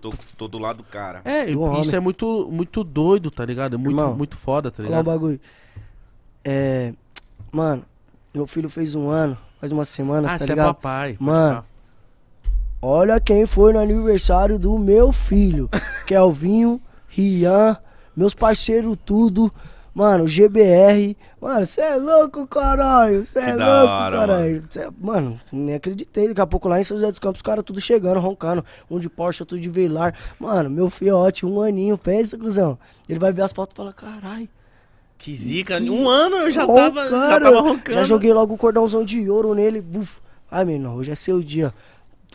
Tô, tô do lado do cara. É, isso homem. é muito, muito doido, tá ligado? É muito, Irmão, muito foda, tá ligado? bagulho. É. Mano, meu filho fez um ano, faz uma semana, ah, tá é ligado? É papai. Mano. Olha quem foi no aniversário do meu filho, que [laughs] é o Vinho, Rian, meus parceiros tudo. Mano, GBR. Mano, você é louco, caralho. Você é louco, hora, Cê, é, mano, nem acreditei. Daqui a pouco lá em São José dos Campos, os caras tudo chegando, roncando. Um de Porsche, outro de Velar. Mano, meu fiote, um aninho. Pensa, cuzão. Ele vai ver as fotos e fala, caralho. Que zica. Que... Um ano eu já, roncando. tava, já tava roncando. Já joguei logo o um cordãozão de ouro nele. Buf. Ai, menino, hoje é seu dia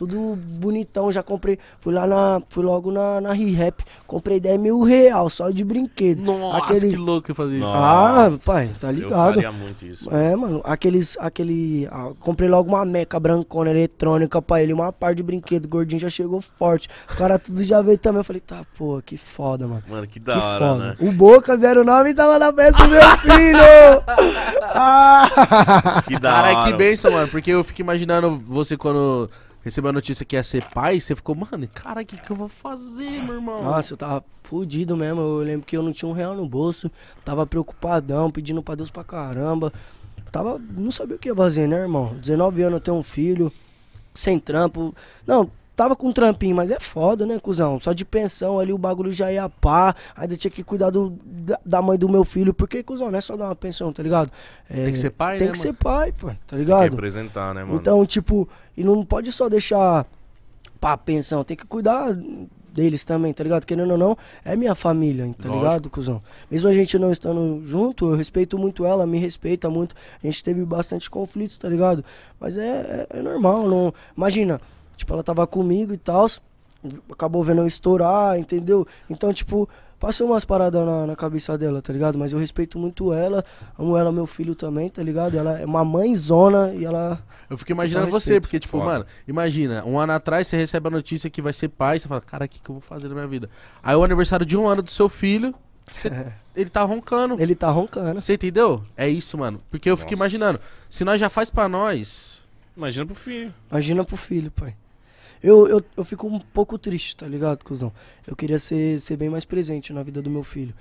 tudo bonitão, já comprei. Fui lá na. Fui logo na, na rap comprei 10 mil real só de brinquedo. Nossa, Aquele... que louco fazer isso. Ah, pai, tá ligado. Eu faria muito isso. É, mano, aqueles. aquele ah, Comprei logo uma meca brancona eletrônica pra ele, uma par de brinquedo, gordinho já chegou forte. Os caras tudo já veio também. Eu falei, tá, pô, que foda, mano. Mano, que da que hora, foda. né? O Boca 09 tava na festa do meu [laughs] filho! ah! Que da Cara, hora. que benção, mano, porque eu fico imaginando você quando recebeu a notícia que ia ser pai, você ficou, mano, cara, o que, que eu vou fazer, meu irmão? Nossa, eu tava fudido mesmo. Eu lembro que eu não tinha um real no bolso, tava preocupadão, pedindo pra Deus pra caramba. Tava, não sabia o que ia fazer, né, irmão? 19 anos, eu tenho um filho, sem trampo. Não, tava com um trampinho, mas é foda, né, cuzão? Só de pensão ali o bagulho já ia pá, ainda tinha que cuidar do, da, da, mãe do meu filho, porque, cuzão, não é só dar uma pensão, tá ligado? É, tem que ser pai, Tem né, que mano? ser pai, pô, tá ligado? Tem que representar, né, mano? Então, tipo, e não pode só deixar pra pensão, tem que cuidar deles também, tá ligado? Querendo ou não, é minha família, tá Lógico. ligado, cuzão? Mesmo a gente não estando junto, eu respeito muito ela, me respeita muito. A gente teve bastante conflitos, tá ligado? Mas é, é, é normal, não. Imagina, Tipo, ela tava comigo e tal. Acabou vendo eu estourar, entendeu? Então, tipo, passou umas paradas na, na, cabeça dela, tá ligado? Mas eu respeito muito ela, amo ela, meu filho também, tá ligado? Ela é uma mãezona e ela. Eu fico imaginando você, porque, tipo, mano, imagina, um ano atrás você recebe a notícia que vai ser pai, você fala, cara, o que, que eu vou fazer na minha vida? Aí o aniversário de um ano do seu filho. Cê, [laughs] é. Ele tá roncando. Ele tá roncando. Você entendeu? É isso, mano. Porque eu Nossa. fico imaginando. Se nós já faz para nós. Imagina pro filho. Imagina pro filho, pai. Eu, eu, eu fico um pouco triste, tá ligado, cuzão? Eu queria ser, ser bem mais presente na vida do meu filho.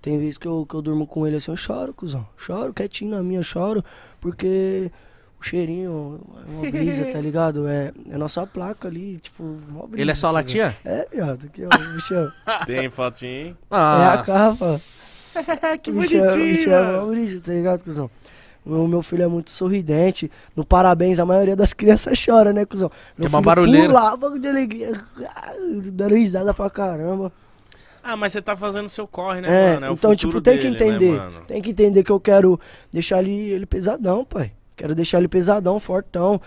Tem vezes que eu, que eu durmo com ele assim, eu choro, cuzão. Choro, quietinho na minha, choro, porque o cheirinho, é uma brisa, tá [laughs] ligado? É, é nossa placa ali, tipo, uma brisa. Ele é só latinha? É, viado, que é bichão. [laughs] Tem fotinho, hein? É a capa. [laughs] que bonitinho. Bichão, bichão, é uma brisa, tá ligado, cuzão? O meu filho é muito sorridente. No parabéns, a maioria das crianças chora, né, cuzão? Meu Tem uma filho barulheira. pulava de alegria, dando risada pra caramba. Ah, mas você tá fazendo seu corre, né, é, mano? É então, tipo, tem dele, que né, entender. Né, tem que entender que eu quero deixar ele, ele pesadão, pai. Quero deixar ele pesadão, fortão.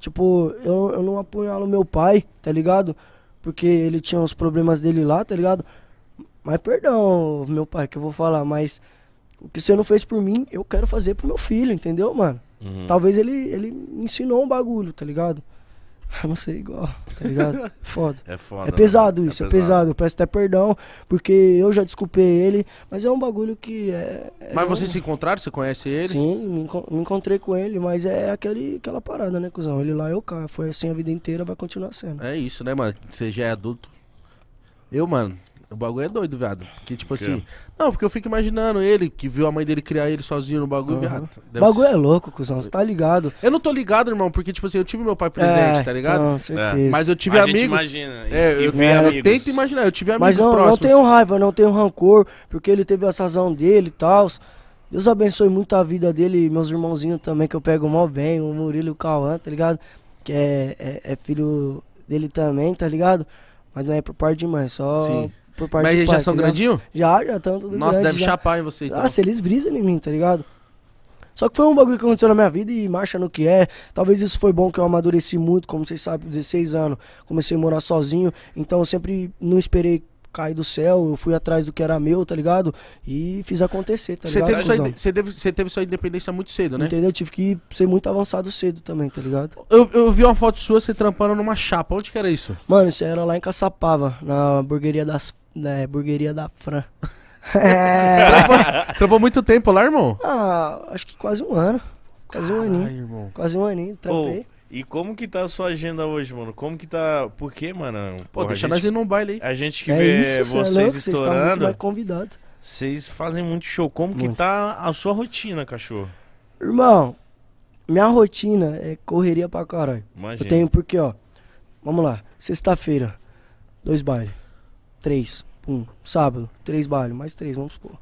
Tipo, eu, eu não apunhalo meu pai, tá ligado? Porque ele tinha os problemas dele lá, tá ligado? Mas perdão, meu pai, que eu vou falar, mas o que você não fez por mim, eu quero fazer pro meu filho, entendeu, mano? Uhum. Talvez ele, ele me ensinou um bagulho, tá ligado? Eu [laughs] não sei igual, tá ligado? [laughs] Foda. É foda. É pesado né? É isso, é pesado. é pesado. Eu peço até perdão, porque eu já desculpei ele, mas é um bagulho que é. é mas vocês um... se encontraram? Você conhece ele? Sim, me, enco me, encontrei com ele, mas é aquele, aquela parada, né, cuzão? Ele lá, eu cá. Foi assim a vida inteira, vai continuar sendo. É isso, né, mano? Você já é adulto. Eu, mano, o bagulho é doido, viado. Que tipo assim. Não, porque eu fico imaginando ele, que viu a mãe dele criar ele sozinho no bagulho, uhum. viado. O bagulho ser... é louco, cuzão, você tá ligado. Eu não tô ligado, irmão, porque, tipo assim, eu tive meu pai presente, é, tá ligado? Não, é. certeza. Mas eu tive a amigos. Gente imagina, é, eu, é, eu tento imaginar, eu tive amigos. Mas não, próximos. não tenho raiva, não tenho rancor, porque ele teve a razão dele e tal. Deus abençoe muito a vida dele e meus irmãozinhos também, que eu pego mal bem, o Murilo e o Cauã, tá ligado? Que é, é, é filho dele também, tá ligado? Mas não é por parte de mãe, é só Sim por parte Mas do eles já são tá grandinhos? Já, já tanto. Nossa, grande, deve já. chapar em você então. Nossa, eles brisam em mim, tá ligado? Só que foi um bagulho que aconteceu na minha vida e marcha no que é. Talvez isso foi bom que eu amadureci muito, como vocês sabem, 16 anos. Comecei a morar sozinho, então eu sempre não esperei cair do céu, eu fui atrás do que era meu, tá ligado? E fiz acontecer, tá cê ligado? Você teve, teve, teve, sua independência muito cedo, né? Entendeu? Eu tive que ser muito avançado cedo também, tá ligado? Eu, eu vi uma foto sua, se trampando numa chapa. Onde que era isso? Mano, isso era lá em Caçapava, na Burgueria das né, burgueria da Fran. [laughs] É. Trampou muito tempo lá, irmão? Ah, acho que quase um ano. Quase um aninho. Irmão. Quase um aninho, trampei. Oh. E como que tá a sua agenda hoje, mano? Como que tá. Por quê, mano? Pô, deixa gente... nós ir num baile aí. A gente que é vê isso, é vocês é estourando. Vocês convidado. Vocês fazem muito show. Como muito. que tá a sua rotina, cachorro? Irmão, minha rotina é correria pra caralho. Imagina. Eu tenho porque, ó. Vamos lá. Sexta-feira, dois bailes três, pum. Sábado, três baile, mais três, vamos supor.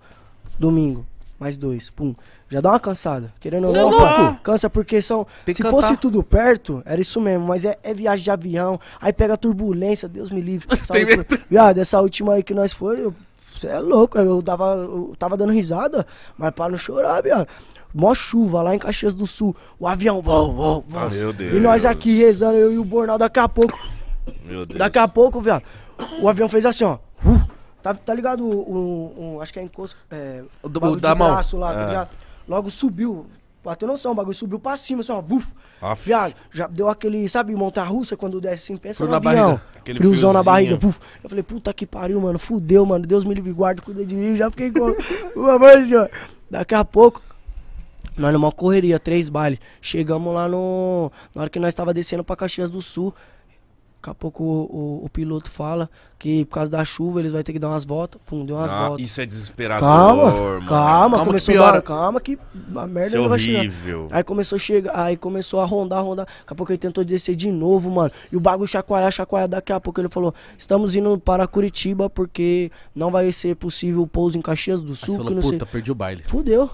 Domingo, mais dois, pum. Já dá uma cansada. Querendo ou é não, cansa porque são. Tem se fosse tudo perto, era isso mesmo. Mas é, é viagem de avião, aí pega turbulência, Deus me livre. [laughs] Essa última, viado, essa última aí que nós foi, eu, você é louco. Eu tava, eu tava dando risada, mas para não chorar, viado. Mó chuva lá em Caxias do Sul. O avião, vou, vou, Ah, meu Deus. E nós aqui rezando, eu e o Bornal daqui a pouco. Meu Deus. Daqui a pouco, viado o avião fez assim, ó. Uh, tá, tá ligado o, Acho que é encosto. É, o do, da mão. braço lá, tá é. ligado? Logo subiu. Pra ter noção, o bagulho subiu pra cima, assim, ó. Buf, viado, já deu aquele, sabe, montar russa quando desce assim, pensa Frio no na avião. barriga. Aquele Friozão na barriga. friozinho. Eu falei, puta que pariu, mano. Fudeu, mano. Deus me livre, guarde, cuida de mim. Já fiquei com [laughs] uma mãe assim, ó. Daqui a pouco, nós numa correria, três bailes. Chegamos lá no. Na hora que nós tava descendo pra Caxias do Sul, Daqui a pouco o, o, o, piloto fala que por causa da chuva eles vão ter que dar umas voltas. Pum, deu umas ah, voltas. Isso é desesperador, calma, mano. Calma, calma começou que piora. a calma que a merda isso é não vai horrível. chegar. Aí começou a chegar, aí começou a rondar, rondar. Daqui a pouco ele tentou descer de novo, mano. E o bagulho chacoalhar, chacoalhar. Daqui a pouco ele falou: estamos indo para Curitiba porque não vai ser possível o pouso em Caxias do Sul. Aí você falou, puta, sei. perdi o baile. Fudeu.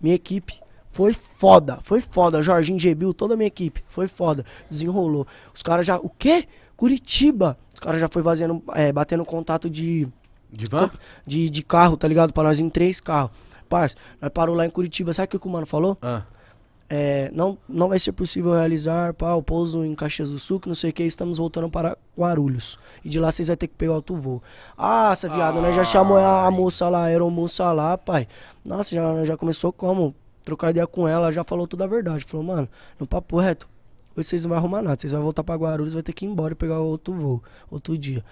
Minha equipe. Foi foda, foi foda. Jorginho, Gebil, toda a minha equipe. Foi foda. Desenrolou. Os caras já. O quê? Curitiba. Os caras já foi fazendo, é, batendo contato de. De van? De, de carro, tá ligado? Pra nós em três carros. Parça, nós parou lá em Curitiba. Sabe o que o mano falou? Ah. É, não, não vai ser possível realizar pá, o pouso em Caxias do Sul, que não sei o que, estamos voltando para Guarulhos. E de lá vocês vão ter que pegar outro voo. Ah, essa viada, ah, nós já chamou a, a moça lá, era moça lá, pai. Nossa, já, já começou como? Trocar ideia com ela, já falou toda a verdade. Falou, mano, no papo reto, Hoje vocês não vão arrumar nada. Vocês vão voltar pra Guarulhos, vai ter que ir embora e pegar outro voo, outro dia.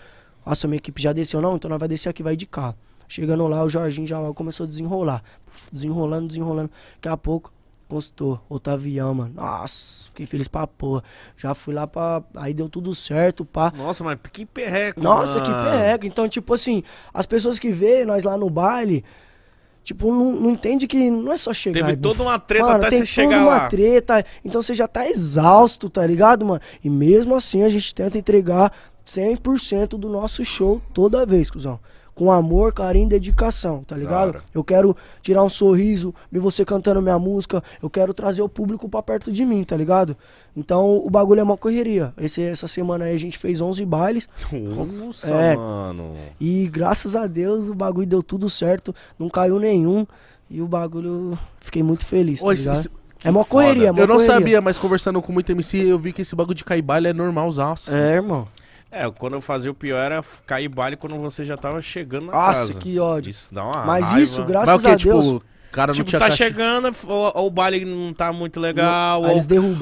Nossa, minha equipe já desceu, não? Então nós vai descer aqui, vai de cá. Chegando lá, o Jorginho já começou a desenrolar. Desenrolando, desenrolando. Daqui a pouco, consultor, Otavião, mano. Nossa, fiquei feliz pra porra. Já fui lá pra. Aí deu tudo certo, pá. Nossa, mas que perreco, Nossa, mano. que perreco. Então, tipo assim, as pessoas que vê nós lá no baile. Tipo, não, não, entende que não é só chegar. Teve toda uma treta mano, até você chegar lá. Teve toda uma treta. Então você já tá exausto, tá ligado, mano? E mesmo assim a gente tenta entregar 100% do nosso show toda vez, cuzão com amor, carinho e dedicação, tá ligado? Cara. Eu quero tirar um sorriso, ver você cantando minha música, eu quero trazer o público pra perto de mim, tá ligado? Então o bagulho é uma correria. Esse, essa semana aí a gente fez 11 bailes. Nossa, é, mano. E graças a Deus o bagulho deu tudo certo, não caiu nenhum. E o bagulho, fiquei muito feliz, Ô, tá ligado? Esse... É que é uma correria, mano Eu não correria. sabia, mas conversando com muito MC, eu vi que esse bagulho de cair baile é normalzaço. É, irmão. É, quando eu fazia o pior era cair baile quando você já tava chegando na Nossa, casa. Nossa, que ódio. Isso dá uma Mas raiva. isso, graças Mas o a tipo, Deus... Tipo, tipo, tá caixa... chegando, ou, ou, o baile não tá muito legal, não, ou,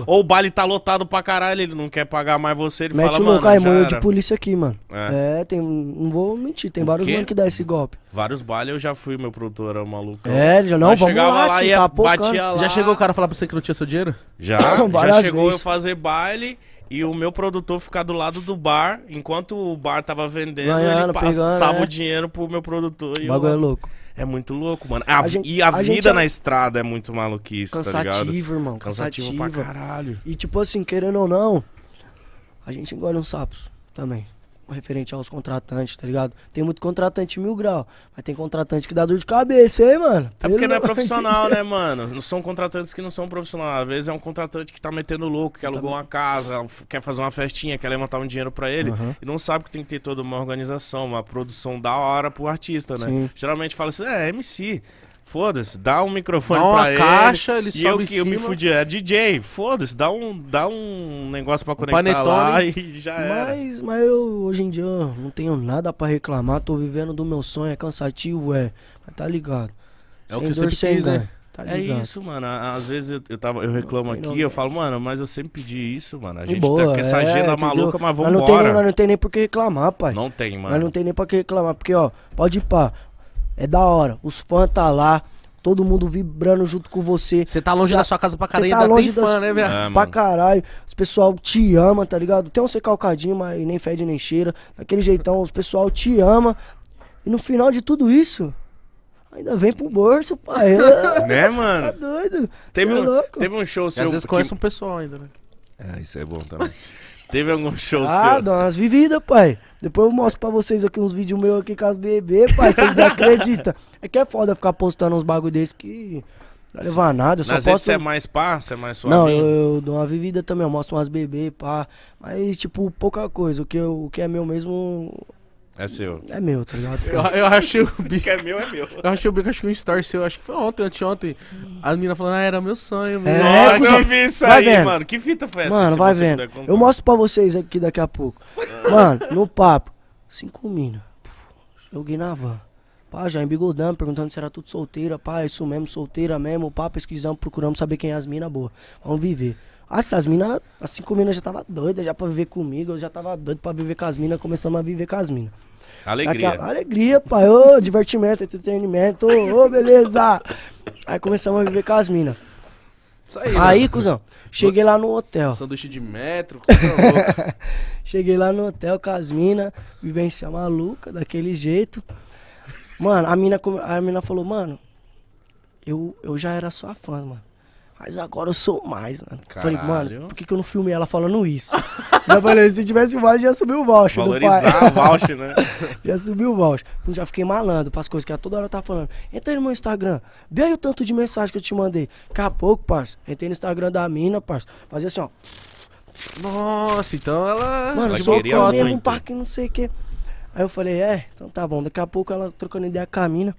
ou o baile tá lotado pra caralho, ele não quer pagar mais você, ele Mete fala, louco, mano, aí, de polícia aqui, mano. É, é tem, não vou mentir, tem o vários mano que dá esse golpe. Vários bailes eu já fui, meu produtor era é um maluco. É, já não, Mas vamos chegava lá, lá e tá batia lá. Já chegou o cara falar pra você que não tinha seu dinheiro? Já, [coughs] já chegou vezes. eu fazer baile... E o meu produtor ficar do lado do bar, enquanto o bar tava vendendo, Ganhando, ele passava pegando, o né? dinheiro pro meu produtor. E O eu- bagulho é louco. É muito louco, mano. A- A gente- e a, a vida é- na estrada é muito maluquice, tá ligado? Cansativo, irmão. Cansativo. pra caralho. E tipo assim, querendo ou não, a gente engole uns sapos também referente aos contratantes, tá ligado? Tem muito contratante mil grau, mas tem contratante que dá dor de cabeça, hein, mano? é porque não é profissional, né, mano? Não são contratantes que não são profissionais. Às vezes é um contratante que tá metendo louco, que tá alugou uma casa, quer fazer uma festinha, quer levantar um dinheiro para ele, uhum. e não sabe que tem que ter toda uma organização, uma produção da hora pro artista, né? Sim. Geralmente fala assim, é, MC. Foda-se, dá um microfone dá uma pra caixa, ele, ele e eu, que eu me fudi. É DJ, foda-se, dá um, dá um negócio pra conectar panetone. lá [laughs] e já é. Mas, mas eu hoje em dia não tenho nada pra reclamar, tô vivendo do meu sonho, é cansativo, é. Mas tá ligado. É sem o que dor, eu sempre né? Tá é isso, mano. Às vezes eu, eu, tava, eu reclamo não, não, aqui, eu falo, mano, mas eu sempre pedi isso, mano. A gente tá boa, tá com essa é, agenda é, maluca, mas vamos embora. Nós não tem nem por que reclamar, pai. Não tem, mano. Mas não tem nem pra que reclamar, porque, ó, pode ir pra... É da hora. Os fãs tá lá. Todo mundo vibrando junto com você. Você tá longe cê, da tá sua casa pra caralho, tá longe tem fã, das... né, velho? É, pra caralho. Os pessoal te ama, tá ligado? Tem um ser calcadinho, mas nem fede nem cheira. Daquele jeitão, os pessoal te ama. E no final de tudo isso, Ainda vem pro bolso, pai. [laughs] Né, né, mano? Tá doido. Teve, é um, teve um show seu. E às vezes que... um pessoal ainda, né? É, isso é bom também. [laughs] Teve algum show ah, seu? Ah, dá umas vividas, pai. Depois eu mostro pra vocês aqui uns vídeos meus aqui com as bebê, pai. Vocês [laughs] acreditam? É que é foda ficar postando uns bagulho desse que. Não levar nada, eu só posso... você é mais pá, você é mais suave? Não, eu, eu, dou uma vivida também, eu mostro umas bebê, pá. Mas, tipo, pouca coisa. O que, eu, o que é meu mesmo, é seu. É meu, tá ligado? Eu, eu achei o bico. é meu, é meu. Eu achei o bico, acho que um story seu, acho que foi ontem, anteontem. A menina falando, ah, era meu sonho, meu. É, Nossa, eu vi isso vai aí, vendo. mano. Que fita foi essa? Mano, vai vendo. Tá eu mostro pra vocês aqui daqui a pouco. [laughs] mano, no papo. Cinco mina. Joguei na van. Pá, já embigodando, perguntando se era tudo solteira. Pá, isso mesmo, solteira mesmo. Pá, pesquisamos, procuramos saber quem é as minas boa. Vamos viver. Nossa, as minas, as cinco minas já tava doida já pra viver comigo, eu já tava doido pra viver com as minas, começamos a viver com as minas. Alegria. alegria, pai, ô, oh, divertimento, entretenimento, ô, oh, beleza. Aí começamos a viver com as minas. Isso aí, aí cuzão, cheguei lá no hotel. Sanduíche de metro, cuzão, [laughs] Cheguei lá no hotel com as minas, vivência maluca, daquele jeito. Mano, a mina, a mina falou, mano, eu, eu já era sua fã, mano. Mas agora eu sou mais, mano. Caralho. Falei, mano, por que, que eu não filmei ela falando isso? [laughs] eu falei, se tivesse filmado, já subiu o voucher Valorizar o voucher, né? [laughs] já subiu o voucher. já fiquei malando pras coisas que ela toda hora tá falando. Entrei no meu Instagram, veio o tanto de mensagem que eu te mandei. Daqui a pouco, parça, entrei no Instagram da mina, parça. Fazia assim, ó. Nossa, então ela... Mano, ela queria mesmo, um parque, não sei o quê. Aí eu falei, é, então tá bom. Daqui a pouco ela trocando ideia com a mina.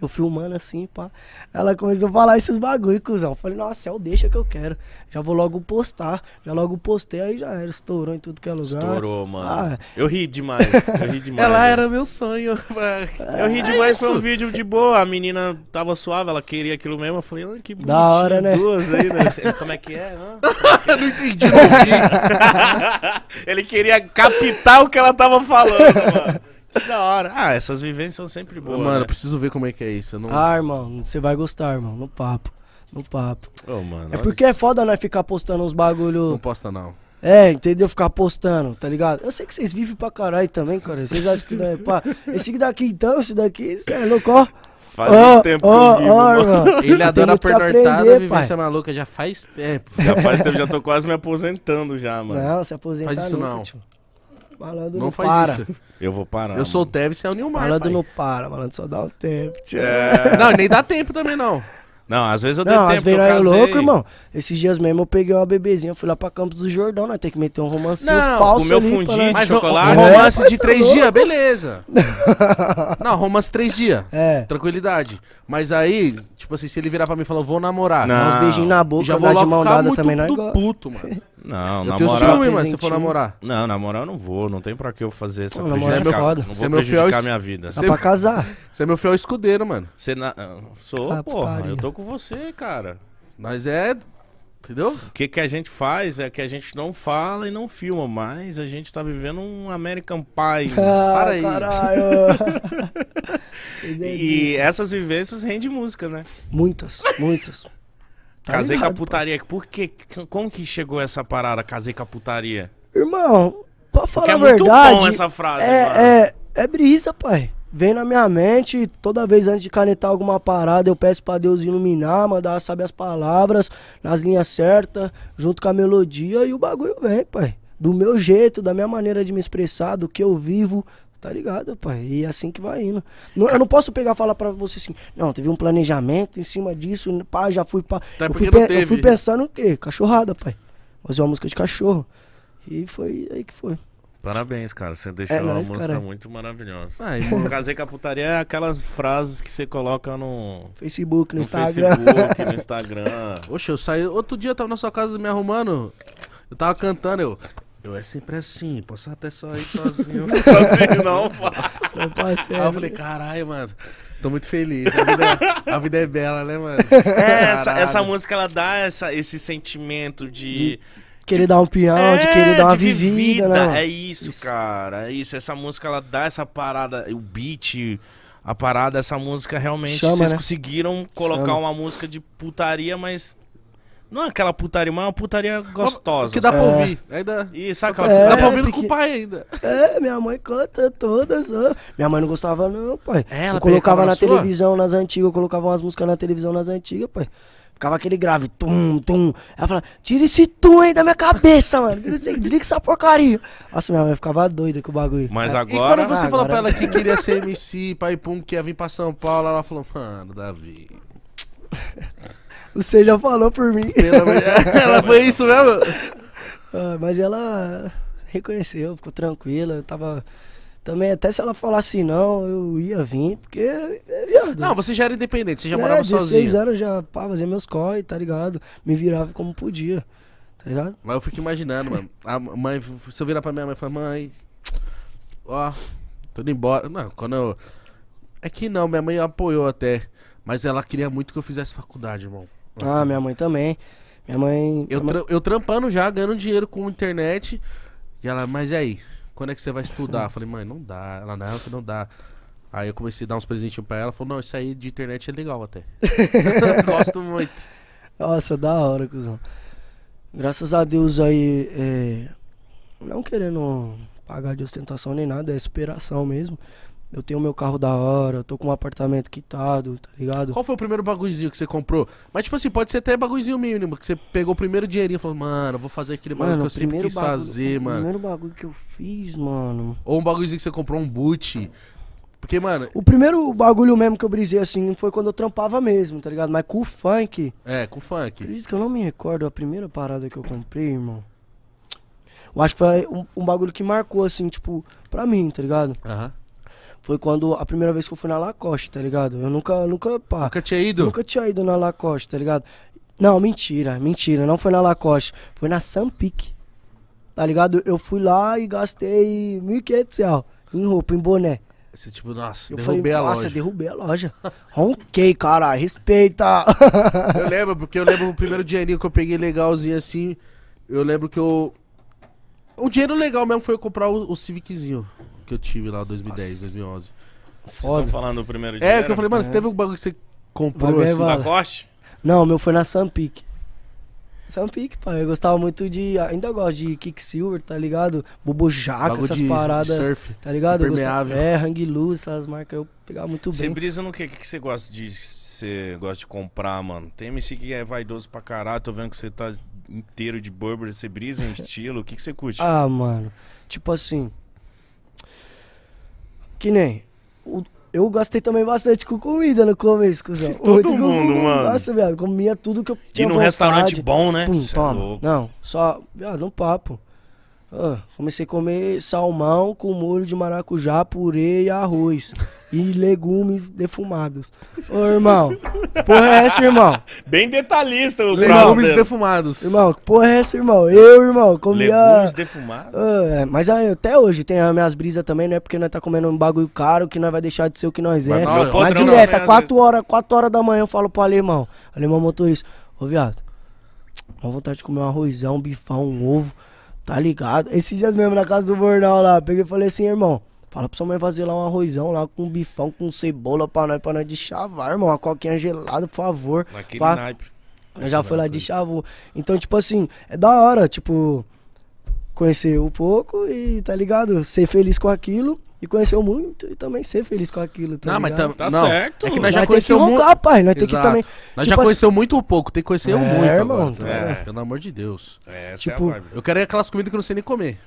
Eu filmando assim, pá. Ela começou a falar esses bagulho, cuzão. Eu falei, nossa, é o deixa que eu quero. Já vou logo postar. Já logo postei, aí já era. Estourou em tudo que ela é lugar. Estourou, mano. Ah. É. Eu ri demais. Eu ri [laughs] demais. ela era meu sonho. [laughs] Eu ri é demais, foi um vídeo de boa. A menina tava suave, ela queria aquilo mesmo. Eu falei, que bonitinho. Da hora, né? Duas aí, né? [laughs] Como é que é? Não, né? não entendi. Ele queria captar o que ela tava falando, mano. [laughs] da hora. Ah, essas vivências são sempre boas. Mano, né? eu preciso ver como é que é isso. Não... Ah, irmão, você vai gostar, irmão. No papo. No papo. Oh, mano, é porque é isso. é foda nós né, ficar postando uns bagulho. Não posta, não. É, entendeu? Ficar postando, tá ligado? Eu sei que vocês vivem pra caralho também, cara. Vocês acham que não é pá. Esse daqui então, esse daqui, você é louco, ó. Faz oh, um tempo oh, que eu vivo, oh, mano. [laughs] Ele adora pernortada, vivência pai. maluca, já faz tempo. Já faz tempo, já tô quase me aposentando já, mano. Não, se aposentar Faz isso não. Malandro não, não para. Isso. Eu vou parar. Eu mano. sou o Tevez e é o Nilmar. Malandro pai. não para, malandro só dá um tempo. É. [laughs] Não, nem dá tempo também não. Não, às vezes eu dei não, tempo. Às vezes é louco, irmão. Esses dias mesmo eu peguei uma bebezinha, fui lá pra Campos do Jordão, né? Tem que meter um romance falso. Com ali, fundinho de chocolate. Um romance de três dias, tá beleza. [laughs] não, romance três dias. É. Tranquilidade. Mas aí, tipo assim, se ele virar pra mim e falar, vou namorar. Não. Uns beijinhos na boca, já vou lá de mão dada também, não é? puto, mano. [laughs] Não, eu namorar. Ciúme, mas se for namorar. Não, namorar eu não vou. Não tem pra que eu fazer essa Pô, Namorar É meu foda. Não vou é prejudicar fiel... minha vida. Dá pra é casar. Você é meu fiel escudeiro, mano. Você na... Ah, sou, ah, porra. Putaria. Eu tô com você, cara. Mas é. Entendeu? O que, que a gente faz é que a gente não fala e não filma, mas a gente tá vivendo um American Pie. [laughs] Né? Ah, né? Para caralho! [laughs] e essas vivências rendem música, né? Muitas, muitas. Tá Casei com a putaria. Por Como que chegou essa parada, casei com a putaria? Irmão, pra falar é a verdade. Muito bom essa frase, é, mano. É, é brisa, pai. Vem na minha mente, toda vez antes de canetar alguma parada, eu peço para Deus iluminar, mandar saber as palavras nas linhas certas, junto com a melodia e o bagulho vem, pai. Do meu jeito, da minha maneira de me expressar, do que eu vivo, Tá ligado, pai? E é assim que vai indo. Não, eu não posso pegar e falar pra você assim, não, teve um planejamento em cima disso, pá, já fui pra. Tá, eu, fui eu fui pensando o quê? Cachorrada, pai. Fazer uma música de cachorro. E foi aí que foi. Parabéns, cara. Você é deixou é uma música cara. muito maravilhosa. Ah, eu... [laughs] Casei com a putaria é aquelas frases que você coloca no. Facebook, no, no Instagram. Facebook, no [laughs] Instagram. Oxe, eu saí. Outro dia eu tava na sua casa me arrumando. Eu tava cantando, eu. Eu é sempre assim, posso até só ir sozinho. [laughs] sozinho não, fala. Eu passei. Aí eu né? falei, caralho, mano. Tô muito feliz. A vida, é, a vida é bela, né, mano? É, essa, essa, música, ela dá essa, esse sentimento de... de querer dar um pião, é, de querer dar uma vivida, vivida né? É isso, isso, cara. É isso. Essa música, ela dá essa parada, o beat, a parada, essa música realmente. Chama, vocês né? conseguiram colocar Chama. uma música de putaria, mas não é aquela putaria, mas é uma putaria gostosa. É. Que é, dá pra ouvir. Ainda... Isso, aquela É, dá pra ouvir porque... com o pai ainda. É, minha mãe canta todas. Ó. Minha mãe não gostava, não, pai. É, ela eu colocava na, televisão nas antigas, eu colocava umas músicas na televisão nas antigas, pai. Ficava aquele grave, tum, tum. Ela falava, tira esse tum aí da minha cabeça, mano. Desliga essa porcaria. Nossa, minha mãe ficava doida com o bagulho. Mas é. agora... E quando você ah, falou agora... pra ela que queria ser MC, pai, pum, que ia vir pra São Paulo, ela falou, mano, Davi... [laughs] Você já falou por mim. É. [laughs] ela foi isso mesmo? Ah, mas ela reconheceu, ficou tranquila. Eu tava. Também, até se ela falasse não, eu ia vir, porque. É não, você já era independente, você já é, morava sozinho. 16 anos já pá, fazia meus corre, tá ligado? Me virava como podia, tá ligado? Mas eu fico imaginando, mano. A mãe, se eu virar pra minha mãe e falar, mãe, ó, tô indo embora. Não, quando eu. É que não, minha mãe apoiou até. Mas ela queria muito que eu fizesse faculdade, irmão. Ah, minha mãe também. Minha mãe. Eu, tra eu trampando já, ganhando dinheiro com internet. E ela, mas e aí? Quando é que você vai estudar? Eu falei, mãe, não dá. Ela, não, que não dá. Aí eu comecei a dar uns presentinhos pra ela. Falou, não, isso aí de internet é legal até. [laughs] Gosto muito. Nossa, da hora, cuzão. Graças a Deus aí, é... não querendo pagar de ostentação nem nada, é superação mesmo eu tenho meu carro da hora, eu tô com um apartamento quitado, tá ligado? Qual foi o primeiro bagulhozinho que você comprou? Mas, tipo assim, pode ser até bagulhozinho mínimo, que você pegou o primeiro dinheirinho e falou, mano, vou fazer aquele bagulho que eu sempre quis bagulho, fazer, mano. O primeiro bagulho que eu fiz, mano. Ou um bagulhozinho que você comprou, um boot. Porque, mano. O primeiro bagulho mesmo que eu brisei assim foi quando eu trampava mesmo, tá ligado? Mas com o funk. É, com o funk. Acredito que eu não me recordo a primeira parada que eu comprei, irmão. Eu acho que foi um, um bagulho que marcou, assim, tipo, pra mim, tá ligado? Aham. Uh -huh foi quando a primeira vez que eu fui na Lacoste, tá ligado? Eu nunca, nunca, pá. Nunca tinha ido? Nunca tinha ido na Lacoste, tá ligado? Não, mentira, mentira. Não foi na Lacoste. Foi na Sampic. Tá ligado? Eu fui lá e gastei 1.500 reais em roupa, em boné. Você tipo, nossa, eu derrubei falei, a nossa, loja. Nossa, derrubei a loja. Ronquei, [laughs] cara, respeita. eu lembro, porque eu lembro o primeiro dinheirinho que eu peguei legalzinho assim. Eu lembro que eu. o dinheiro legal mesmo foi eu comprar o, o Civiczinho que eu tive lá, 2010, Nossa. 2011. Foda. Vocês falando o primeiro é, dia? É, que eu né? falei, mano, você é. teve um bagulho que você comprou assim? Bala. Não, o meu foi na Sampic. Sampic, pai. Eu gostava muito de. Ainda gosto de Kicksilver, tá ligado? Bobo Jaca, essas de, paradas. De surf, tá ligado? Gostava, é, Hang Loose, essas marcas eu pegava muito bem. Você brisa no quê? O que você gosta de. Você gosta de comprar, mano? Tem MC que é vaidoso pra caralho, tô vendo que você tá inteiro de Burberry, você brisa em estilo. O que, que você curte? Ah, mano. Tipo assim. Que nem. eu gastei também bastante com comida no começo, cuzão. [laughs] Todo mundo, com, hum, mano. Nossa, viado, comia tudo que eu tinha. E num restaurante bom, né? Pum, é toma. É não, só. Viado, um papo. Ah, comecei a comer salmão com molho de maracujá, purê e arroz e legumes defumados. Ô, irmão, porra é essa, irmão? Bem detalhista o Legumes defumados. Irmão, porra é essa, irmão? Eu, irmão, comia... Legumes defumados? Ah, é, mas aí, até hoje tem as minhas brisas também, não é porque nós tá comendo um bagulho caro que nós vai deixar de ser o que nós é. Mas, não, mas é direto, às 4 é horas, 4 horas da manhã eu falo pro alemão, alemão motorista, ô, viado, uma vontade de comer um arrozão, um bifão, um ovo, tá ligado? Esses dias mesmo na casa do Bornal lá, peguei e falei assim, irmão... Fala pra sua mãe fazer lá um arrozão lá com um bifão, com cebola pra nós, pra nós de chavar, irmão. Uma coquinha gelada, por favor. Naquele pra... naipe. Eu já fui lá de chavo Então, tipo assim, é da hora, tipo, conhecer um pouco e, tá ligado? Ser feliz com aquilo e conhecer muito e também ser feliz com aquilo. Tá não, ligado? mas tá, tá certo. É que nós já conheceu muito. pai. Nós tem que também. Nós tipo já assim conheceu assim... muito pouco, tem que conhecer é, muito. Irmão, agora, tá? é. Pelo amor de Deus. É, essa tipo, é a tipo, vibe. eu quero aquelas comidas que eu não sei nem comer.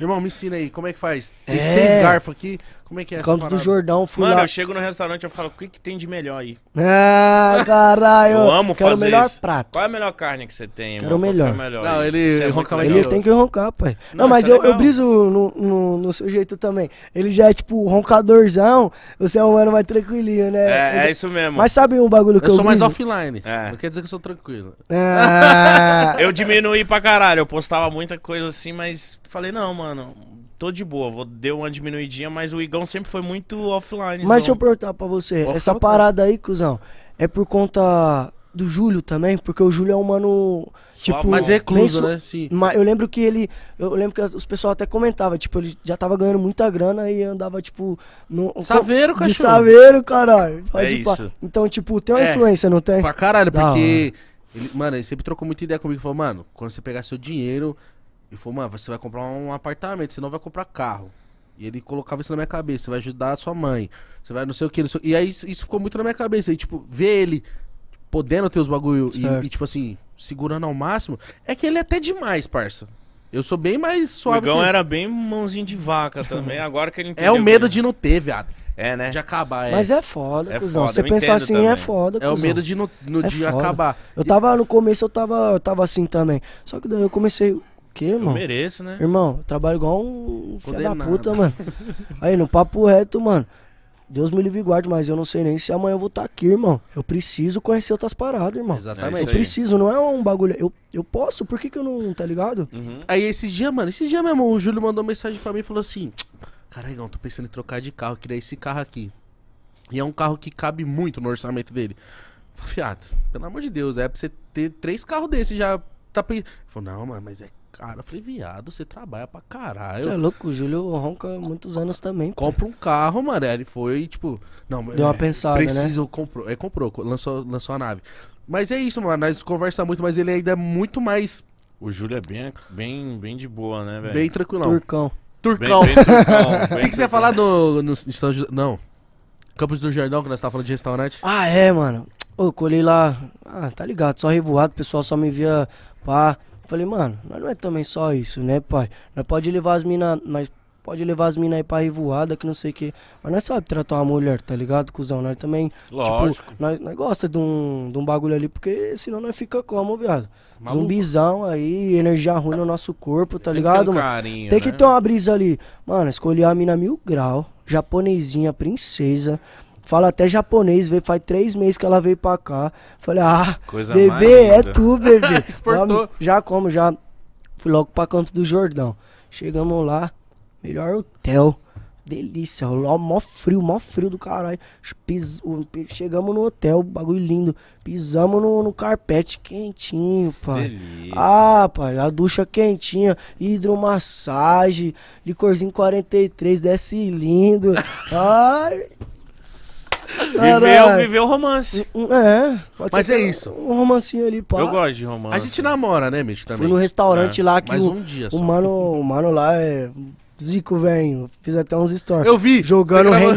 Irmão, me ensina aí, como é que faz? Tem é. seis garfos aqui, como é que é essa Campos do Jordão, fui Mano, lá. eu chego no restaurante e falo, o que, que tem de melhor aí? Ah, caralho. Eu amo Quero fazer o melhor isso. prato. Qual é a melhor carne que você tem, Quero o é melhor. Qual é melhor Não, ele é ronca melhor. Ele tem que roncar, pai. Não, Não, é mas é eu, briso no, no, no seu jeito também. Ele já é tipo roncadorzão, você é um mano mais tranquilinho, né? É, já- é isso mesmo. Mas sabe um bagulho que eu, Eu sou mais offline. É. Não quer dizer que eu sou tranquilo. Ah, Eu diminuí pra caralho. Eu postava muita coisa assim, mas falei, não, mano, tô de boa, vou deu uma diminuidinha, mas o Igão sempre foi muito offline. Mas deixa eu então perguntar pra você, essa parada aí, cuzão, é por conta do Júlio também, porque o Júlio é um mano. Tipo, mas é recluso, né? Sim. Mas eu lembro que ele. Eu lembro que os pessoal até comentava, tipo, ele já tava ganhando muita grana e andava, tipo. No, saveiro, cachorro. De saveiro, caralho. Mas, é tipo, isso. Então, tipo, tem uma é, influência, não tem? Pra caralho, porque. Ele, mano, ele sempre trocou muita ideia comigo. Falou, mano, quando você pegar seu dinheiro, ele falou, mano, você vai comprar um apartamento, você não vai comprar carro. E ele colocava isso na minha cabeça, você vai ajudar a sua mãe, você vai não sei o que. Sei... E aí isso ficou muito na minha cabeça. E, tipo, ver ele podendo ter os bagulho e, e, tipo assim, segurando ao máximo, é que ele é até demais, parça. Eu sou bem mais suave. O que... era bem mãozinho de vaca também, agora que ele entendeu. [laughs] É o medo de não ter, viado. É, né? De acabar, é. Mas é foda, é cuzão. Foda, Você pensar assim é também. é foda, cuzão. É o medo de no, no é dia foda. acabar. Eu tava, no começo eu tava, eu tava assim também. Só que daí eu comecei, quê, mano? Eu mereço, né? Irmão, eu trabalho igual um filho da puta, mano. [laughs] Aí, no papo reto, mano. Deus me livre e guarde, mas eu não sei nem se amanhã eu vou estar tá aqui, irmão. Eu preciso conhecer outras paradas, irmão. Exatamente. É eu preciso, não é um bagulho. Eu, eu posso, por que, que eu não, tá ligado? Uhum. Aí esse dia, mano, esse dia mesmo, o Júlio mandou mensagem pra mim e falou assim: Caralho, tô pensando em trocar de carro, queria esse carro aqui. E é um carro que cabe muito no orçamento dele. Falei, fiado, pelo amor de Deus, é pra você ter três carros desses já. Tá pensando. Falei, não, mano, mas é cara. Eu falei, viado, você trabalha pra caralho. Você é louco, o Júlio ronca muitos anos também. Compra um carro, mano. Ele foi, tipo, não, deu uma é, pensada. Preciso, né? comprou. É, comprou, lançou, lançou a nave. Mas é isso, mano. Nós conversamos muito, mas ele ainda é muito mais. O Júlio é bem, bem, bem de boa, né, velho? Bem tranquilão. Turcão. Turcão. O que, [laughs] que, você ia falar no, no, de São José? Não. Campos do Jordão, que nós tava falando de restaurante. Ah, é, mano. eu colhei lá. Ah, tá ligado, só revoado, o pessoal só me via pá. Falei, mano, nós não é também só isso, né, pai? Nós pode levar as minas, nós pode levar as minas aí pra revoada, que não sei o quê. Mas nós sabe tratar uma mulher, tá ligado, cuzão? Nós também, Lógico. tipo, nós, nós gosta de um, de um bagulho ali, porque senão nós fica como, viado? Maluco. Zumbizão aí, energia ruim no nosso corpo, tá Tem ligado, que ter um mano? Tem que né? ter uma brisa ali. Mano, escolhi a mina mil grau, japonesinha, princesa. Fala até japonês, veio faz três meses que ela veio pra cá. Falei, ah, Coisa bebê, é tu, bebê. [laughs] Exportou. Já como, já. Fui logo pra Campos do Jordão. Chegamos lá, melhor hotel. Delícia, ó, mó frio, mó frio do caralho. Pis, chegamos no hotel, bagulho lindo. Pisamos no, no carpete quentinho, pai. Delícia. Ah, pai, a ducha quentinha, hidromassagem, licorzinho 43, desce lindo. [laughs] Ai. Viveu, viveu romance. É. Pode Mas ser é isso. Um romancinho ali, pá. Eu gosto de romance. A gente namora, né, bicho? Também. Fui no restaurante É, lá que mais o, um dia o, mano, o mano lá é zico, velho. Fiz até uns stories. Eu vi. Jogando o gravou-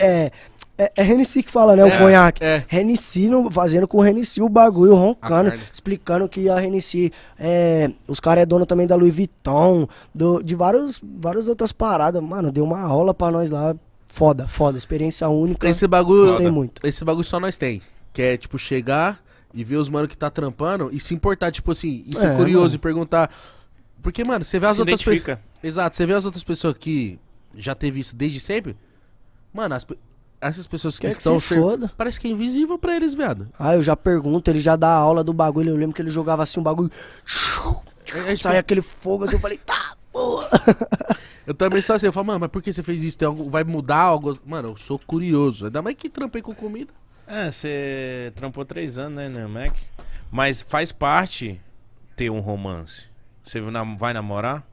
é... É, é Hennessy que fala, né? O é, conhaque. é. Hennessy no- fazendo com o Hennessy o bagulho, roncando, ah, explicando que a Hennessy é... Os caras é dono também da Louis Vuitton, do- de vários, várias outras paradas. Mano, deu uma aula pra nós lá. Foda, foda. Experiência única. Esse bagulho. Gostei muito. Esse bagulho só nós tem. Que é, tipo, chegar e ver os mano que tá trampando e se importar, tipo assim, e ser é, curioso mano. e perguntar. Porque, mano, você vê as se outras pessoas. Exato, você vê as outras pessoas que já teve isso desde sempre. Mano, as, essas pessoas que, que estão. Que se ser... Parece que é invisível pra eles, viado. Ah, eu já pergunto, ele já dá aula do bagulho. Eu lembro que ele jogava assim um bagulho. É, é tipo- Sai aquele fogo assim, eu falei, tá, eu também sou assim, eu falo, mano, mas por que você fez isso? Tem algo, vai mudar algo? Mano, eu sou curioso. Ainda mais que trampei com comida. É, você trampou três anos, né, né, Mac? Mas faz parte ter um romance. Você vai namorar?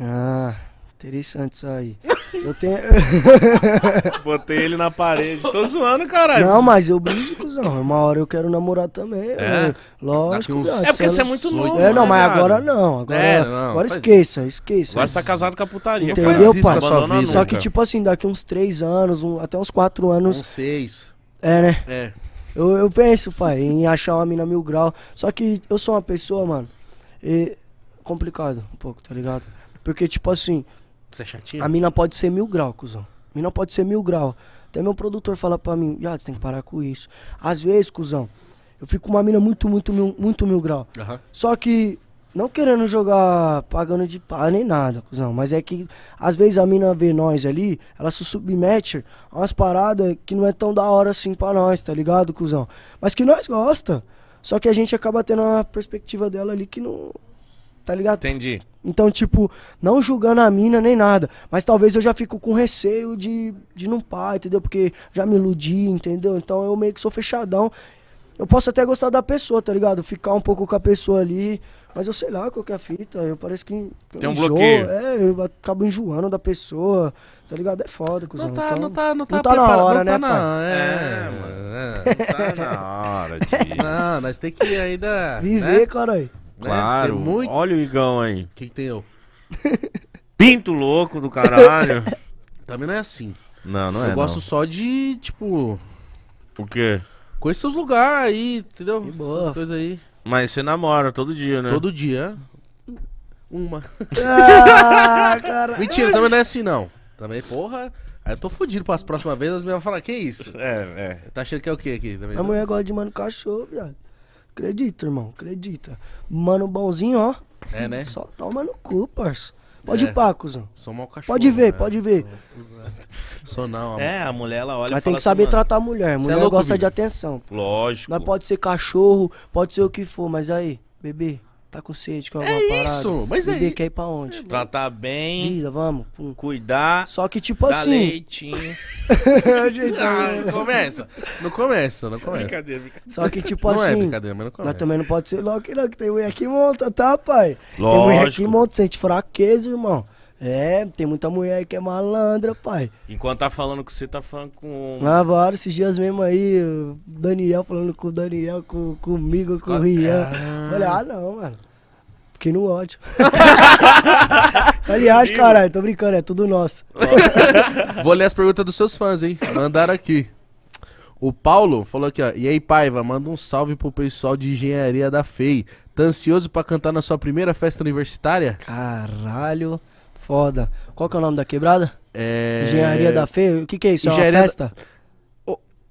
Ah. Interessante isso aí. [laughs] Eu tenho. [laughs] Botei ele na parede. Tô zoando, caralho. Não, mas eu brinco, cuzão. Uma hora eu quero namorar também. É. Lógico. Uns... É porque você é muito novo. É, né, não, mas cara. agora não. Agora, é, é- não, agora esqueça, esqueça. Agora você tá casado com a putaria. Entendeu, pai? Só que, tipo assim, daqui uns 3 anos, um, até uns 4 anos. Uns 6. É, né? É. Eu, eu penso, pai, em achar uma mina mil grau. Só que eu sou uma pessoa, mano. E... Complicado um pouco, tá ligado? Porque, tipo assim, é A mina pode ser mil grau, cuzão. A mina pode ser mil grau. Até meu produtor fala pra mim, ah, você tem que parar com isso. Às vezes, cuzão, eu fico com uma mina muito, muito, mil, muito mil grau. Uhum. Só que, não querendo jogar pagando de pá nem nada, cuzão. Mas é que, às vezes, a mina vê nós ali, ela se submete a umas paradas que não é tão da hora assim pra nós, tá ligado, cuzão? Mas que nós gosta. Só que a gente acaba tendo uma perspectiva dela ali que não tá ligado? Entendi. Então, tipo, não julgando a mina nem nada. Mas talvez eu já fico com receio de, de não pá, entendeu? Porque já me iludi, entendeu? Então eu meio que sou fechadão. Eu posso até gostar da pessoa, tá ligado? Ficar um pouco com a pessoa ali. Mas eu sei lá qual que é a fita. Eu parece que. Tem um enjoo, bloqueio. É, eu acabo enjoando da pessoa. Tá ligado? É foda, cuzão. Não tá, então, não tá, não tá, não tá na hora, não tá né, tá, não. É, é, mano. É, não tá na hora tio. [laughs] Não, nós tem que ainda... Viver, né? caralho. Né? Claro. Né? Muito... Olha o Igão aí. O que, tem eu? [laughs] Pinto louco do caralho. [laughs] Também não é assim. Não, não eu é. Eu gosto não. só de, tipo. O quê? Conhecer os lugares aí, entendeu? Que boa. Essas coisas aí. Mas você namora todo dia, né? Todo dia. Uma. Ah, [laughs] Mentira, também não é assim, não. Também, porra. Aí eu tô fudido pras próximas vezes, as mulheres vão falar, que isso? É, é. Tá achando que é o quê aqui? Também, a mulher gosta de mano cachorro, viado. Acredito, irmão, acredita. Mano bonzinho, ó. É, né? Só toma no cu, parça. Pode é. ir pá, cuzão. Sou cachorro. Pode ver, né? pode ver. Sou não, amor. É, a mulher ela olha Mas tem que saber assim, tratar a mulher. A é mulher é louco, gosta filho? de atenção. Lógico. Mas é pode ser cachorro, pode ser o que for, mas aí, bebê, Tá com sede, com é alguma é parada. Isso, mas Bebê, é quer ir pra onde? Tratar bem. Vida, vamos. Pum. Cuidar. Só que tipo assim. Leitinho. ah, [laughs] não começa. Não começa, não começa. Brincadeira, brincadeira. Só que tipo não é assim. Não é brincadeira, mas não começa. Mas também não pode ser logo que não, que tem mulher que monta, tá, pai? Lógico. Tem mulher que monta, sente fraqueza, irmão. É, tem muita mulher que é malandra, pai. Enquanto tá falando com você, tá falando com. Ah, vários esses dias mesmo aí, o Daniel falando com o Daniel, com, comigo, com o Rian. Ah. ah, não, mano. Fiquei no ódio. [laughs] Aliás, ah, caralho, tô brincando, é tudo nosso. [laughs] Vou ler as perguntas dos seus fãs, hein? Mandaram aqui. O Paulo falou aqui, ó. E aí, Paiva, manda um salve pro pessoal de engenharia da FEI. Tá ansioso pra cantar na sua primeira festa universitária? Caralho. Foda. Qual que é o nome da quebrada? É... Engenharia da Feira? O que que é isso? Engenharia é uma festa?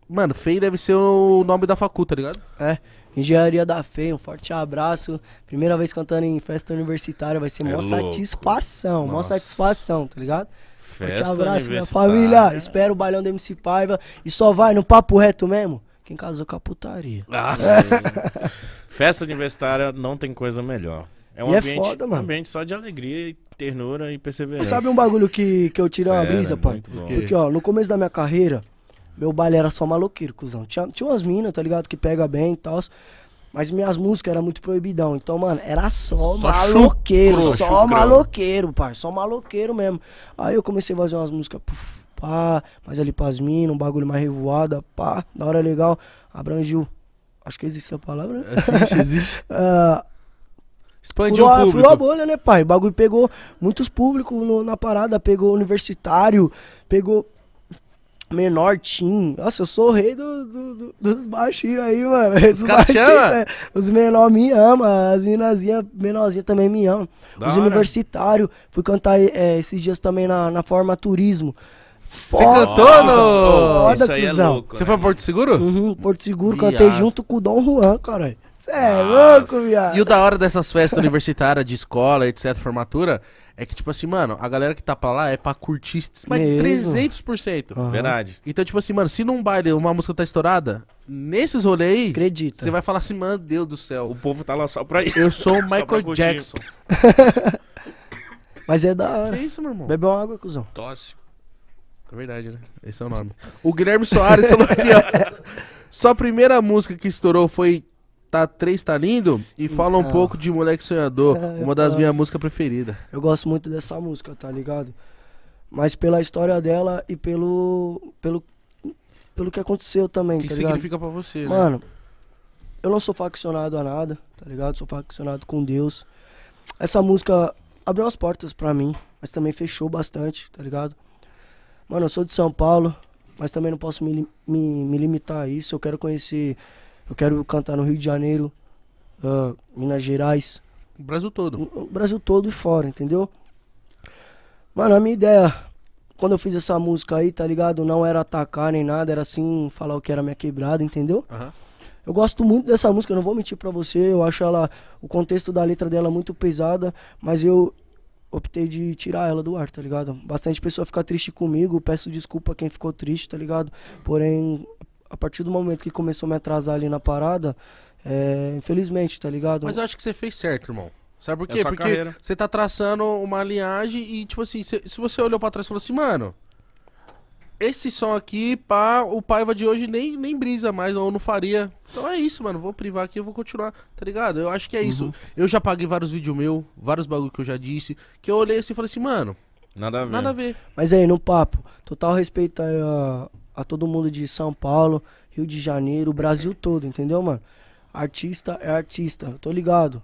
mano, Fei deve ser o nome da faculta, tá ligado? É. Engenharia da Fei, um forte abraço. Primeira vez cantando em festa universitária, vai ser é mó satisfação, mó satisfação, tá ligado? Festa forte abraço, minha família. Espero o balhão da MC Paiva. E só vai no papo reto mesmo. Quem casou com a putaria. Nossa. Ah, [laughs] festa universitária não tem coisa melhor. É um e é ambiente, é foda, mano. ambiente só de alegria, ternura e perseverança. Sabe um bagulho que, que eu tirei uma brisa, pai? Porque, ó, no começo da minha carreira, meu baile era só maloqueiro, cuzão. Tinha, tinha umas minas, tá ligado? Que pega bem e tal. Mas minhas músicas eram muito proibidão. Então, mano, era só, só maloqueiro. Chucro, só maloqueiro, pai. Só maloqueiro mesmo. Aí eu comecei a fazer umas músicas, puf, pá, mais ali pras minas, um bagulho mais revoada, pá, da hora legal. Abrangiu. Acho que existe essa palavra, né? Existe, existe. uh, [laughs] Expandiu furou, o público. Furou a bolha, né, pai? O bagulho pegou muitos públicos no, na parada, pegou universitário, pegou menor team. Nossa, eu sou o rei do, do, do, dos baixinhos aí, mano. Os, baixinhos, né? Os menor me amam, as menorzinhas também me amam. Os universitários, fui cantar é, esses dias também na, na Forma Turismo. Você cantou no... Foda, Isso aí é louco, Você foi a né? Porto Seguro? Uhum, Porto Seguro, Viado. cantei junto com o Dom Juan, caralho. Você é louco, viado. E o da hora dessas festas universitárias, de escola, etc, formatura, é que, tipo assim, mano, a galera que tá pra lá é pra curtir mas Mesmo? 300%. Uhum. Verdade. Então, tipo assim, mano, se num baile uma música tá estourada, nesses rolês aí, Acredita. você vai falar assim, mano, Deus do céu. O povo tá lá só pra isso. Eu sou o [laughs] Michael Jackson. mas é da hora. Que isso, meu irmão? Bebeu água, cuzão. tóxico É verdade, né? Esse é o nome. O Guilherme Soares falou aqui, ó. [laughs] Sua primeira música que estourou foi tá três tá lindo e então, fala um então. pouco de Moleque Sonhador, é, uma das então. minhas músicas preferidas. Eu gosto muito dessa música, tá ligado? Mas pela história dela e pelo pelo pelo que aconteceu também, que tá ligado? O que significa para você, né? Mano, eu não sou faccionado a nada, tá ligado? Sou faccionado com Deus. Essa música abriu as portas para mim, mas também fechou bastante, tá ligado? Mano, eu sou de São Paulo, mas também não posso me, me, me limitar a isso. Eu quero conhecer eu quero cantar no Rio de Janeiro, uh, Minas Gerais. O Brasil todo. O Brasil todo e fora, entendeu? Mano, a minha ideia, quando eu fiz essa música aí, tá ligado? Não era atacar nem nada, era assim falar o que era minha quebrada, entendeu? Uhum. Eu gosto muito dessa música, não vou mentir pra você. Eu acho ela, o contexto da letra dela muito pesada, mas eu optei de tirar ela do ar, tá ligado? Bastante pessoa fica triste comigo, peço desculpa a quem ficou triste, tá ligado? Porém, a partir do momento que começou a me atrasar ali na parada, é, infelizmente, tá ligado? Mas eu acho que você fez certo, irmão. Sabe por é quê? É Porque você tá traçando uma linhagem e, tipo assim, cê, se você olhou pra trás e falou assim, mano, esse som aqui, pá, o Paiva de hoje nem, nem brisa mais, ou não faria. Então é isso, mano. Vou privar aqui, e vou continuar, tá ligado? Eu acho que é uhum. isso. Eu já paguei vários vídeos meu, vários bagulho que eu já disse, que eu olhei assim e falei assim, mano. Nada a ver. Nada a ver. Mas aí, no papo, total respeito a, a todo mundo de São Paulo, Rio de Janeiro, o Brasil todo, entendeu, mano? Artista é artista, tô ligado.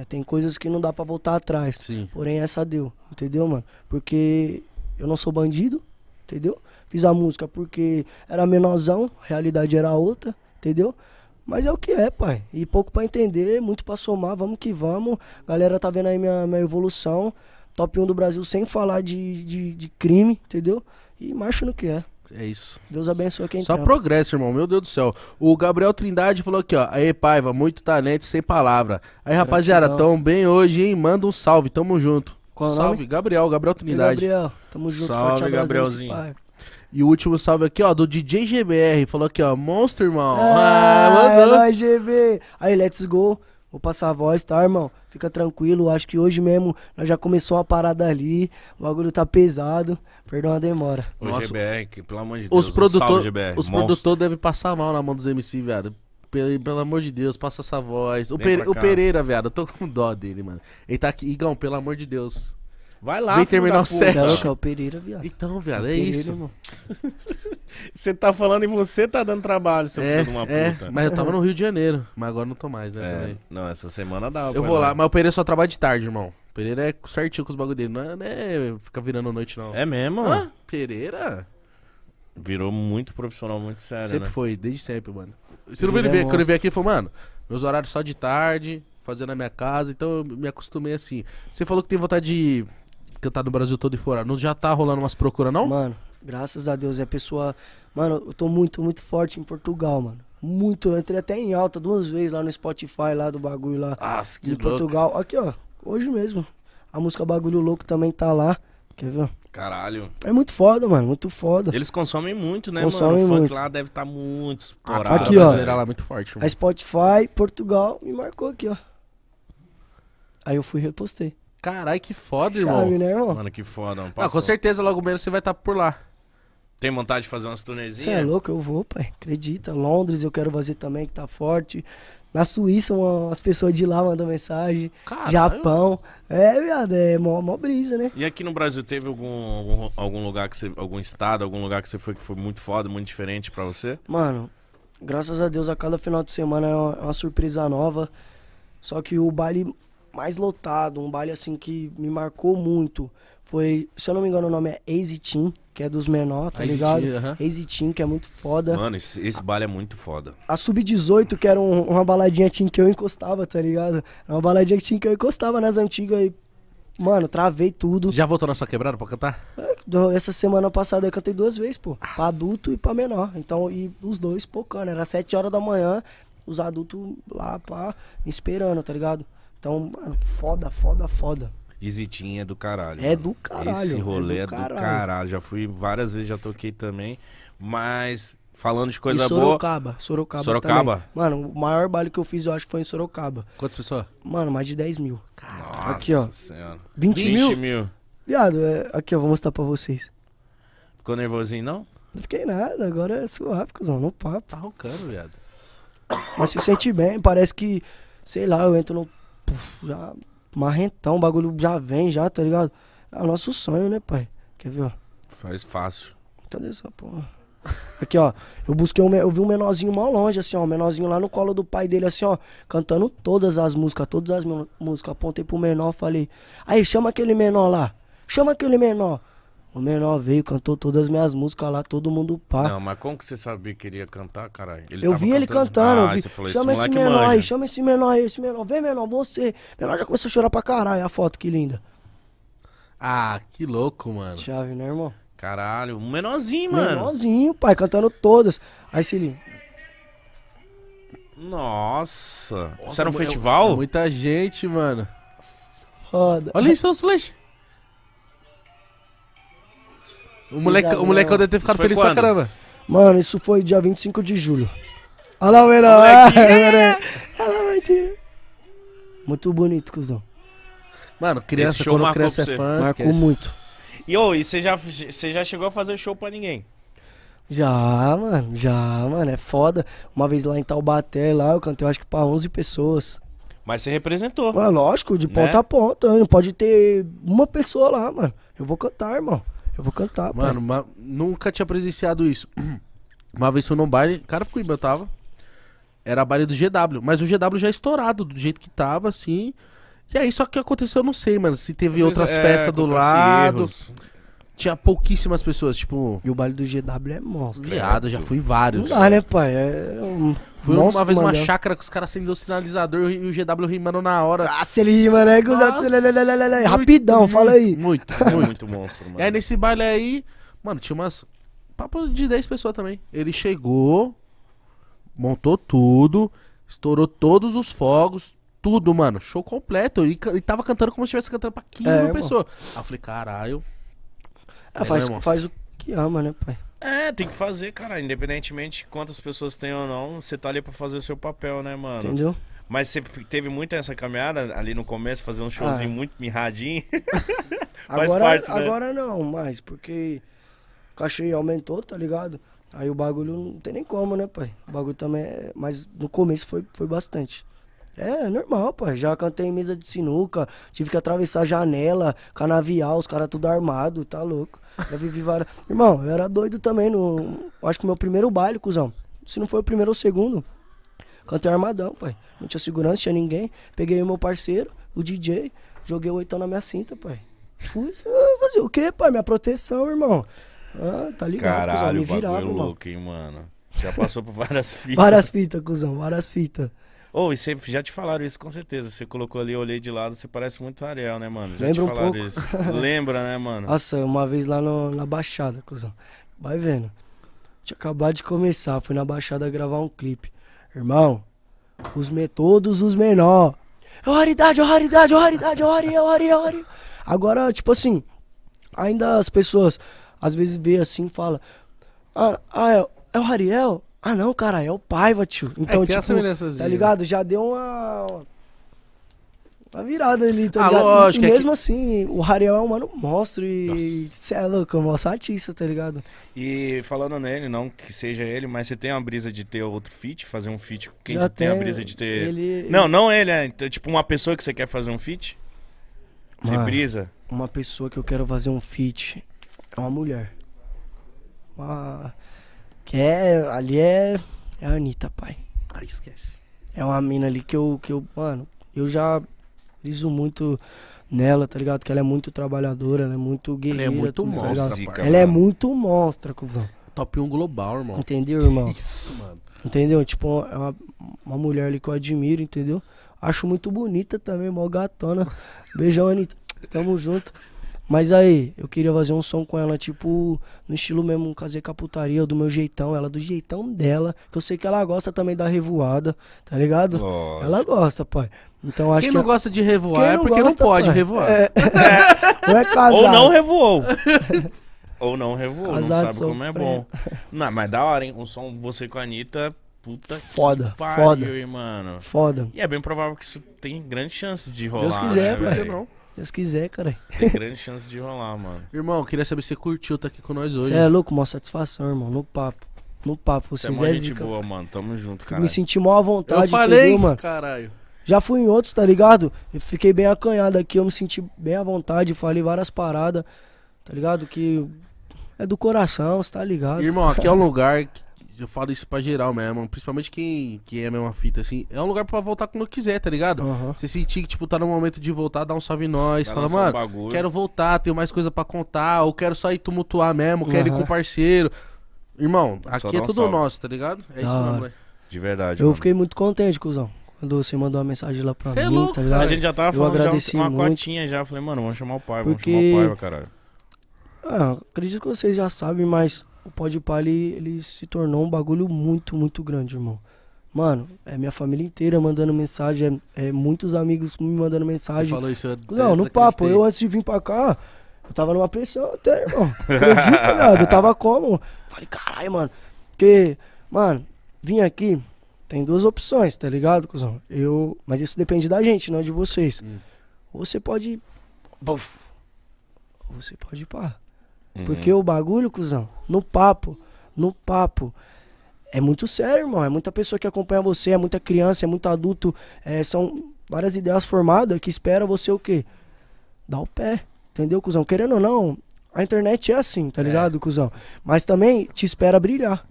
É, tem coisas que não dá para voltar atrás. Sim. Porém, essa deu, entendeu, mano? Porque eu não sou bandido, entendeu? Fiz a música porque era menorzão, a realidade era outra, entendeu? Mas é o que é, pai. E pouco para entender, muito para somar, vamos que vamos. Galera tá vendo aí minha, minha evolução. Top 1 do Brasil sem falar de, de, de crime, entendeu? E marcha no que é. É isso. Deus abençoe quem Só trampa. progresso, irmão. Meu Deus do céu. O Gabriel Trindade falou aqui, ó. Aê, Paiva, muito talento sem palavra. Aí, rapaziada, tão bem hoje, hein? Manda um salve, tamo junto. Qual salve, nome? Gabriel, Gabriel Trindade. Gabriel, tamo junto. Salve, Forte Gabrielzinho. E o último salve aqui, ó, do DJ GBR. Falou aqui, ó, Monster, irmão. Ah, ah mandou. É nóis, GB. Aí, let's go. Vou passar a voz, tá, irmão? Fica tranquilo. Acho que hoje mesmo nós já começou uma parada ali. O bagulho tá pesado. Perdão a demora. Ô, Nossa, GBR, que, pelo amor de Deus. Os produtores os produtores devem passar mal na mão dos MC, viado. Pelo, pelo amor de Deus, passa essa voz. O, Pere, o Pereira, viado, eu tô com dó dele, mano. Ele tá aqui. Igão, pelo amor de Deus. Vai lá, Vem terminar o set. é louco, é o Pereira, viado. Então, viado, é, é isso. [laughs] você tá falando e você tá dando trabalho, seu é, filho de uma é, puta. Mas eu tava no Rio de Janeiro, mas agora não tô mais, né? É, Não, essa semana dá. Eu vou lá, lá, mas o Pereira só trabalha de tarde, irmão. O Pereira é certinho com os bagulho dele, não é, não é ficar virando noite, não. É mesmo? Ah, Pereira? Virou muito profissional, muito sério, Sempre né? foi, desde sempre, mano. Você não viu ele é ver, quando ele veio aqui, ele falou, mano, meus horários só de tarde, fazendo na minha casa, então eu me acostumei assim. Você falou que tem vontade de cantar tá no Brasil todo e fora. Não já tá rolando umas procuras, não? Mano, graças a Deus. É pessoa. Mano, eu tô muito, muito forte em Portugal, mano. Muito. Eu entrei até em alta duas vezes lá no Spotify, lá do bagulho lá. Nossa, que de louco. Portugal. Aqui, ó. Hoje mesmo. A música Bagulho Louco também tá lá. Quer ver? Caralho. É muito foda, mano. Muito foda. Eles consomem muito, né, consomem mano? O muito. funk lá deve estar tá muito explorado. Aqui, ó. Lá é muito forte, mano. A Spotify, Portugal, me marcou aqui, ó. Aí eu fui e repostei. Carai, que foda, Chave, irmão. Né, irmão. Mano, que foda. Não ah, com certeza, logo menos você vai estar tá por lá. Tem vontade de fazer umas turnezinhas? Você é louco? Eu vou, pai. Acredita. Londres eu quero fazer também, que tá forte. Na Suíça, uma, as pessoas de lá mandam mensagem. Caralho. Japão. É, viado, é mó, mó brisa, né? E aqui no Brasil teve algum, algum, algum, lugar que você. algum estado, algum lugar que você foi que foi muito foda, muito diferente pra você? Mano, graças a Deus, a cada final de semana é uma, é uma surpresa nova. Só que o baile mais lotado, um baile assim que me marcou muito. Foi, se eu não me engano, o nome é Easy Team, que é dos menor, tá ligado? Team, uh -huh. Easy Team, que é muito foda. Mano, esse, esse baile é muito foda. A Sub-18, que era um, uma baladinha team que eu encostava, tá ligado? uma baladinha team que eu encostava nas antigas e Mano, travei tudo. Já voltou na sua quebrada pra cantar? É, essa semana passada eu cantei duas vezes, pô. Nossa. Pra adulto e pra menor. Então, e os dois pocando. Era sete horas da manhã, os adultos lá, pá, esperando, tá ligado? Então, mano, foda, foda, foda. Isitinha é do caralho. É mano. do caralho. Esse rolê é do, é do caralho. caralho. Já fui várias vezes, já toquei também. Mas falando de coisa e Sorocaba, boa. Sorocaba. Sorocaba. Mano, o maior baile que eu fiz, eu acho que foi em Sorocaba. Quantas pessoas? Mano, mais de 10 mil. Caralho. aqui, ó. Senhora. 20, 20 mil? 20 mil. Viado, é... aqui, ó, vou mostrar pra vocês. Ficou nervosinho, não? Não fiquei nada, agora é suave, cuzão, no papo. Tá roncando, viado. Mas se sente bem, parece que, sei lá, eu entro no já marrentão, o bagulho já vem, já, tá ligado? É o nosso sonho, né, pai? Quer ver, ó? Faz fácil. Cadê então, essa porra? Aqui, ó. Eu busquei um, eu vi um menorzinho mal longe, assim, ó. Um menorzinho lá no colo do pai dele, assim, ó. Cantando todas as músicas, todas as músicas. Apontei pro menor, falei. Aí chama aquele menor lá. Chama aquele menor. O menor veio, cantou todas as minhas músicas lá, todo mundo pá. Não, mas como que você sabia que ele ia cantar, caralho? Ele eu vi cantando? ele cantando, ah, eu vi. Você falou, chama esse, esse menor manja. aí, chama esse menor aí, esse menor. Vem, menor, você. Menor já começou a chorar pra caralho. A foto, que linda. Ah, que louco, mano. Chave, né, irmão? Caralho, menorzinho, mano. Menorzinho, pai, cantando todas. Aí, se liga. Nossa. Isso era um é festival? É, é muita gente, mano. Foda. Olha isso, Slash. O moleque, o molecão deve ter ficado feliz quando? pra caramba. Mano, isso foi dia 25 de julho. Olha lá o herói. [laughs] Olha lá o Muito bonito, cuzão. Mano, criança, show quando criança é fã, Marcou esquece. muito. E ô, e você já, você já chegou a fazer show pra ninguém? Já, mano, já, mano, é foda. Uma vez lá em Taubaté, lá, eu cantei eu acho que pra 11 pessoas. Mas você representou. Mano, lógico, de Né? ponta a ponta. Não pode ter uma pessoa lá, mano. Eu vou cantar, irmão. Eu vou cantar, Mano, nunca tinha presenciado isso. [clears throat] Uma vez fui num baile, eu tava. Era a baile do GW, mas o GW já é estourado, do jeito que tava, assim. E aí, só que aconteceu, eu não sei, mano. Se teve outras é, festas do lado tinha pouquíssimas pessoas, tipo. E o baile do GW é monstro. Né? Viado, já fui vários. Não dá, né, pai? É um Fui monstro, uma vez numa chácara que os caras acendeu o sinalizador e o GW rimando na hora. Ah, se ele rima, né? Nossa, Rapidão, muito, fala aí. Muito, [laughs] muito, muito monstro, mano. E aí nesse baile aí, mano, tinha umas. Papo de 10 pessoas também. Ele chegou, montou tudo, estourou todos os fogos, tudo, mano. Show completo. E, e tava cantando como se estivesse cantando pra 15 é, mil pessoas. Aí eu falei, caralho. Ah, faz, é faz o que ama, né, pai? É, tem que fazer, cara. Independentemente de quantas pessoas tem ou não, você tá ali pra fazer o seu papel, né, mano? Entendeu? Mas você teve muito essa caminhada ali no começo, fazer um showzinho ah. muito mirradinho. [laughs] Faz agora, parte, né? agora não, mas porque o cachê aumentou, tá ligado? Aí o bagulho não tem nem como, né, pai? O bagulho também é. Mas no começo foi, foi bastante. É, é normal, pai. Já cantei em mesa de sinuca, tive que atravessar janela, canavial, os caras tudo armado, tá louco. Já vivi várias. Irmão, eu era doido também no. Acho que meu primeiro baile, cuzão. Se não foi o primeiro ou o segundo. Cantei armadão, pai. Não tinha segurança, tinha ninguém. Peguei o meu parceiro, o DJ, joguei o oitão na minha cinta, pai. Fui fazer o quê, pai? Minha proteção, irmão. Ah, tá ligado, Caralho, cuzão. Me virava, bagulho é mano. louco, hein, mano. Já passou por várias [laughs] fitas. Várias fitas, cuzão, várias fitas. Ou, oh, e você, já te falaram isso com certeza. Você colocou ali, eu olhei de lado, você parece muito Ariel, né, mano? Já Lembra te falaram um pouco. isso. Lembra, né, mano? Nossa, uma vez lá no, na Baixada, cuzão. Vai vendo. Tinha acabado de começar, fui na Baixada gravar um clipe. Irmão, os me, todos os menor. É raridade, é raridade, é raridade, é raridade, é raridade. Agora, tipo assim, ainda as pessoas às vezes vê assim e fala: Ah, ah é, é o Ariel? Ah, não, cara, é o Paiva, tio. É então, é, tipo, tá né? ligado? Já deu uma uma virada ali, tá ah, ligado? Lógico, e, mesmo é que... assim, o Rariel é um mano monstro e você é louco, é um artista, tá ligado? E falando nele, não que seja ele, mas você tem uma brisa de ter outro feat, fazer um feat, quem Já tem, tem a brisa de ter... Ele... Não, não ele, é então, tipo uma pessoa que você quer fazer um feat? Você brisa? Uma pessoa que eu quero fazer um feat é uma mulher. Uma... É, ali é, é a Anitta, pai. Aí esquece. É uma mina ali que eu, que eu, mano, eu já liso muito nela, tá ligado? Que ela é muito trabalhadora, ela é muito guerreira. Ela é muito tá monstra, tá Ela é muito monstra, cuzão. Top 1 global, irmão. Entendeu, irmão? [laughs] Isso, mano. Entendeu? Tipo, é uma, uma mulher ali que eu admiro, entendeu? Acho muito bonita também, mó gatona. Beijão, Anitta. Tamo junto. Mas aí, eu queria fazer um som com ela, tipo, no estilo mesmo, um casei caputaria, do meu jeitão, ela do jeitão dela. Que eu sei que ela gosta também da revoada, tá ligado? Lógico. Ela gosta, pai. Então acho Quem que. não é gosta de revoar é porque gosta, não pode pai. revoar. É. É. [laughs] Ou é casado. Ou não revoou. [laughs] Ou não revoou, casado, não sabe como é bom. Não, mas da hora, hein? Um som você com a Anitta, Puta foda, que pariu, foda. mano. Foda. E é bem provável que isso tem grande chance de rolar. Deus quiser, né, não Deus quiser, cara. Tem grande chance de rolar, mano. Irmão, queria saber se você curtiu tá aqui com nós hoje. Você é louco, uma satisfação, irmão. No papo. No papo. Vocês Você é, é gente zica, boa, cara. mano. Tamo junto, cara. Me senti mal à vontade, eu falei, entendeu, mano? Caralho. Já fui em outros, tá ligado? Eu fiquei bem acanhado aqui, eu me senti bem à vontade, falei várias paradas, tá ligado? Que é do coração, você tá ligado? Irmão, aqui é o lugar eu falo isso pra geral mesmo, principalmente quem, quem é a mesma fita, assim, é um lugar pra voltar quando quiser, tá ligado? Uhum. Você sentir que, tipo, tá no momento de voltar, dá um salve nós, fala, mano, quero voltar, tenho mais coisa para contar, ou quero só ir tumultuar mesmo, quero uhum. ir com o parceiro. Irmão, só aqui é tudo salve. nosso, tá ligado? É isso mesmo, velho. Né? De verdade. Eu mano. fiquei muito contente, cuzão. Quando você mandou uma mensagem lá pra Cê é mim, é louco, tá ligado? A gente já tava eu falando já uma muito. cotinha já. Falei, mano, vamos chamar o pai, Porque... vamos chamar o pai, caralho. Ah, acredito que vocês já sabem, mas o pode ele, ele se tornou um bagulho muito, muito grande, irmão. Mano, é minha família inteira mandando mensagem, é, é muitos amigos me mandando mensagem. Você falou isso? Eu não, no papo. Eu antes de vir pra cá, eu tava numa pressão até, irmão. Acredita, nada. [laughs] Eu tava como? Falei, caralho, mano. Porque, mano, vim aqui, tem duas opções, tá ligado, cuzão? Eu. Mas isso depende da gente, não de vocês. Hum. Ou você pode. Ou você pode ir porque uhum. o bagulho, cuzão, no papo, no papo. É muito sério, irmão. É muita pessoa que acompanha você, é muita criança, é muito adulto. É, são várias ideias formadas que esperam você o quê? Dar o pé. Entendeu, cuzão? Querendo ou não, a internet é assim, tá é. ligado, é. cuzão? Mas também te espera brilhar.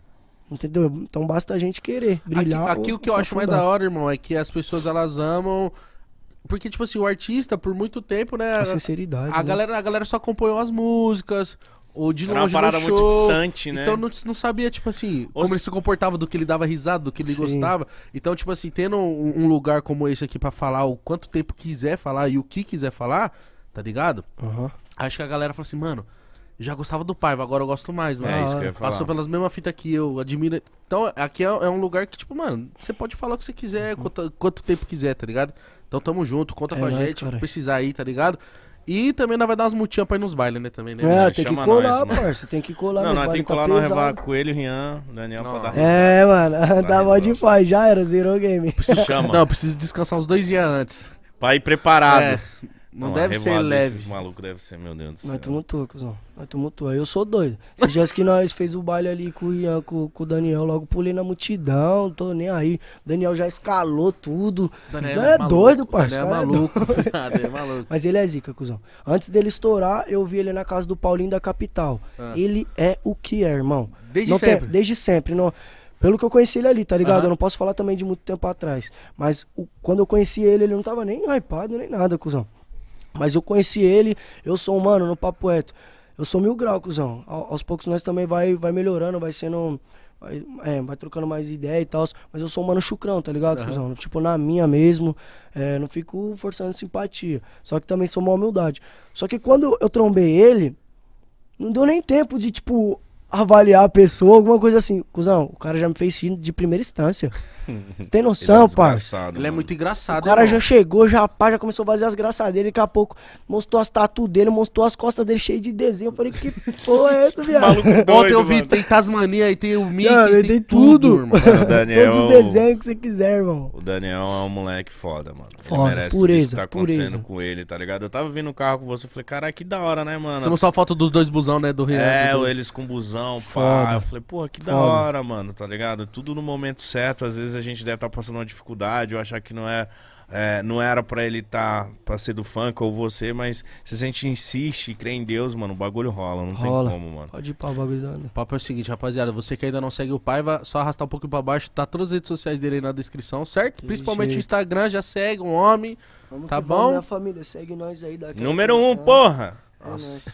Entendeu? Então basta a gente querer brilhar. Aqui, aqui o que eu acho mais da hora, irmão, é que as pessoas elas amam porque, tipo assim, o artista, por muito tempo, né? A sinceridade. A, né? galera, a galera só acompanhou as músicas, ou de Era longe uma parada muito distante, né? Então não, não sabia, tipo assim, como ele se comportava, do que ele dava risada, do que ele Sim. gostava. Então, tipo assim, tendo um, um lugar como esse aqui para falar o quanto tempo quiser falar e o que quiser falar, tá ligado? Uhum. Acho que a galera fala assim, mano, já gostava do Paiva, agora eu gosto mais, mano. É isso que eu ia falar. Passou pelas mesmas fitas que eu, admiro. Então, aqui é, é, um lugar que, tipo, mano, você pode falar o que você quiser, uhum. quanto, quanto tempo quiser, tá ligado? Então tamo junto, conta é com a gente, cara. precisar aí, tá ligado? E também nós vai dar umas mutinhas pra ir nos bailes, né? Também, né? É, tem que colar, nós, parça. Tem que colar Não, nós tem que tá colar tá no Revar Coelho, Rian, Daniel não. pra dar risada. É, mano. [laughs] Dá mó de paz, já era, zerou o game. chama. Não, preciso descansar uns dois dias antes. Pra ir preparado. É. Não, não deve ser leve. Esses malucos deve ser, meu Deus do céu. não. tumultua, cuzão. não tumultua. Eu sou doido. Esses dias que nós fez o baile ali com o Ian, com, com, o Daniel, logo pulei na multidão, tô nem aí. O Daniel já escalou tudo. Daniel, Daniel é, é, maluco, doido, parceiro. Daniel é, é maluco. [laughs] Ah, é maluco. Mas ele é zica, cuzão. Antes dele estourar, eu vi ele na casa do Paulinho da capital. Ah. Ele é o que é, irmão. Desde não sempre. Tem, desde sempre. Não, pelo que eu conheci ele ali, tá ligado? Uhum. Eu não posso falar também de muito tempo atrás. Mas o, quando eu conheci ele, ele não tava nem hypado nem nada, cuzão. Mas eu conheci ele, eu sou humano, no papo Eto. Eu sou mil grau, cuzão. A, aos poucos nós também vai, vai melhorando, vai sendo. Vai, é, vai trocando mais ideia e tal. Mas eu sou um mano chucrão, tá ligado, uhum. cuzão? Tipo, na minha mesmo. É, não fico forçando simpatia. Só que também sou uma humildade. Só que quando eu trombei ele, não deu nem tempo de, tipo, avaliar a pessoa, alguma coisa assim. Cusão, o cara já me fez de primeira instância. Você tem noção, [laughs] ele é Ele é muito engraçado, O cara irmão. já chegou, já pá, já começou a fazer as graças dele. Daqui a pouco mostrou as tatu dele, mostrou as costas dele cheias de desenho. Eu falei, que porra é essa, viado? Doido, Ontem eu vi, mano. tem Tasmania aí, tem o Mickey, Não, tem, tem tudo. tudo mano, Daniel, Todos os desenhos que você quiser, irmão. O Daniel é um moleque foda, mano. Foda, ele merece pureza, tudo isso que tá acontecendo pureza. com ele, tá ligado? Eu tava vindo no carro com você, falei, caralho, que da hora, né, mano? Você mostrou a foto dos dois busão, né, do Rio. É, do... eles com busão violão, Foda. Eu falei, porra, que da hora, mano, tá ligado? Tudo no momento certo. Às vezes a gente deve estar tá passando uma dificuldade ou achar que não é. É, não era para ele estar tá, pra ser do funk ou você, mas se a gente insiste e crê em Deus, mano, o bagulho rola, não rola. tem como, mano. Pode ir pra o bagulho Né? O papo é o seguinte, rapaziada, você que ainda não segue o pai vai só arrastar um pouquinho pra baixo, tá todas as redes sociais dele aí na descrição, certo? Que Principalmente jeito. o Instagram, já segue, um homem, vamos tá bom? Vamos, minha família, segue nós aí. Número atenção. um, porra! É, Nossa.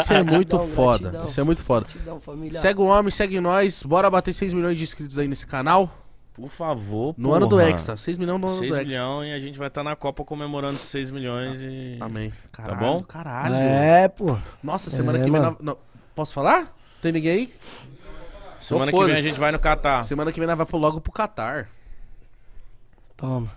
Isso é, muito é foda. Gratidão. Isso é muito é foda. Gratidão, segue o homem, segue nós. Bora bater 6 milhões de inscritos aí nesse canal. Por favor, No porra. ano do Extra. 6 milhões no ano 6 do Extra. 6 milhões e a gente vai estar tá na Copa comemorando 6 milhões e... Amém. Tá caralho, tá bom? Caralho. É, pô. Nossa, semana é, que vem... Na... Não, posso falar? Tem ninguém aí? Semana que vem a gente vai no Catar. Semana que vem nós vai logo pro Catar. Toma.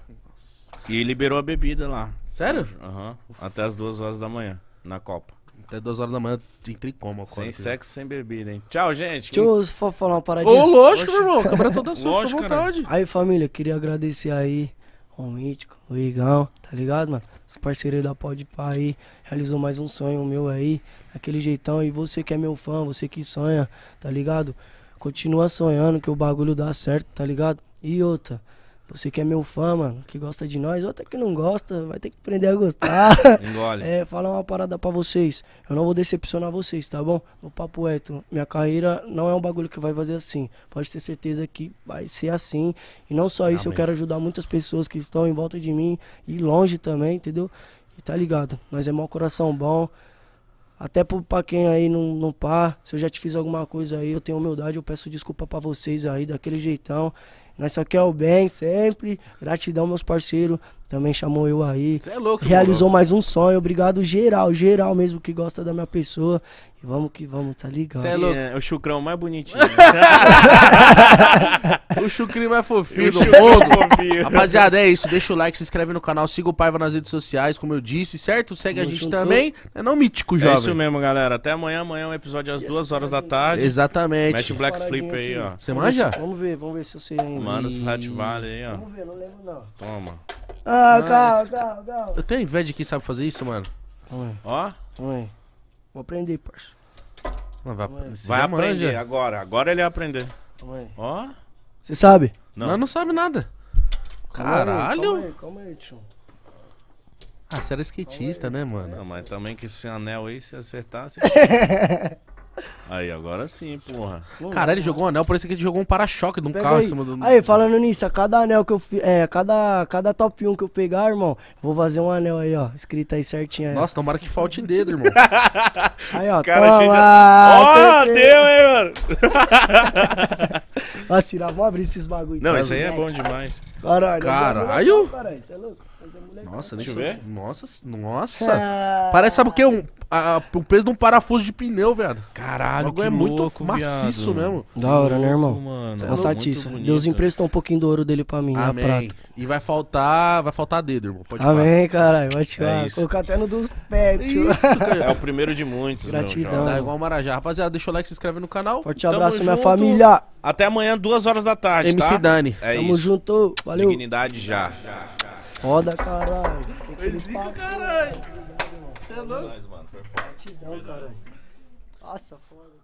E liberou a bebida lá. Sério? Aham. Uhum. Até as duas horas da manhã na Copa. Até duas horas da manhã entrei como, Sem sexo, sem bebida, hein? Tchau, gente. Deixa eu só falar uma paradinha. Ô, lógico, meu irmão. Cabra toda sua, lógico, fica vontade. Aí, família, queria agradecer aí o Mítico, o Igão, tá ligado, mano? Os parceiros da de Pá aí. Realizou mais um sonho meu aí, daquele jeitão. E você que é meu fã, você que sonha, tá ligado? Continua sonhando que o bagulho dá certo, tá ligado? E outra. Você que é meu fã, mano, que gosta de nós, ou até que não gosta, vai ter que aprender a gostar. [laughs] Engole. É, falar uma parada para vocês. Eu não vou decepcionar vocês, tá bom? No papo é reto, minha carreira não é um bagulho que vai fazer assim. Pode ter certeza que vai ser assim. E não só isso, Amém. eu quero ajudar muitas pessoas que estão em volta de mim e longe também, entendeu? E tá ligado, nós é mau coração bom. Até pra quem aí não, não pá, se eu já te fiz alguma coisa aí, eu tenho humildade, eu peço desculpa para vocês aí, daquele jeitão. Nós só quer o bem sempre. Gratidão, meus parceiros. Também chamou eu aí. Você é louco, Realizou mano. mais um sonho. Obrigado geral, geral mesmo que gosta da minha pessoa. E vamos que vamos, tá ligado? Você é louco. É, o chucrão mais bonitinho. [laughs] o chucrinho mais fofinho do mundo. Rapaziada, é isso. Deixa o like, se inscreve no canal, siga o Paiva nas redes sociais, como eu disse, certo? Segue a gente juntou. também. É não mítico, é jovem. É isso mesmo, galera. Até amanhã. Amanhã é um episódio às e duas horas da tarde. Exatamente. Mete o Black Flip aí, ó. Você manja? Vamos ver, vamos ver se eu sei. Manda esse Rat Vale aí, ó. Vamos ver, não lembro não. Toma. Ah, calma, calma, calma. Eu tenho inveja de quem sabe fazer isso, mano. Ó, Ó. Vou aprender, parça. Não, vai vai aprender manja. agora. Agora ele vai aprender. Calma aí. Ó. Você sabe? Não. Não. não sabe nada. Calma Caralho. aí, calma aí, tio. Ah, você era skatista, né, mano? Não, mas também que esse anel aí, se acertar, você... [laughs] Aí, agora sim, porra. Pô, ele jogou um anel, parece que ele jogou um para-choque de um carro aí. em cima do. Aí, falando nisso, a cada anel que eu fi- é, a cada, cada top 1 que eu pegar, irmão, vou fazer um anel aí, ó, escrito aí certinho aí. Nossa, tomara que falte dedo, irmão. [laughs] Aí, ó, Cara, toma! cheio de- Ó, deu, hein, mano? [laughs] Nossa, tirar, vou abrir esses bagulho. Não, tá isso aí é bom demais. Caralho, Caralho. Caralho! Você é louco? É nossa, deixa eu ver. Nossa, nossa. Ah. Parece, sabe o que? Um, a, o peso de um parafuso de pneu, velho. Caralho, que é muito louco, maciço viado. mesmo. Da hora, né, irmão? Mano, é satisfa. Deus emprestou um pouquinho do ouro dele pra mim, né, Amém. na prata. E vai faltar, vai faltar dedo, irmão. Pode Amém, caralho. Vai tirar. É Colocar até no dos pets. [laughs] é o primeiro de muitos, Gratidão. Tá igual o Marajá. Rapaziada, deixa o like, se inscreve no canal. Forte Tamo abraço, junto. minha família. Até amanhã, duas horas da tarde, MC tá? Dani. É Tamo isso. junto. Valeu. Dignidade já. já, já foda, caralho. Foi zica, caralho. Você é louco? Gratidão, caralho. Nossa, foda.